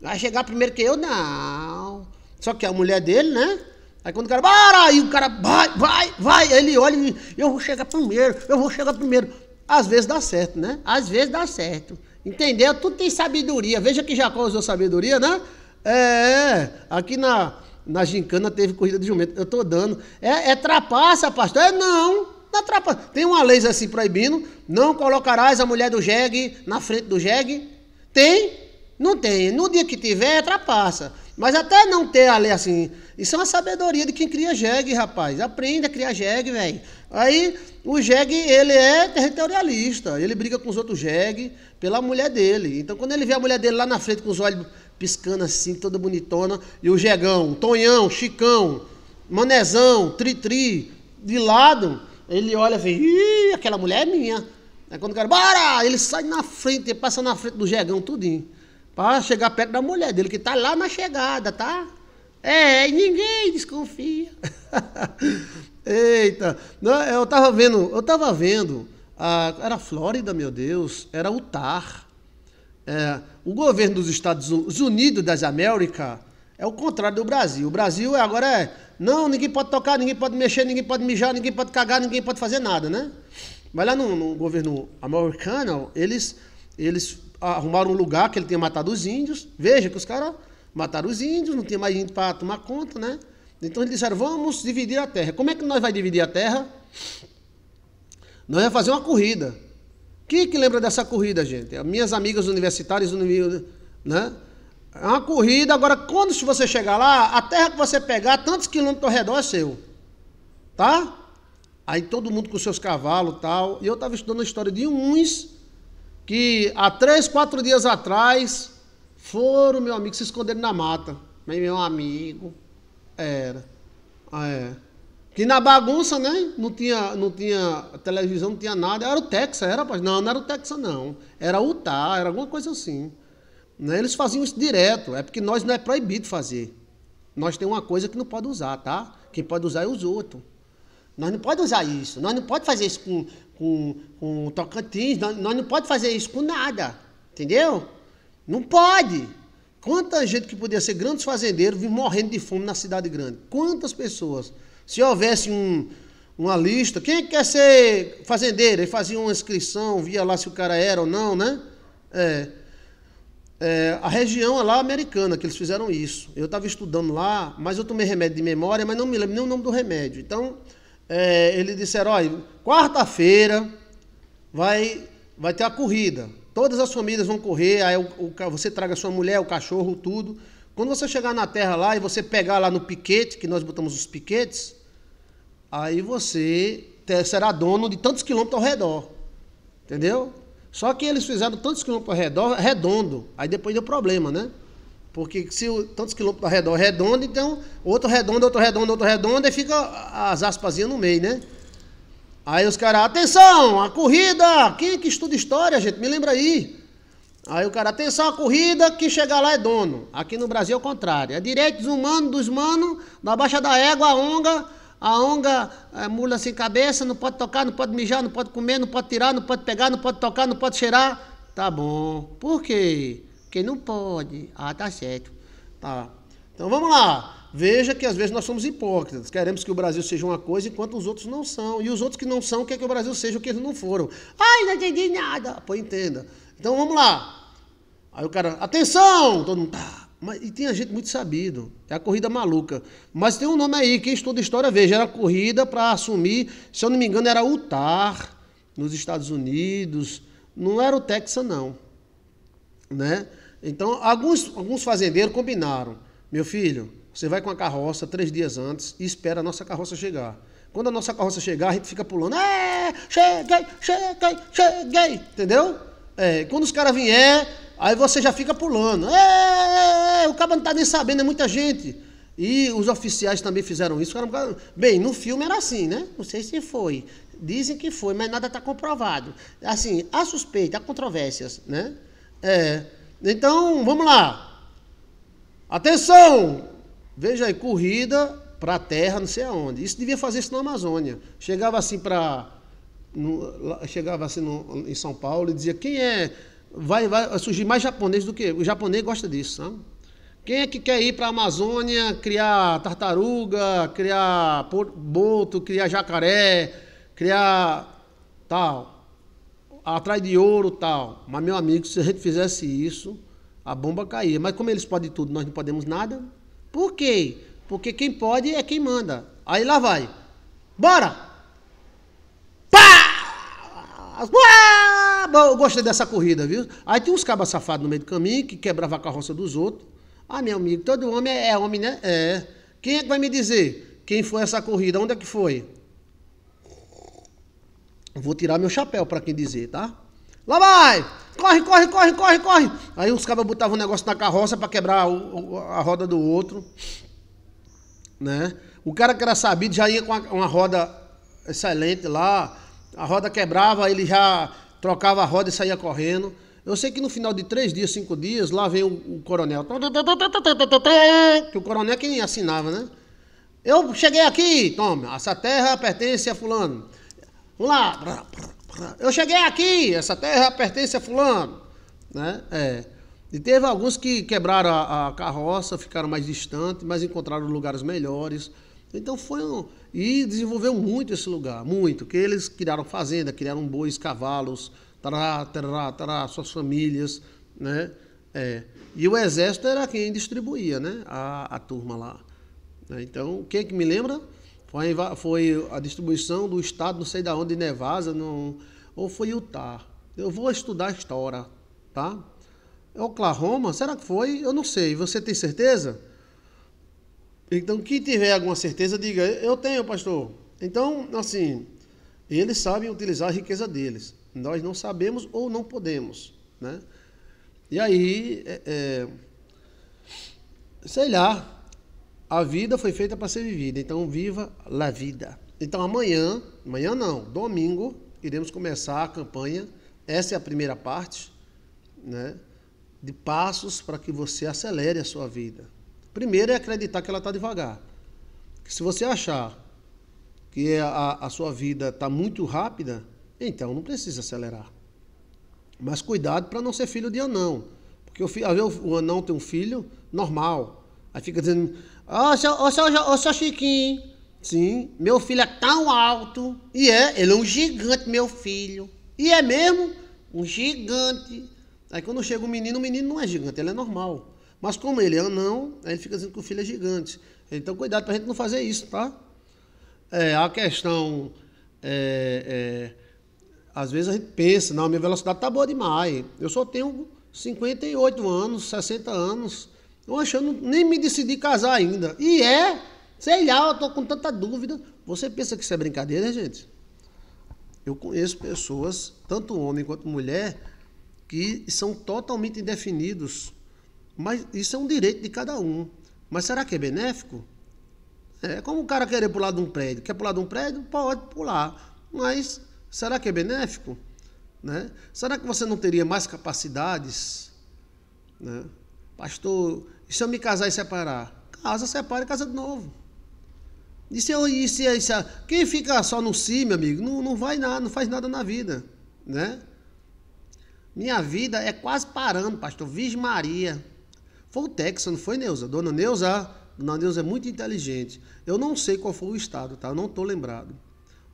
Vai chegar primeiro que eu? Não. Só que a mulher dele, né? Aí quando o cara, bora! Aí o cara vai, vai, vai. Aí ele olha e eu vou chegar primeiro, eu vou chegar primeiro. Às vezes dá certo, né? Às vezes dá certo. Entendeu? Tudo tem sabedoria. Veja que Jacó usou sabedoria, né? É, aqui na, na gincana teve corrida de jumento. Eu estou dando. É, é trapaça, pastor? É não. Não é trapaça. Tem uma lei assim proibindo. Não colocarás a mulher do jegue na frente do jegue. Tem? Não tem. No dia que tiver, é trapaça. Mas até não ter a lei assim isso é uma sabedoria de quem cria jegue, rapaz. aprenda a criar jegue, velho. Aí o jegue, ele é territorialista. Ele briga com os outros jegue pela mulher dele. Então quando ele vê a mulher dele lá na frente com os olhos piscando assim, toda bonitona, e o jegão, Tonhão, Chicão, Manezão, Tritri, de lado, ele olha e vê, Ih, aquela mulher é minha. Aí quando o cara, bora! Ele sai na frente, ele passa na frente do jegão tudinho. Pra chegar perto da mulher dele, que tá lá na chegada, tá? É, ninguém desconfia. Eita, não, eu estava vendo, eu tava vendo, a, era a Flórida, meu Deus, era Utah. É, o governo dos Estados Unidos das Américas é o contrário do Brasil. O Brasil é agora é. Não, ninguém pode tocar, ninguém pode mexer, ninguém pode mijar, ninguém pode cagar, ninguém pode fazer nada, né? Mas lá no, no governo americano, eles, eles arrumaram um lugar que ele tinha matado os índios. Veja que os caras Mataram os índios, não tinha mais índio para tomar conta, né? Então eles disseram, vamos dividir a terra. Como é que nós vamos dividir a terra? Nós vamos fazer uma corrida. Quem que lembra dessa corrida, gente? Minhas amigas universitárias, né? É uma corrida, agora quando você chegar lá, a terra que você pegar, tantos quilômetros ao redor é seu. Tá? Aí todo mundo com seus cavalos e tal. E eu estava estudando a história de uns que há três, quatro dias atrás foram, meu amigo, se esconderam na mata. Mas meu amigo, era. Ah, é. Que na bagunça, né? Não tinha, não tinha televisão, não tinha nada. Era o Texas, era, rapaz. Não, não era o Texas, não. Era o Utah, era alguma coisa assim. Né? Eles faziam isso direto. É porque nós não é proibido fazer. Nós tem uma coisa que não pode usar, tá? Quem pode usar é os outros. Nós não podemos usar isso. Nós não podemos fazer isso com, com, com Tocantins. Nós, nós não podemos fazer isso com nada. Entendeu? Não pode. Quanta gente que podia ser grandes fazendeiros vir morrendo de fome na cidade grande. Quantas pessoas? Se houvesse um, uma lista, quem é quer ser fazendeiro? E fazia uma inscrição, via lá se o cara era ou não, né? É, é, a região é lá americana que eles fizeram isso. Eu estava estudando lá, mas eu tomei remédio de memória, mas não me lembro nem o nome do remédio. Então, é, eles disseram, olha, quarta-feira vai, vai ter a corrida. Todas as famílias vão correr, aí o, o, você traga sua mulher, o cachorro, tudo. Quando você chegar na terra lá e você pegar lá no piquete, que nós botamos os piquetes, aí você ter, será dono de tantos quilômetros ao redor. Entendeu? Só que eles fizeram tantos quilômetros ao redor, redondo. Aí depois deu problema, né? Porque se o, tantos quilômetros ao redor é redondo, então outro redondo, outro redondo, outro redondo, e fica as aspas no meio, né? Aí os caras, atenção, a corrida! Quem é que estuda história, gente? Me lembra aí. Aí o cara, atenção, a corrida, Quem chegar lá é dono. Aqui no Brasil é o contrário. É direitos humanos dos manos, na baixa da égua, a onga, a onga é, mula sem cabeça, não pode tocar, não pode mijar, não pode comer, não pode tirar, não pode pegar, não pode tocar, não pode cheirar. Tá bom. Por quê? Porque não pode. Ah, tá certo. Tá. Então vamos lá. Veja que às vezes nós somos hipócritas. Queremos que o Brasil seja uma coisa enquanto os outros não são. E os outros que não são quer que o Brasil seja o que eles não foram. Ai, não entendi nada. Pô, entenda. Então vamos lá. Aí o cara, atenção! Todo mundo tá. Mas, e tem gente muito sabido. É a corrida maluca. Mas tem um nome aí, quem estuda história veja. Era a corrida para assumir, se eu não me engano, era Utah, nos Estados Unidos. Não era o Texas, não. Né? Então, alguns, alguns fazendeiros combinaram. Meu filho, você vai com a carroça três dias antes e espera a nossa carroça chegar. Quando a nossa carroça chegar, a gente fica pulando. É, cheguei, cheguei, cheguei. Entendeu? É, quando os caras vier, aí você já fica pulando. É, o cara não tá nem sabendo, é muita gente. E os oficiais também fizeram isso. Cara, bem, no filme era assim, né? Não sei se foi. Dizem que foi, mas nada está comprovado. Assim, há suspeita, há controvérsias, né? É. Então, vamos lá. Atenção! Veja aí, corrida para a terra, não sei aonde. Isso devia fazer isso na Amazônia. Chegava assim para. Chegava assim no, em São Paulo e dizia: quem é. Vai, vai surgir mais japonês do que. O japonês gosta disso, sabe? Quem é que quer ir para a Amazônia criar tartaruga, criar boto, criar jacaré, criar tal, atrás de ouro tal? Mas, meu amigo, se a gente fizesse isso, a bomba caía. Mas como eles podem tudo, nós não podemos nada. Por quê? Porque quem pode é quem manda. Aí lá vai. Bora! Pá! Uá! Eu gostei dessa corrida, viu? Aí tem uns cabas safados no meio do caminho que quebrava a carroça dos outros. Ah, meu amigo, todo homem é, é homem, né? É. Quem é que vai me dizer quem foi essa corrida? Onde é que foi? Vou tirar meu chapéu para quem dizer, tá? Lá vai! Corre, corre, corre, corre, corre. Aí os cabos botavam um negócio na carroça para quebrar o, a roda do outro. Né? O cara que era sabido já ia com uma roda excelente lá. A roda quebrava, ele já trocava a roda e saía correndo. Eu sei que no final de três dias, cinco dias, lá vem o, o coronel. Que o coronel é quem assinava, né? Eu cheguei aqui, toma, essa terra pertence a fulano. Vamos lá. Eu cheguei aqui, essa terra pertence a fulano. Né? É. E teve alguns que quebraram a, a carroça, ficaram mais distantes, mas encontraram lugares melhores. Então foi um... E desenvolveu muito esse lugar, muito. Que eles criaram fazenda, criaram bois, cavalos, tará, tará, tará, suas famílias, né? É. E o exército era quem distribuía, né? A, a turma lá. Né? Então, quem é que me lembra? Foi a, foi a distribuição do estado, não sei da onde, de Nevada, não, ou foi Utah. Eu vou estudar história, tá? Oklahoma, será que foi? Eu não sei. Você tem certeza? Então, quem tiver alguma certeza, diga: Eu tenho, pastor. Então, assim, eles sabem utilizar a riqueza deles. Nós não sabemos ou não podemos, né? E aí, é, é, sei lá, a vida foi feita para ser vivida, então viva la vida. Então amanhã, amanhã não, domingo, iremos começar a campanha. Essa é a primeira parte, né? De passos para que você acelere a sua vida. Primeiro é acreditar que ela está devagar. Que se você achar que é a, a sua vida está muito rápida, então não precisa acelerar. Mas cuidado para não ser filho de anão. Porque o, o anão tem um filho normal. Aí fica dizendo Ó, oh, seu, oh, seu, oh, seu Chiquinho. Sim, meu filho é tão alto. E é, ele é um gigante, meu filho. E é mesmo um gigante. Aí quando chega o um menino, o menino não é gigante, ele é normal. Mas como ele é anão, aí ele fica dizendo que o filho é gigante. Então cuidado para a gente não fazer isso, tá? É, a questão é, é, às vezes a gente pensa, não, minha velocidade tá boa demais. Eu só tenho 58 anos, 60 anos. Oxe, eu não, nem me decidi casar ainda. E é, sei lá, eu tô com tanta dúvida. Você pensa que isso é brincadeira, né, gente? Eu conheço pessoas, tanto homem quanto mulher, que são totalmente indefinidos. Mas isso é um direito de cada um. Mas será que é benéfico? É como o cara querer pular de um prédio. Quer pular de um prédio? Pode pular. Mas será que é benéfico? Né? Será que você não teria mais capacidades? Né? Pastor, se eu me casar e separar? Casa, separa e casa de novo. E se eu. E se, e se, quem fica só no si, meu amigo, não, não vai nada, não faz nada na vida. Né? Minha vida é quase parando, pastor. Virgem Maria. Foi o Texas, não foi, Neuza? Dona Neuza, Dona Neuza é muito inteligente. Eu não sei qual foi o estado, tá? Eu não estou lembrado.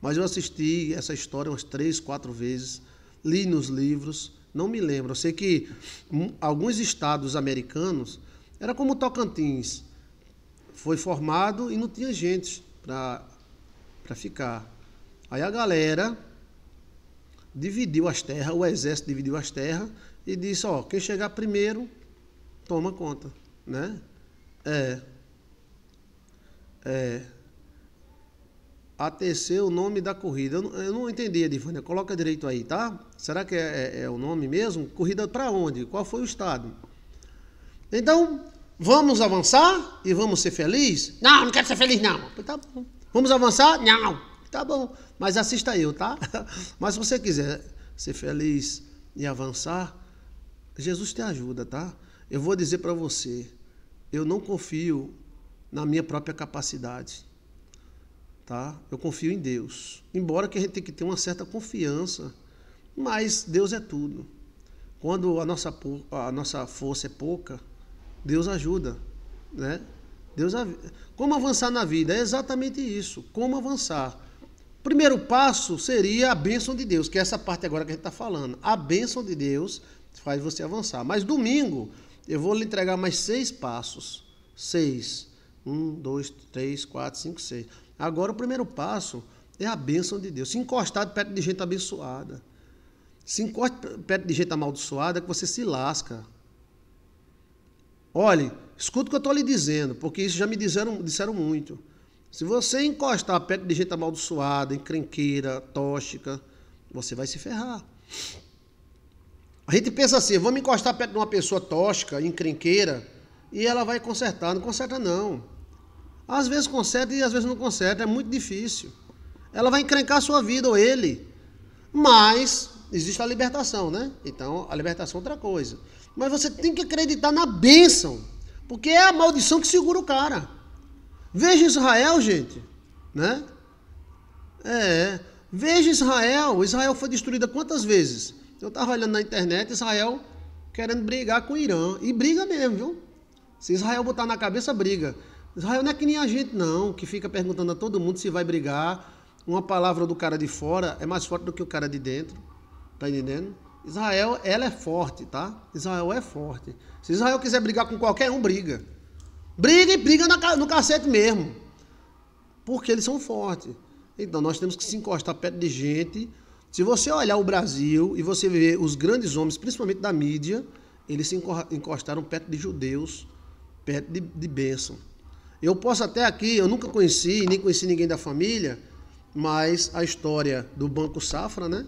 Mas eu assisti essa história umas três, quatro vezes. Li nos livros. Não me lembro. Eu sei que alguns estados americanos era como o Tocantins. Foi formado e não tinha gente para ficar. Aí a galera dividiu as terras, o exército dividiu as terras e disse, ó, quem chegar primeiro, toma conta, né? É. É. ATC, o nome da corrida. Eu não, eu não entendi, Edivânia. Coloca direito aí, tá? Será que é, é, é o nome mesmo? Corrida para onde? Qual foi o estado? Então, Vamos avançar e vamos ser felizes? Não, não quero ser feliz, não. Tá bom. Vamos avançar? Não. Tá bom. Mas assista eu, tá? Mas se você quiser ser feliz e avançar, Jesus te ajuda, tá? Eu vou dizer para você, eu não confio na minha própria capacidade, tá? Eu confio em Deus. Embora que a gente tenha que ter uma certa confiança, mas Deus é tudo. Quando a nossa, a nossa força é pouca, Deus ajuda, né? Deus av Como avançar na vida? É exatamente isso. Como avançar? Primeiro passo seria a bênção de Deus, que é essa parte agora que a gente está falando. A bênção de Deus faz você avançar. Mas domingo eu vou lhe entregar mais seis passos. Seis. Um, dois, três, quatro, cinco, seis. Agora o primeiro passo é a bênção de Deus. Se encostar perto de gente abençoada. Se encoste perto de gente amaldiçoada, que você se lasca. Olhe, escuta o que eu estou lhe dizendo, porque isso já me disseram, disseram muito. Se você encostar perto de gente amaldiçoada, encrenqueira, tóxica, você vai se ferrar. A gente pensa assim, vamos encostar perto de uma pessoa tóxica, encrenqueira, e ela vai consertar. Não conserta, não. Às vezes conserta e às vezes não conserta, é muito difícil. Ela vai encrencar a sua vida ou ele. Mas existe a libertação, né? Então, a libertação é outra coisa. Mas você tem que acreditar na bênção, porque é a maldição que segura o cara. Veja Israel, gente, né? É, veja Israel. Israel foi destruída quantas vezes? Eu estava olhando na internet, Israel querendo brigar com o Irã. E briga mesmo, viu? Se Israel botar na cabeça, briga. Israel não é que nem a gente, não, que fica perguntando a todo mundo se vai brigar. Uma palavra do cara de fora é mais forte do que o cara de dentro. Tá entendendo? Israel, ela é forte, tá? Israel é forte. Se Israel quiser brigar com qualquer um, briga. Briga e briga no cacete mesmo. Porque eles são fortes. Então, nós temos que se encostar perto de gente. Se você olhar o Brasil e você ver os grandes homens, principalmente da mídia, eles se encostaram perto de judeus, perto de, de bênção. Eu posso até aqui, eu nunca conheci, nem conheci ninguém da família, mas a história do Banco Safra, né?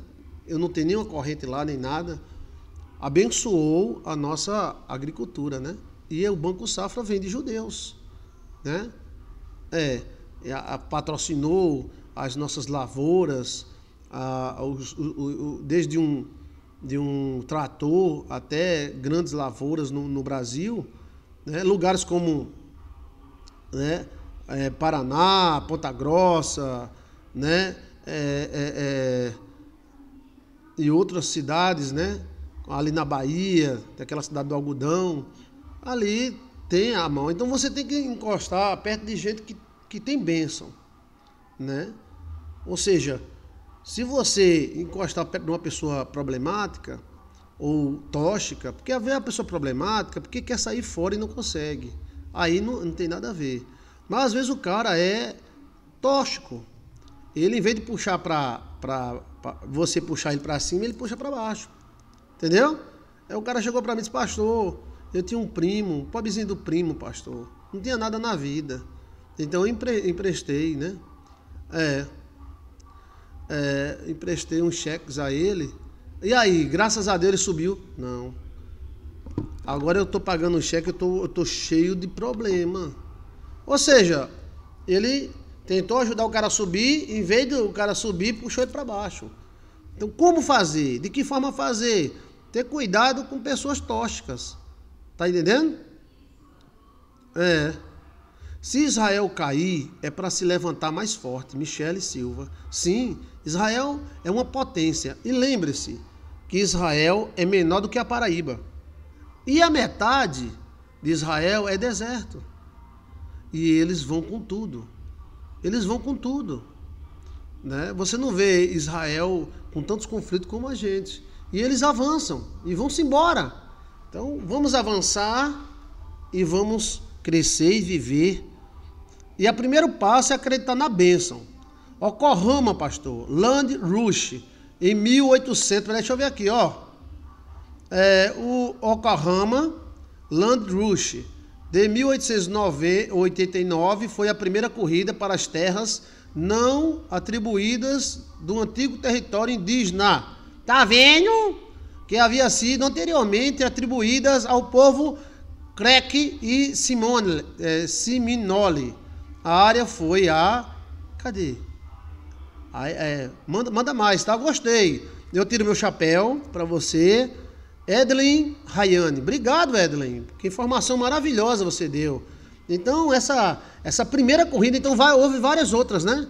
eu não tenho nenhuma corrente lá nem nada, abençoou a nossa agricultura, né? E o Banco Safra vem de judeus, né? É, a, a, patrocinou as nossas lavouras, a, os, o, o, desde um, de um trator até grandes lavouras no, no Brasil, né? lugares como né? É, Paraná, Ponta Grossa, né? É, é, é e outras cidades, né? Ali na Bahia, daquela cidade do algodão, ali tem a mão. Então você tem que encostar perto de gente que, que tem bênção, né? Ou seja, se você encostar perto de uma pessoa problemática ou tóxica, porque vê a pessoa problemática porque quer sair fora e não consegue. Aí não, não tem nada a ver. Mas às vezes o cara é tóxico, ele, em vez de puxar para você puxar ele para cima, ele puxa para baixo. Entendeu? Aí o cara chegou para mim e disse: Pastor, eu tinha um primo, um pobrezinho do primo, pastor. Não tinha nada na vida. Então eu empre emprestei, né? É, é, emprestei uns cheques a ele. E aí, graças a Deus ele subiu? Não. Agora eu tô pagando um cheque, eu tô, eu tô cheio de problema. Ou seja, ele Tentou ajudar o cara a subir, em vez do cara subir, puxou ele para baixo. Então, como fazer? De que forma fazer? Ter cuidado com pessoas tóxicas. Tá entendendo? É. Se Israel cair, é para se levantar mais forte. Michele Silva. Sim, Israel é uma potência. E lembre-se que Israel é menor do que a Paraíba. E a metade de Israel é deserto. E eles vão com tudo. Eles vão com tudo. Né? Você não vê Israel com tantos conflitos como a gente. E eles avançam e vão-se embora. Então vamos avançar e vamos crescer e viver. E o primeiro passo é acreditar na bênção. Oklahoma, pastor, Land Rush, em 1800, deixa eu ver aqui, ó. É, o Oklahoma Land Rush, de 1889 foi a primeira corrida para as terras não atribuídas do antigo território indígena. Tá vendo? Que havia sido anteriormente atribuídas ao povo Creque e Simone, é, Siminole. A área foi a. Cadê? A, é, manda, manda mais, tá? Gostei. Eu tiro meu chapéu para você. Edlin Rayane. Obrigado, Edlin. Que informação maravilhosa você deu. Então, essa, essa primeira corrida, então vai, houve várias outras, né?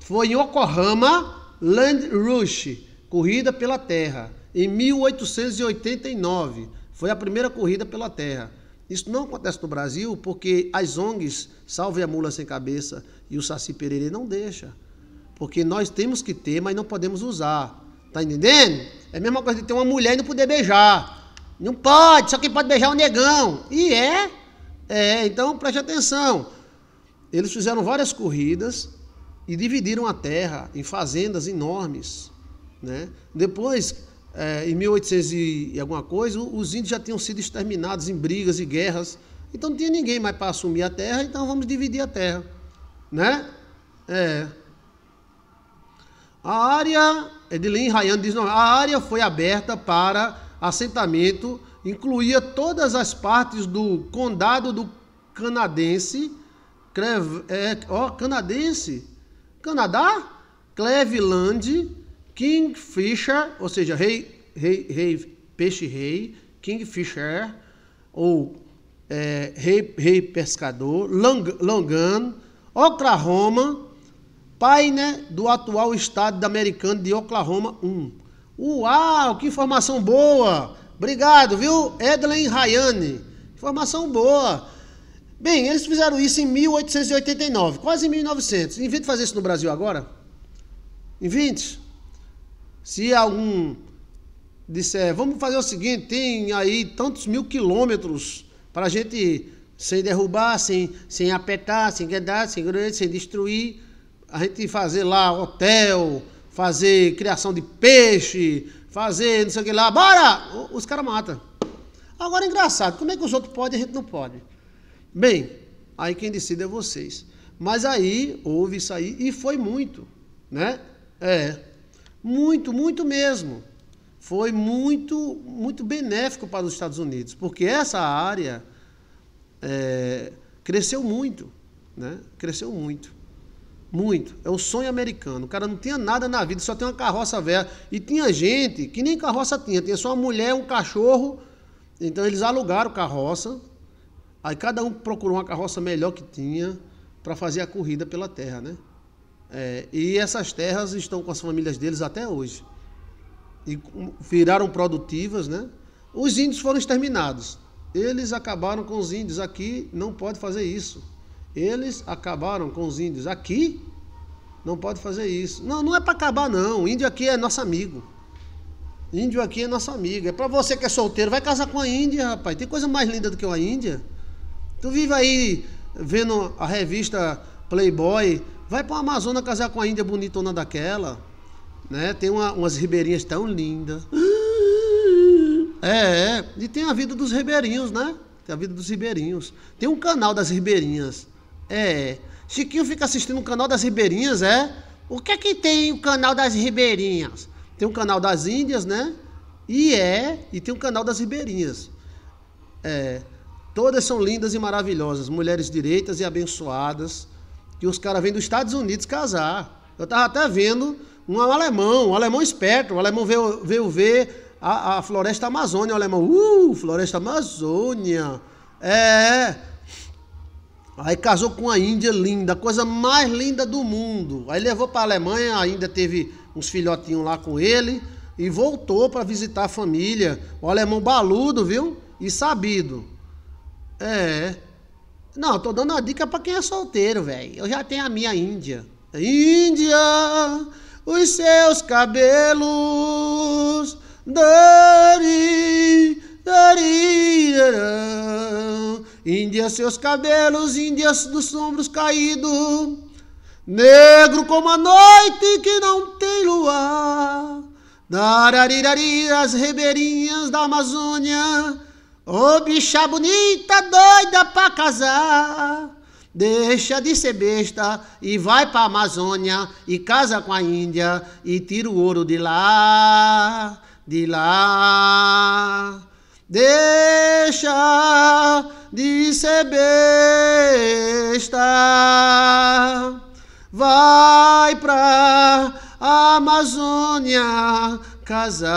Foi em Yokohama Land Rush, corrida pela terra, em 1889. Foi a primeira corrida pela terra. Isso não acontece no Brasil porque as ONGs, salve a mula sem cabeça e o Saci Pererê não deixa. Porque nós temos que ter, mas não podemos usar. Tá entendendo? É a mesma coisa de ter uma mulher e não poder beijar. Não pode, só quem pode beijar é o negão. E é? É, então preste atenção. Eles fizeram várias corridas e dividiram a terra em fazendas enormes. Né? Depois, é, em 1800 e alguma coisa, os índios já tinham sido exterminados em brigas e guerras. Então não tinha ninguém mais para assumir a terra, então vamos dividir a terra. Né? É. A área, Edlin Rayan diz, não, a área foi aberta para assentamento, incluía todas as partes do condado do canadense, Crev, é, ó, canadense, Canadá, Cleveland, Kingfisher, ou seja, rei, rei, rei peixe-rei, Kingfisher, ou é, rei, rei pescador, Longan Oklahoma, pai né, do atual estado americano de Oklahoma 1. Uau, que informação boa! Obrigado, viu, Edlen Rayane? Informação boa. Bem, eles fizeram isso em 1889, quase 1900. Invente fazer isso no Brasil agora? Invente. Se algum disser, vamos fazer o seguinte, tem aí tantos mil quilômetros para a gente sem derrubar, sem, sem apertar, sem guedar, sem, sem destruir, a gente fazer lá hotel, fazer criação de peixe, fazer não sei o que lá, bora! Os caras matam. Agora é engraçado, como é que os outros podem e a gente não pode? Bem, aí quem decide é vocês. Mas aí houve isso aí e foi muito, né? É, muito, muito mesmo. Foi muito, muito benéfico para os Estados Unidos, porque essa área é, cresceu muito, né? Cresceu muito. Muito. É o sonho americano. O cara não tinha nada na vida, só tinha uma carroça velha. E tinha gente que nem carroça tinha, tinha só uma mulher, um cachorro. Então eles alugaram carroça. Aí cada um procurou uma carroça melhor que tinha para fazer a corrida pela terra, né? É, e essas terras estão com as famílias deles até hoje. E viraram produtivas, né? Os índios foram exterminados. Eles acabaram com os índios aqui, não pode fazer isso. Eles acabaram com os índios aqui, não pode fazer isso. Não, não é para acabar, não. O índio aqui é nosso amigo. Índio aqui é nosso amigo. É para você que é solteiro, vai casar com a Índia, rapaz. Tem coisa mais linda do que uma Índia. Tu vive aí vendo a revista Playboy, vai para o Amazonas casar com a Índia bonitona daquela. Né? Tem uma, umas ribeirinhas tão lindas. É, é. E tem a vida dos ribeirinhos, né? Tem a vida dos ribeirinhos. Tem um canal das ribeirinhas. É. Chiquinho fica assistindo o canal das Ribeirinhas, é? O que é que tem o canal das Ribeirinhas? Tem o canal das Índias, né? E é, e tem o canal das Ribeirinhas. É. Todas são lindas e maravilhosas, mulheres direitas e abençoadas, que os caras vêm dos Estados Unidos casar. Eu tava até vendo um alemão, um alemão esperto, um alemão veio, veio ver a, a floresta Amazônia, o alemão, uh, floresta Amazônia. É, Aí casou com a Índia linda, a coisa mais linda do mundo. Aí levou para a Alemanha, ainda teve uns filhotinhos lá com ele e voltou para visitar a família. O alemão baludo, viu? E sabido. É. Não, tô dando uma dica para quem é solteiro, velho. Eu já tenho a minha Índia. Índia, os seus cabelos. Dari, dari, darão. Índia seus cabelos, índias dos ombros caídos, negro como a noite que não tem luar. Dararirari, as ribeirinhas da Amazônia, ô oh, bicha bonita, doida pra casar. Deixa de ser besta e vai pra Amazônia e casa com a Índia e tira o ouro de lá, de lá. Deixa de ser besta. Vai pra Amazônia casar.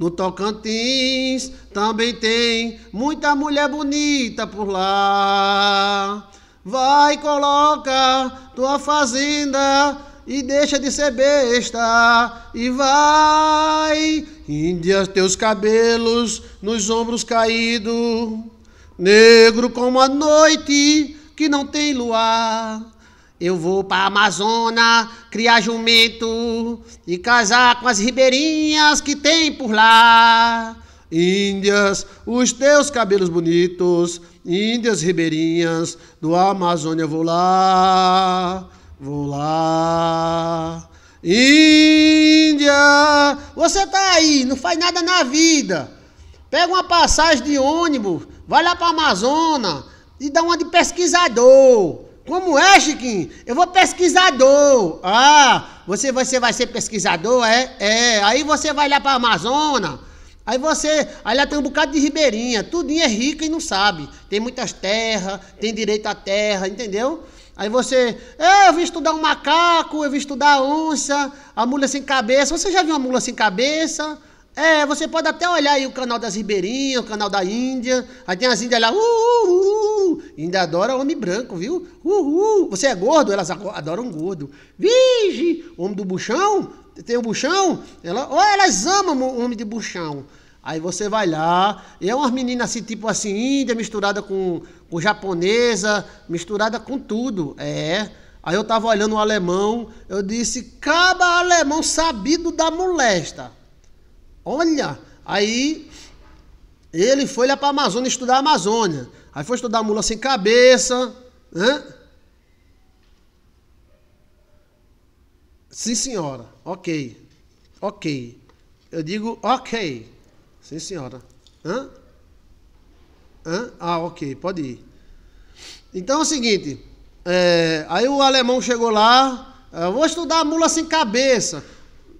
No Tocantins também tem muita mulher bonita por lá. Vai, coloca tua fazenda e deixa de ser besta e vai. Índia, teus cabelos nos ombros caídos, negro como a noite que não tem luar. Eu vou pra Amazônia criar jumento e casar com as ribeirinhas que tem por lá. Índias, os teus cabelos bonitos, Índias ribeirinhas do Amazônia vou lá. Vou lá. Índia! Você tá aí, não faz nada na vida. Pega uma passagem de ônibus, vai lá para Amazônia e dá uma de pesquisador. Como é, Chiquinho? Eu vou pesquisador. Ah, você, você vai ser pesquisador, é? É. Aí você vai lá para Amazônia. Aí você, aí lá tem um bocado de ribeirinha, tudinho é rica e não sabe. Tem muitas terras, tem direito à terra, entendeu? Aí você, é, eu vim estudar um macaco, eu vim estudar a onça, a mula sem cabeça. Você já viu uma mula sem cabeça? É, você pode até olhar aí o canal das Ribeirinhas, o canal da Índia. Aí tem as Índias lá, uh, uh, uh, Índia adora homem branco, viu? Uh, uh. Você é gordo? Elas adoram gordo. Vige, homem do buchão, tem o buchão? Ela, ou elas amam homem de buchão. Aí você vai lá, e é umas meninas assim, tipo assim, Índia misturada com com japonesa, misturada com tudo. É. Aí eu tava olhando o alemão, eu disse, caba alemão sabido da molesta. Olha, aí ele foi lá para a Amazônia estudar a Amazônia. Aí foi estudar mula sem cabeça, né? Sim, senhora. Ok. Ok. Eu digo ok. Sim, senhora. Hã? Hã? Ah, ok, pode ir. Então é o seguinte, é, aí o alemão chegou lá, ah, eu vou estudar a mula sem cabeça,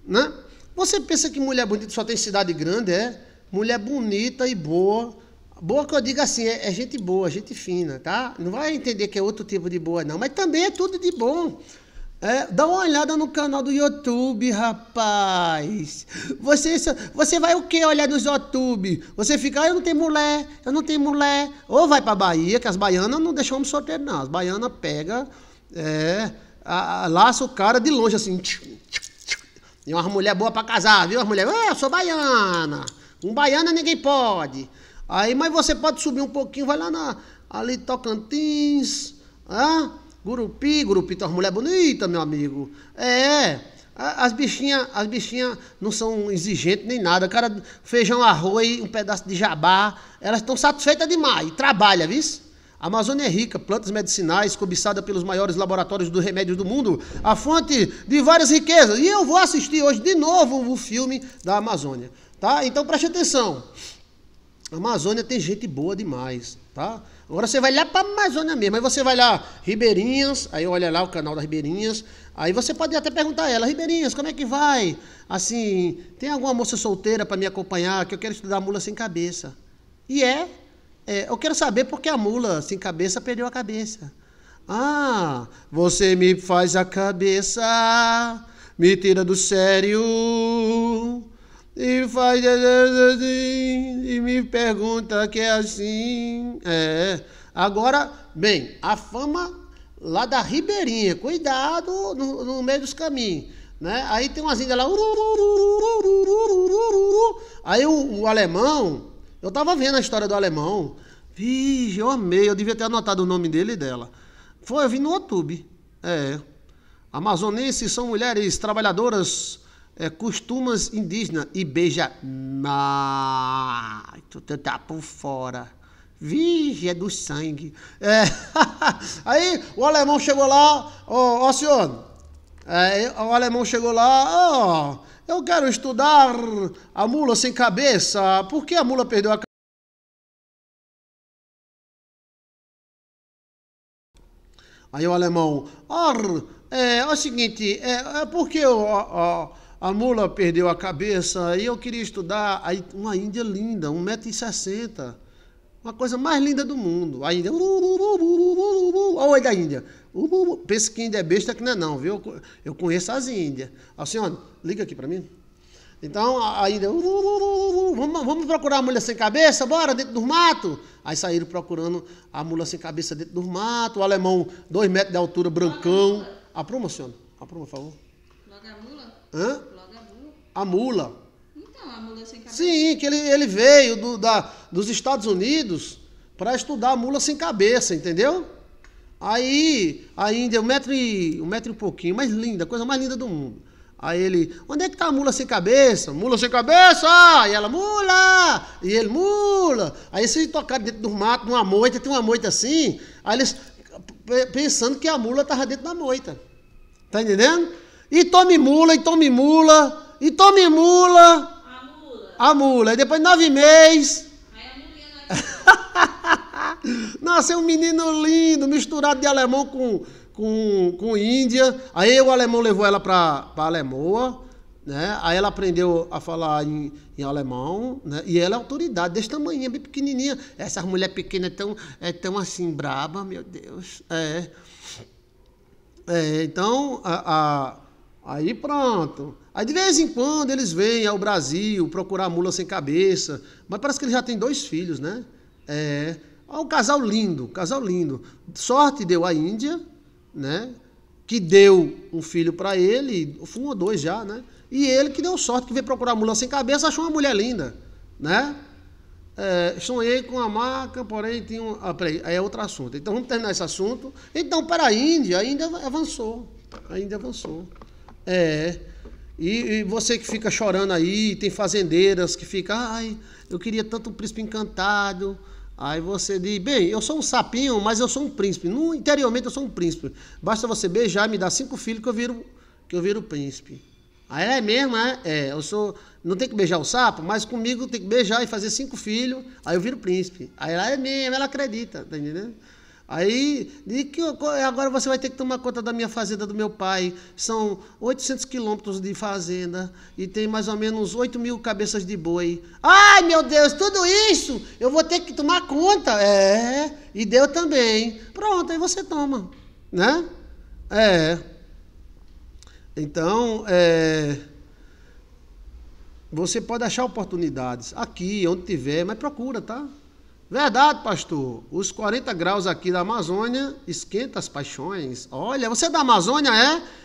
né? Você pensa que mulher bonita só tem cidade grande, é? Mulher bonita e boa, boa que eu digo assim, é, é gente boa, gente fina, tá? Não vai entender que é outro tipo de boa não, mas também é tudo de bom. É, dá uma olhada no canal do YouTube, rapaz. Você, você vai o que olhar no YouTube? Você fica, ah, eu não tenho mulher, eu não tenho mulher. Ou vai pra Bahia, que as baianas não deixam solteiro, não. As baianas pega, é, a, a, laça o cara de longe, assim. E uma mulher boa pra casar, viu? As mulheres, eu sou baiana. Um baiana ninguém pode. Aí, mas você pode subir um pouquinho, vai lá na, ali Tocantins, ah? Gurupi, gurupi, tem tá umas mulheres é bonitas, meu amigo. É, as bichinhas as bichinha não são exigentes nem nada. Cara, feijão, arroz, um pedaço de jabá. Elas estão satisfeitas demais. Trabalha, viu? A Amazônia é rica, plantas medicinais, cobiçada pelos maiores laboratórios do remédio do mundo, a fonte de várias riquezas. E eu vou assistir hoje de novo o filme da Amazônia, tá? Então preste atenção. A Amazônia tem gente boa demais, tá? Agora você vai lá para a Amazônia mesmo. Aí você vai lá, Ribeirinhas, aí olha lá o canal da Ribeirinhas. Aí você pode até perguntar a ela, Ribeirinhas, como é que vai? Assim, tem alguma moça solteira para me acompanhar que eu quero estudar mula sem cabeça? E é, é eu quero saber por que a mula sem cabeça perdeu a cabeça. Ah, você me faz a cabeça, me tira do sério e faz assim, e me pergunta que é assim. É. Agora, bem, a fama lá da Ribeirinha, cuidado no, no meio dos caminhos. Né? Aí tem umas ilhas lá. Aí o, o, alemão, eu tava vendo a história do alemão. Vixe, eu amei, eu devia ter anotado o nome dele e dela. Foi, eu vi no YouTube. É. Amazonenses são mulheres trabalhadoras é, costumas indígenas e beija na tu tá por fora Vixe, é do sangue. É. Aí o alemão chegou lá, ó, senhor, é, o alemão chegou lá, ó, oh, eu quero estudar a mula sem cabeça. Por que a mula perdeu a cabeça? Aí o alemão, ó, é, é o seguinte, é, é porque o, a mula perdeu a cabeça, aí eu queria estudar aí uma índia linda, 1,60m. Uma coisa mais linda do mundo. A Índia. Olha o oi da Índia. Pensa que Índia é besta que não é não, viu? Eu conheço as Índias. A senhora, liga aqui para mim. Então, a Índia. Vamos, vamos procurar a mulher sem cabeça? Bora, dentro do mato. Aí saíram procurando a mula sem cabeça dentro do mato. O alemão, dois metros de altura, brancão. Apruma, senhora. Apruma, por favor. Logo a mula. Hã? A mula. Então, a mula sem cabeça. Sim, que ele, ele veio do, da, dos Estados Unidos para estudar a mula sem cabeça, entendeu? Aí a Índia, um metro, e, um metro e pouquinho, mais linda, coisa mais linda do mundo. Aí ele, onde é que tá a mula sem cabeça? Mula sem cabeça! E ela, mula! E ele, mula! Aí se tocar dentro do mato, numa moita, tem uma moita assim, aí eles pensando que a mula estava dentro da moita. Tá entendendo? E tome mula, e tome mula, e tome mula. A mula. A mula. E depois nove meses. Nasceu é um menino lindo, misturado de alemão com, com, com índia. Aí o alemão levou ela para Alemoa, né? Aí ela aprendeu a falar em, em alemão, né? E ela é autoridade, desse tamanho, é bem pequenininha. Essas mulheres pequenas é tão, é tão assim, braba, meu Deus. É. é então, a, a Aí pronto. Aí de vez em quando eles vêm ao Brasil procurar mula sem cabeça, mas parece que ele já tem dois filhos, né? É. Olha um casal lindo, casal lindo. Sorte deu a Índia, né? Que deu um filho para ele, um ou dois já, né? E ele que deu sorte, que veio procurar mula sem cabeça, achou uma mulher linda, né? É, sonhei com a maca, porém tinha um. Ah, peraí, aí é outro assunto. Então vamos terminar esse assunto. Então, para a Índia, a Índia avançou. A Índia avançou. É. E, e, você que fica chorando aí, tem fazendeiras que fica, ai, eu queria tanto um príncipe encantado. Aí você diz, bem, eu sou um sapinho, mas eu sou um príncipe. No, interiormente eu sou um príncipe. Basta você beijar e me dar cinco filhos que eu viro, que eu viro príncipe. Aí é mesmo, é? É, eu sou. Não tem que beijar o sapo, mas comigo tem que beijar e fazer cinco filhos, aí eu viro príncipe. Aí ela é mesmo, ela acredita, tá entendendo? Aí, e que, agora você vai ter que tomar conta da minha fazenda do meu pai. São 800 quilômetros de fazenda e tem mais ou menos 8 mil cabeças de boi. Ai, meu Deus, tudo isso eu vou ter que tomar conta. É, e deu também. Pronto, aí você toma, né? É. Então, é, você pode achar oportunidades aqui, onde tiver, mas procura, tá? Verdade, pastor. Os 40 graus aqui da Amazônia esquenta as paixões. Olha, você é da Amazônia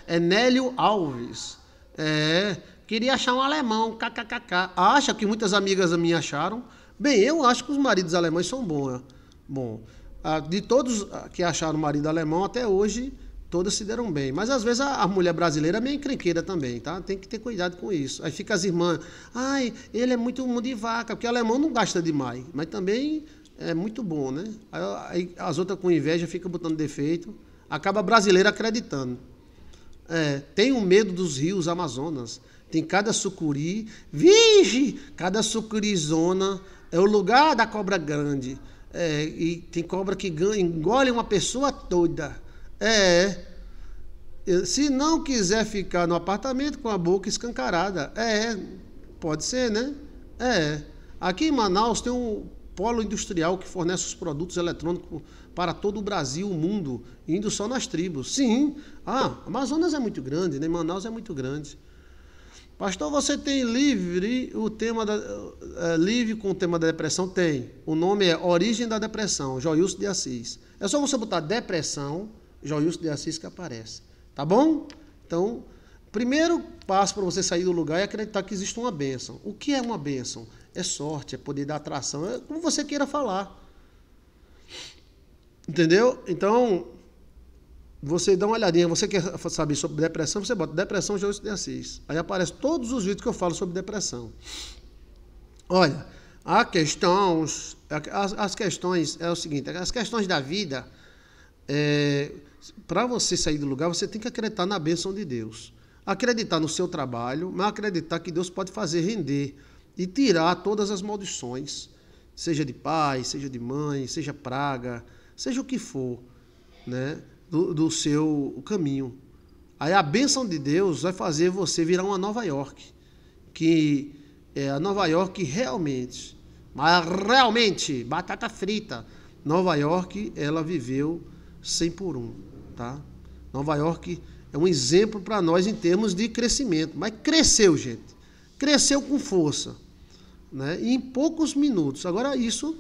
é? É Nélio Alves. É. Queria achar um alemão, kkkk. Acha que muitas amigas minhas acharam. Bem, eu acho que os maridos alemães são bons. Bom, de todos que acharam marido alemão até hoje, todas se deram bem. Mas às vezes a, a, mulher brasileira é meio encrenqueira também, tá? Tem que ter cuidado com isso. Aí fica as irmãs, ai, ele é muito mundo de vaca, porque o alemão não gasta demais, mas também é muito bom, né? Aí, as outras com inveja ficam botando defeito, acaba a brasileira acreditando. É, tem o medo dos rios Amazonas. Tem cada sucuri, vige! Cada sucurizona é o lugar da cobra grande. É, e tem cobra que engole uma pessoa toda. É. Se não quiser ficar no apartamento com a boca escancarada, é. Pode ser, né? É. Aqui em Manaus tem um polo industrial que fornece os produtos eletrônicos para todo o Brasil, o mundo, indo só nas tribos. Sim. Ah, Amazonas é muito grande, né? Manaus é muito grande. Pastor, você tem livre o tema da, é, livre com o tema da depressão? Tem. O nome é Origem da Depressão, Joilson de Assis. É só você botar depressão Joilson de Assis que aparece. Tá bom? Então, primeiro passo para você sair do lugar é acreditar que existe uma bênção. O que é uma bênção? É sorte, é poder dar atração, é como você queira falar. Entendeu? Então, você dá uma olhadinha, você quer saber sobre depressão, você bota depressão Joilson de Assis. Aí aparece todos os vídeos que eu falo sobre depressão. Olha, há questões, as, as questões é o seguinte, as questões da vida, é, para você sair do lugar, você tem que acreditar na bênção de Deus. Acreditar no seu trabalho, mas acreditar que Deus pode fazer render e tirar todas as maldições, seja de pai, seja de mãe, seja praga, seja o que for, né, do, do seu caminho. Aí a bênção de Deus vai fazer você virar uma Nova York, que é a Nova York realmente, mas realmente, batata frita. Nova York, ela viveu 100 por 1. Tá? Nova York é um exemplo para nós em termos de crescimento, mas cresceu, gente. Cresceu com força, né? E em poucos minutos. Agora isso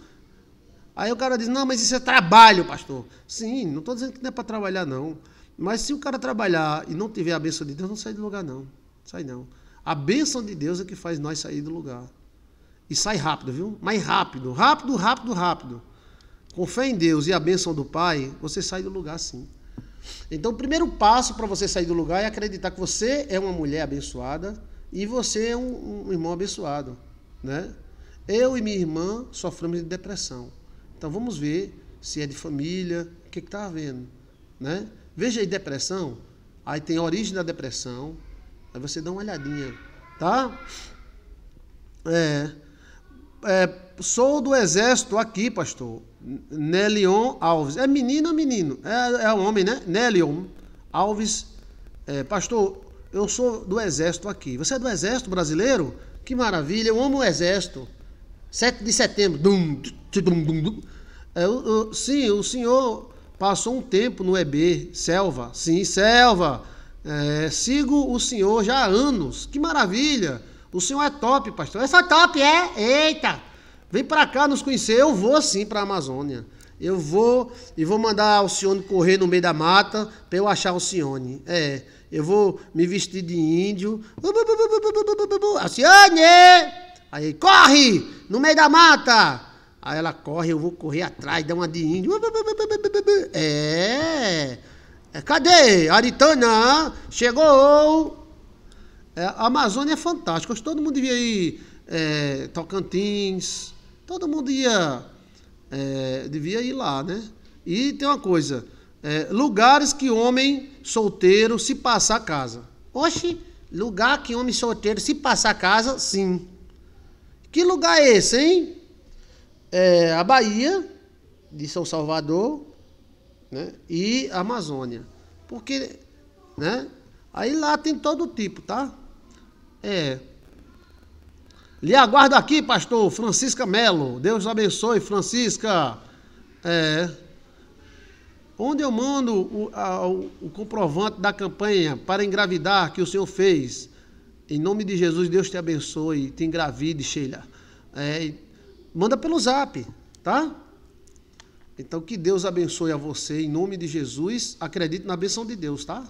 aí o cara diz: "Não, mas isso é trabalho, pastor". Sim, não estou dizendo que não é para trabalhar não, mas se o cara trabalhar e não tiver a bênção de Deus, não sai do lugar não. Sai não. A bênção de Deus é que faz nós sair do lugar. E sai rápido, viu? Mais rápido, rápido, rápido, rápido. Com fé em Deus e a bênção do Pai, você sai do lugar sim. Então, o primeiro passo para você sair do lugar é acreditar que você é uma mulher abençoada e você é um, um irmão abençoado, né? Eu e minha irmã sofremos de depressão. Então, vamos ver se é de família, o que está havendo, né? Veja aí depressão, aí tem a origem da depressão, aí você dá uma olhadinha, tá? É, é, sou do exército aqui, pastor. Nelion Alves. É menino ou menino? É, é um homem, né? Nelion Alves. É, pastor, eu sou do Exército aqui. Você é do Exército brasileiro? Que maravilha, eu amo o Exército. 7 de setembro. Dum, dum, dum, dum. É, sim, o senhor passou um tempo no EB, Selva. Sim, Selva. É, sigo o senhor já há anos. Que maravilha. O senhor é top, pastor. Eu sou top, é? Eita! Vem para cá nos conhecer. Eu vou sim para a Amazônia. Eu vou e vou mandar Alcione correr no meio da mata para eu achar Alcione. É, eu vou me vestir de índio. Alcione! Aí, corre! No meio da mata! Aí ela corre, eu vou correr atrás, dá uma de índio. É. Cadê? Aritana! Chegou! É, a Amazônia é fantástica. Todo mundo devia ir. É, Tocantins. Todo mundo ia, é, devia ir lá, né? E tem uma coisa, é, lugares que homem solteiro se passar casa. Oxe, lugar que homem solteiro se passar casa, sim. Que lugar é esse, hein? É, a Bahia, de São Salvador, né? E a Amazônia. Porque, né? Aí lá tem todo tipo, tá? É, lhe aguardo aqui, pastor Francisca Melo. Deus abençoe, Francisca. É, onde eu mando o, a, o comprovante da campanha para engravidar que o senhor fez? Em nome de Jesus, Deus te abençoe, te engravide, Sheila. É, manda pelo zap, tá? Então que Deus abençoe a você, em nome de Jesus. Acredite na benção de Deus, tá?